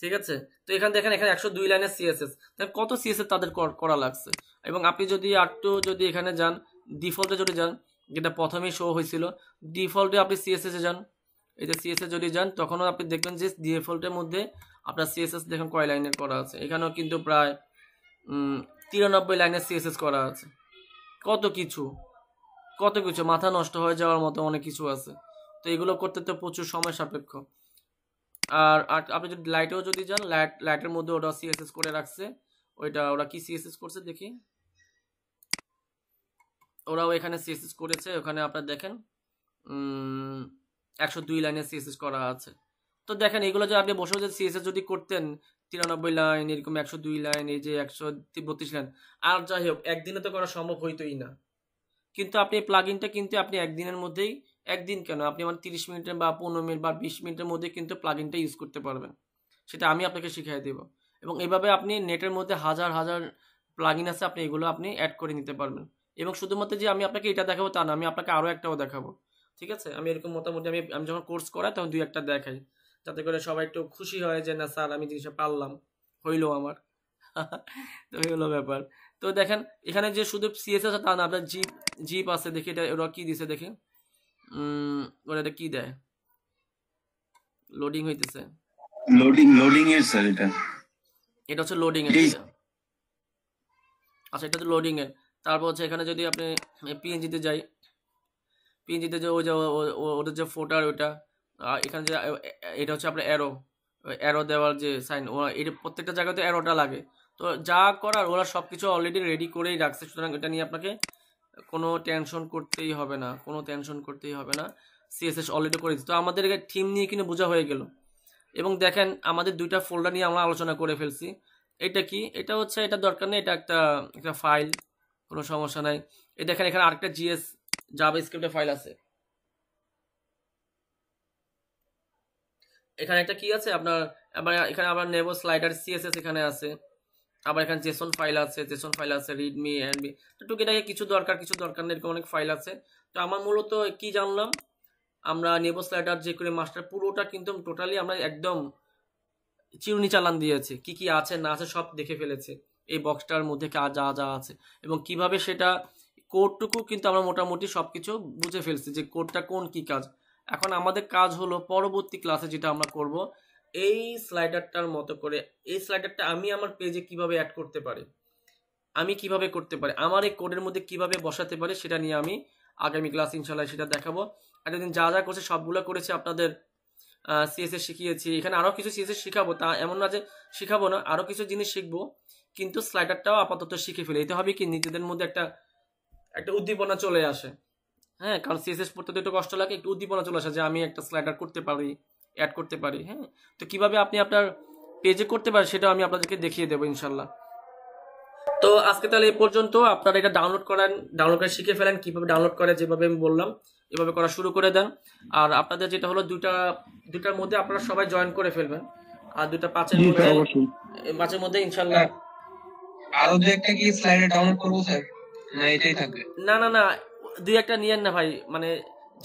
ঠিক আছে তো এখানে দেখেন এখানে একশো দুই লাইনের সিএসএস কত সিএসএস তাদের করা লাগছে এবং আপনি যদি আটটু যদি এখানে যান ডিফল্টে যদি যান যেটা প্রথমেই শো হয়েছিল ডিফল্টে আপনি সিএসএসে যান এই যে সিএসএস যদি যান তখনও আপনি দেখবেন যে ডিফল্টের মধ্যে আপনার সিএসএস দেখেন কয় লাইনের করা আছে এখানেও কিন্তু প্রায় তিরানব্বই লাইনের সিএসএস করা আছে কত কিছু কত কিছু মাথা নষ্ট হয়ে যাওয়ার মতো অনেক কিছু আছে তো এগুলো করতে তো প্রচুর সময় সাপেক্ষ আর আপনি যদি লাইটেও যদি যান লাইট লাইটের মধ্যে ওটা সিএসএস করে রাখছে ওইটা ওরা কি সিএসএস করছে দেখি ওরাও এখানে সিএসএস করেছে ওখানে আপনার দেখেন একশো দুই লাইনে সিএসএস করা আছে তো দেখেন এগুলো যে আপনি বসে বসে সিএসএস যদি করতেন তিরানব্বই লাইন এরকম একশো দুই লাইন এই যে একশো বত্রিশ লাইন আর যাই হোক একদিনে তো করা সম্ভব হইতোই না কিন্তু আপনি প্লাগিনটা কিন্তু আপনি একদিনের মধ্যেই একদিন কেন আপনি আমার তিরিশ মিনিটের বা পনেরো মিনিট বা বিশ মিনিটের মধ্যে কিন্তু প্লাগ ইউজ করতে পারবেন সেটা আমি আপনাকে শিখিয়ে দেব এবং এভাবে আপনি নেটের মধ্যে হাজার হাজার প্লাগ আছে আপনি এগুলো আপনি অ্যাড করে নিতে পারবেন এবং শুধুমাত্র যে আমি আপনাকে এটা দেখাবো তা না আমি আপনাকে আরও একটাও দেখাবো ঠিক আছে আমি এরকম মোটামুটি আমি আমি যখন কোর্স করাই তখন দুই একটা দেখাই যাতে করে সবাই একটু খুশি হয় যে না স্যার আমি জিনিসটা পারলাম হইলো আমার তো হলো ব্যাপার তো দেখেন এখানে যে শুধু সিএস আছে তা না আপনার জিপ জিপ আছে দেখি এটা ওরা কী দিছে দেখি ওরা এটা কি দেয় লোডিং হইতেছে লোডিং লোডিং এর স্যার এটা এটা হচ্ছে লোডিং এর আচ্ছা এটা তো লোডিং এর তারপর হচ্ছে এখানে যদি আপনি পিএনজিতে যাই পিএনজিতে যে ওই যে ওদের যে ফোটার ওটা আর এখানে যে এটা হচ্ছে আপনার অ্যারো অ্যারো দেওয়ার যে সাইন ও এটা প্রত্যেকটা জায়গাতে অ্যারোটা লাগে তো যা করার ওরা সব কিছু অলরেডি রেডি করেই রাখছে সুতরাং এটা নিয়ে আপনাকে কোনো টেনশন করতেই হবে না কোনো টেনশন করতেই হবে না সিএসএস অলরেডি করেছি তো আমাদের থিম নিয়ে কিন্তু বোঝা হয়ে গেল এবং দেখেন আমাদের দুইটা ফোল্ডার নিয়ে আমরা আলোচনা করে ফেলছি এটা কি এটা হচ্ছে এটা দরকার নেই এটা একটা একটা ফাইল কোনো সমস্যা নাই এ দেখেন এখানে আরেকটা জিএস জাভা স্ক্রিপ্টের ফাইল আছে এখানে একটা কি আছে আপনার এখানে আবার নেব স্লাইডার সিএসএস এখানে আছে আবার এখানে জেসন ফাইল আছে জেসন ফাইল আছে রিডমি অ্যান্ডমি তো টুকিটাকে কিছু দরকার কিছু দরকার নেই এরকম অনেক ফাইল আছে তো আমার মূলত কি জানলাম আমরা নেবো স্লাইডার যে করে মাস্টার পুরোটা কিন্তু টোটালি আমরা একদম চিরুনি চালান দিয়েছে কি কি আছে না আছে সব দেখে ফেলেছে এই বক্সটার মধ্যে যা যা আছে এবং কিভাবে সেটা কোডটুকু কিন্তু আমরা মোটামুটি সব কিছু বুঝে ফেলছি যে কোডটা কোন কি কাজ এখন আমাদের কাজ হলো পরবর্তী ক্লাসে যেটা আমরা করব এই স্লাইডারটার মতো করে এই স্লাইডারটা আমি আমার পেজে কিভাবে অ্যাড করতে পারি আমি কিভাবে করতে পারি আমার এই কোডের মধ্যে কিভাবে বসাতে পারি সেটা নিয়ে আমি আগামী ক্লাস ইনশাল্লাহ সেটা দেখাবো দিন যা যা করছে সবগুলো করেছে আপনাদের সিএসএ শিখিয়েছি এখানে আরও কিছু সিএসএ শেখাবো তা এমন না যে শেখাবো না আরও কিছু জিনিস শিখবো কিন্তু স্লাইডারটাও আপাতত শিখে ফেলে এতে হবে কি নিজেদের মধ্যে একটা একটা উদ্দীপনা চলে আসে হ্যাঁ কারণ সিএসএস পড়তে তো একটু কষ্ট লাগে একটু উদ্দীপনা চলে আসে যে আমি একটা স্লাইডার করতে পারি অ্যাড করতে পারি হ্যাঁ তো কিভাবে আপনি আপনার পেজে করতে পারেন সেটাও আমি আপনাদেরকে দেখিয়ে দেবো ইনশাল্লাহ তো আজকে তাহলে এ পর্যন্ত আপনারা এটা ডাউনলোড করেন ডাউনলোড করে শিখে ফেলেন কিভাবে ডাউনলোড করে যেভাবে আমি বললাম এভাবে করা শুরু করে দেন আর আপনাদের যেটা হলো দুটা দুটার মধ্যে আপনারা সবাই জয়েন করে ফেলবেন আর দুটা পাঁচের মধ্যে পাঁচের মধ্যে ইনশাল্লাহ হ্যাঁ। আরো দুই একটা কি ডাউনলোড স্যার না এটাই থাকবে না না না দুই একটা নিয়েন না ভাই মানে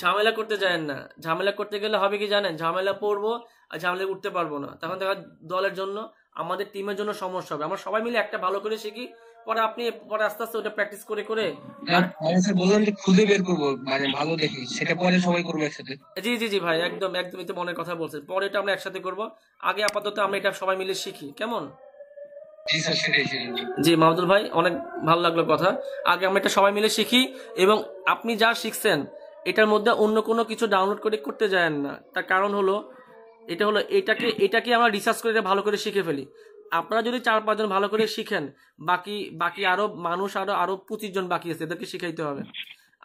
ঝামেলা করতে যায় না ঝামেলা করতে গেলে হবে কি জানেন ঝামেলা পড়বো আর ঝামেলা উঠতে পারবো না তখন দেখা দলের জন্য আমাদের টিমের জন্য সমস্যা হবে আমরা সবাই মিলে একটা ভালো করে শিখি পরে আপনি পরে আস্তে আস্তে ওটা প্র্যাকটিস করে করে হ্যাঁ, বললাম যে বের করবো মানে ভালো দেখি সেটা পরে সবাই করবো একসাথে জি জি জি ভাই একদম একদমই তো মনের কথা বলছেন পরে এটা আমরা একসাথে করব আগে আপাতত আমরা এটা সবাই মিলে শিখি কেমন জি মাহমুদুল ভাই অনেক ভালো লাগলো কথা আগে আমরা এটা সবাই মিলে শিখি এবং আপনি যা শিখছেন এটার মধ্যে অন্য কোনো কিছু ডাউনলোড করে করতে যায় না তার কারণ হলো এটা হলো এটাকে এটাকে আমরা রিসার্চ করে ভালো করে শিখে ফেলি আপনারা যদি চার পাঁচজন ভালো করে শিখেন বাকি বাকি আরো মানুষ আরো আরো পঁচিশ জন বাকি আছে এদেরকে শিখাইতে হবে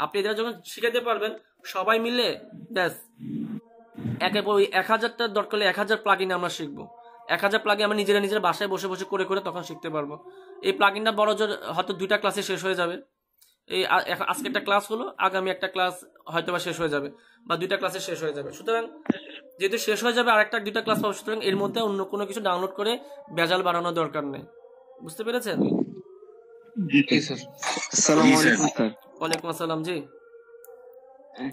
আপনি এদের যখন শিখাইতে পারবেন সবাই মিলে ব্যাস একে ওই এক হাজারটা দরকার হলে এক হাজার প্লাগিন আমরা শিখবো এক হাজার প্লাগিন আমরা নিজেরা নিজের বাসায় বসে বসে করে করে তখন শিখতে পারবো এই প্লাগিনটা বড় জোর হয়তো দুইটা ক্লাসে শেষ হয়ে যাবে এই আজকে একটা ক্লাস হলো আগামী একটা ক্লাস হয়তো বা শেষ হয়ে যাবে বা দুইটা ক্লাসে শেষ হয়ে যাবে সুতরাং যেহেতু শেষ হয়ে যাবে আর একটা দুইটা ক্লাস পাবো সুতরাং এর মধ্যে অন্য কোনো কিছু ডাউনলোড করে বেজাল বাড়ানোর দরকার নেই বুঝতে পেরেছেন ওয়ালাইকুম আসসালাম জি হ্যাঁ।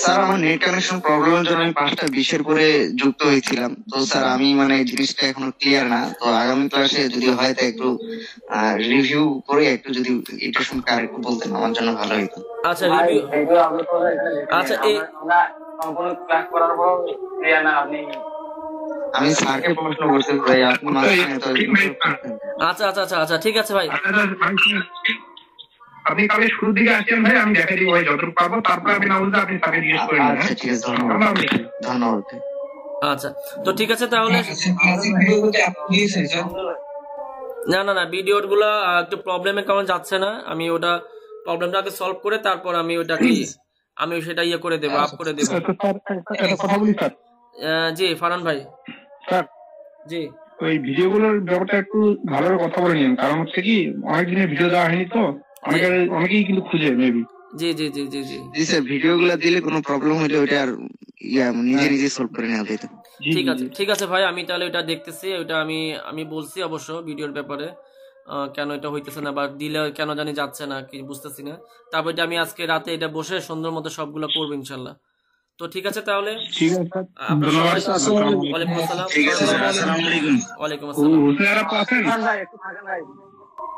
স্যার আমার নেট কানেকশন প্রবলেমের জন্য আমি পাঁচটা বিশের পরে যুক্ত হয়েছিলাম তো স্যার আমি মানে জিনিসটা এখনো ক্লিয়ার না তো আগামী ক্লাসে যদি হয় তা একটু রিভিউ করে একটু যদি এটা সম্পর্কে আর একটু বলতেন আমার জন্য ভালো হতো আচ্ছা রিভিউ আচ্ছা এই সম্পূর্ণ ক্লাস করার পর ক্লিয়ার না আপনি আমি স্যারকে প্রশ্ন করতে চাই আপনি আচ্ছা, আচ্ছা আচ্ছা আচ্ছা ঠিক আছে ভাই আচ্ছা, আপনি কালকে শুরুর দিকে আসছেন ভাই আমি দেখে দিব যতটুকু পারবো তারপরে আমি না বলতে আপনি তাকে জিজ্ঞেস করে আচ্ছা, হ্যাঁ? ধন্যবাদ ধন্যবাদ আচ্ছা তো ঠিক আছে তাহলে হ্যাঁ, আচ্ছা, না না না একটু প্রবলেমের কারণে যাচ্ছে না আমি ওটা সলভ করে তারপর আমি ওটা কি হ্যাঁ, আমি সেটা ইয়ে করে দেবো আপ করে দেবো জি ফারান ভাই স্যার জি ওই গুলোর ব্যাপারটা একটু ভালো কথা বলে নিন কারণ হচ্ছে কি অনেকদিনের ভিডিও দেওয়া হয়নি তো অনেকেই কিন্তু খুঁজে মেবি জি জি জি জি জি জি স্যার ভিডিওগুলো দিলে কোনো প্রবলেম হলে ওটা আর ইয়া নিজে নিজে সলভ করে নেওয়া যেত ঠিক আছে ঠিক আছে ভাই আমি তাহলে ওটা দেখতেছি ওটা আমি আমি বলছি অবশ্য ভিডিওর ব্যাপারে কেন এটা হইতেছে না বা দিলে কেন জানি যাচ্ছে না কি বুঝতেছি না তারপর এটা আমি আজকে রাতে এটা বসে সুন্দর মতো সবগুলো করবো ইনশাল্লাহ তো ঠিক আছে তাহলে ঠিক আছে ধন্যবাদ আসসালাম ওয়া আসসালাম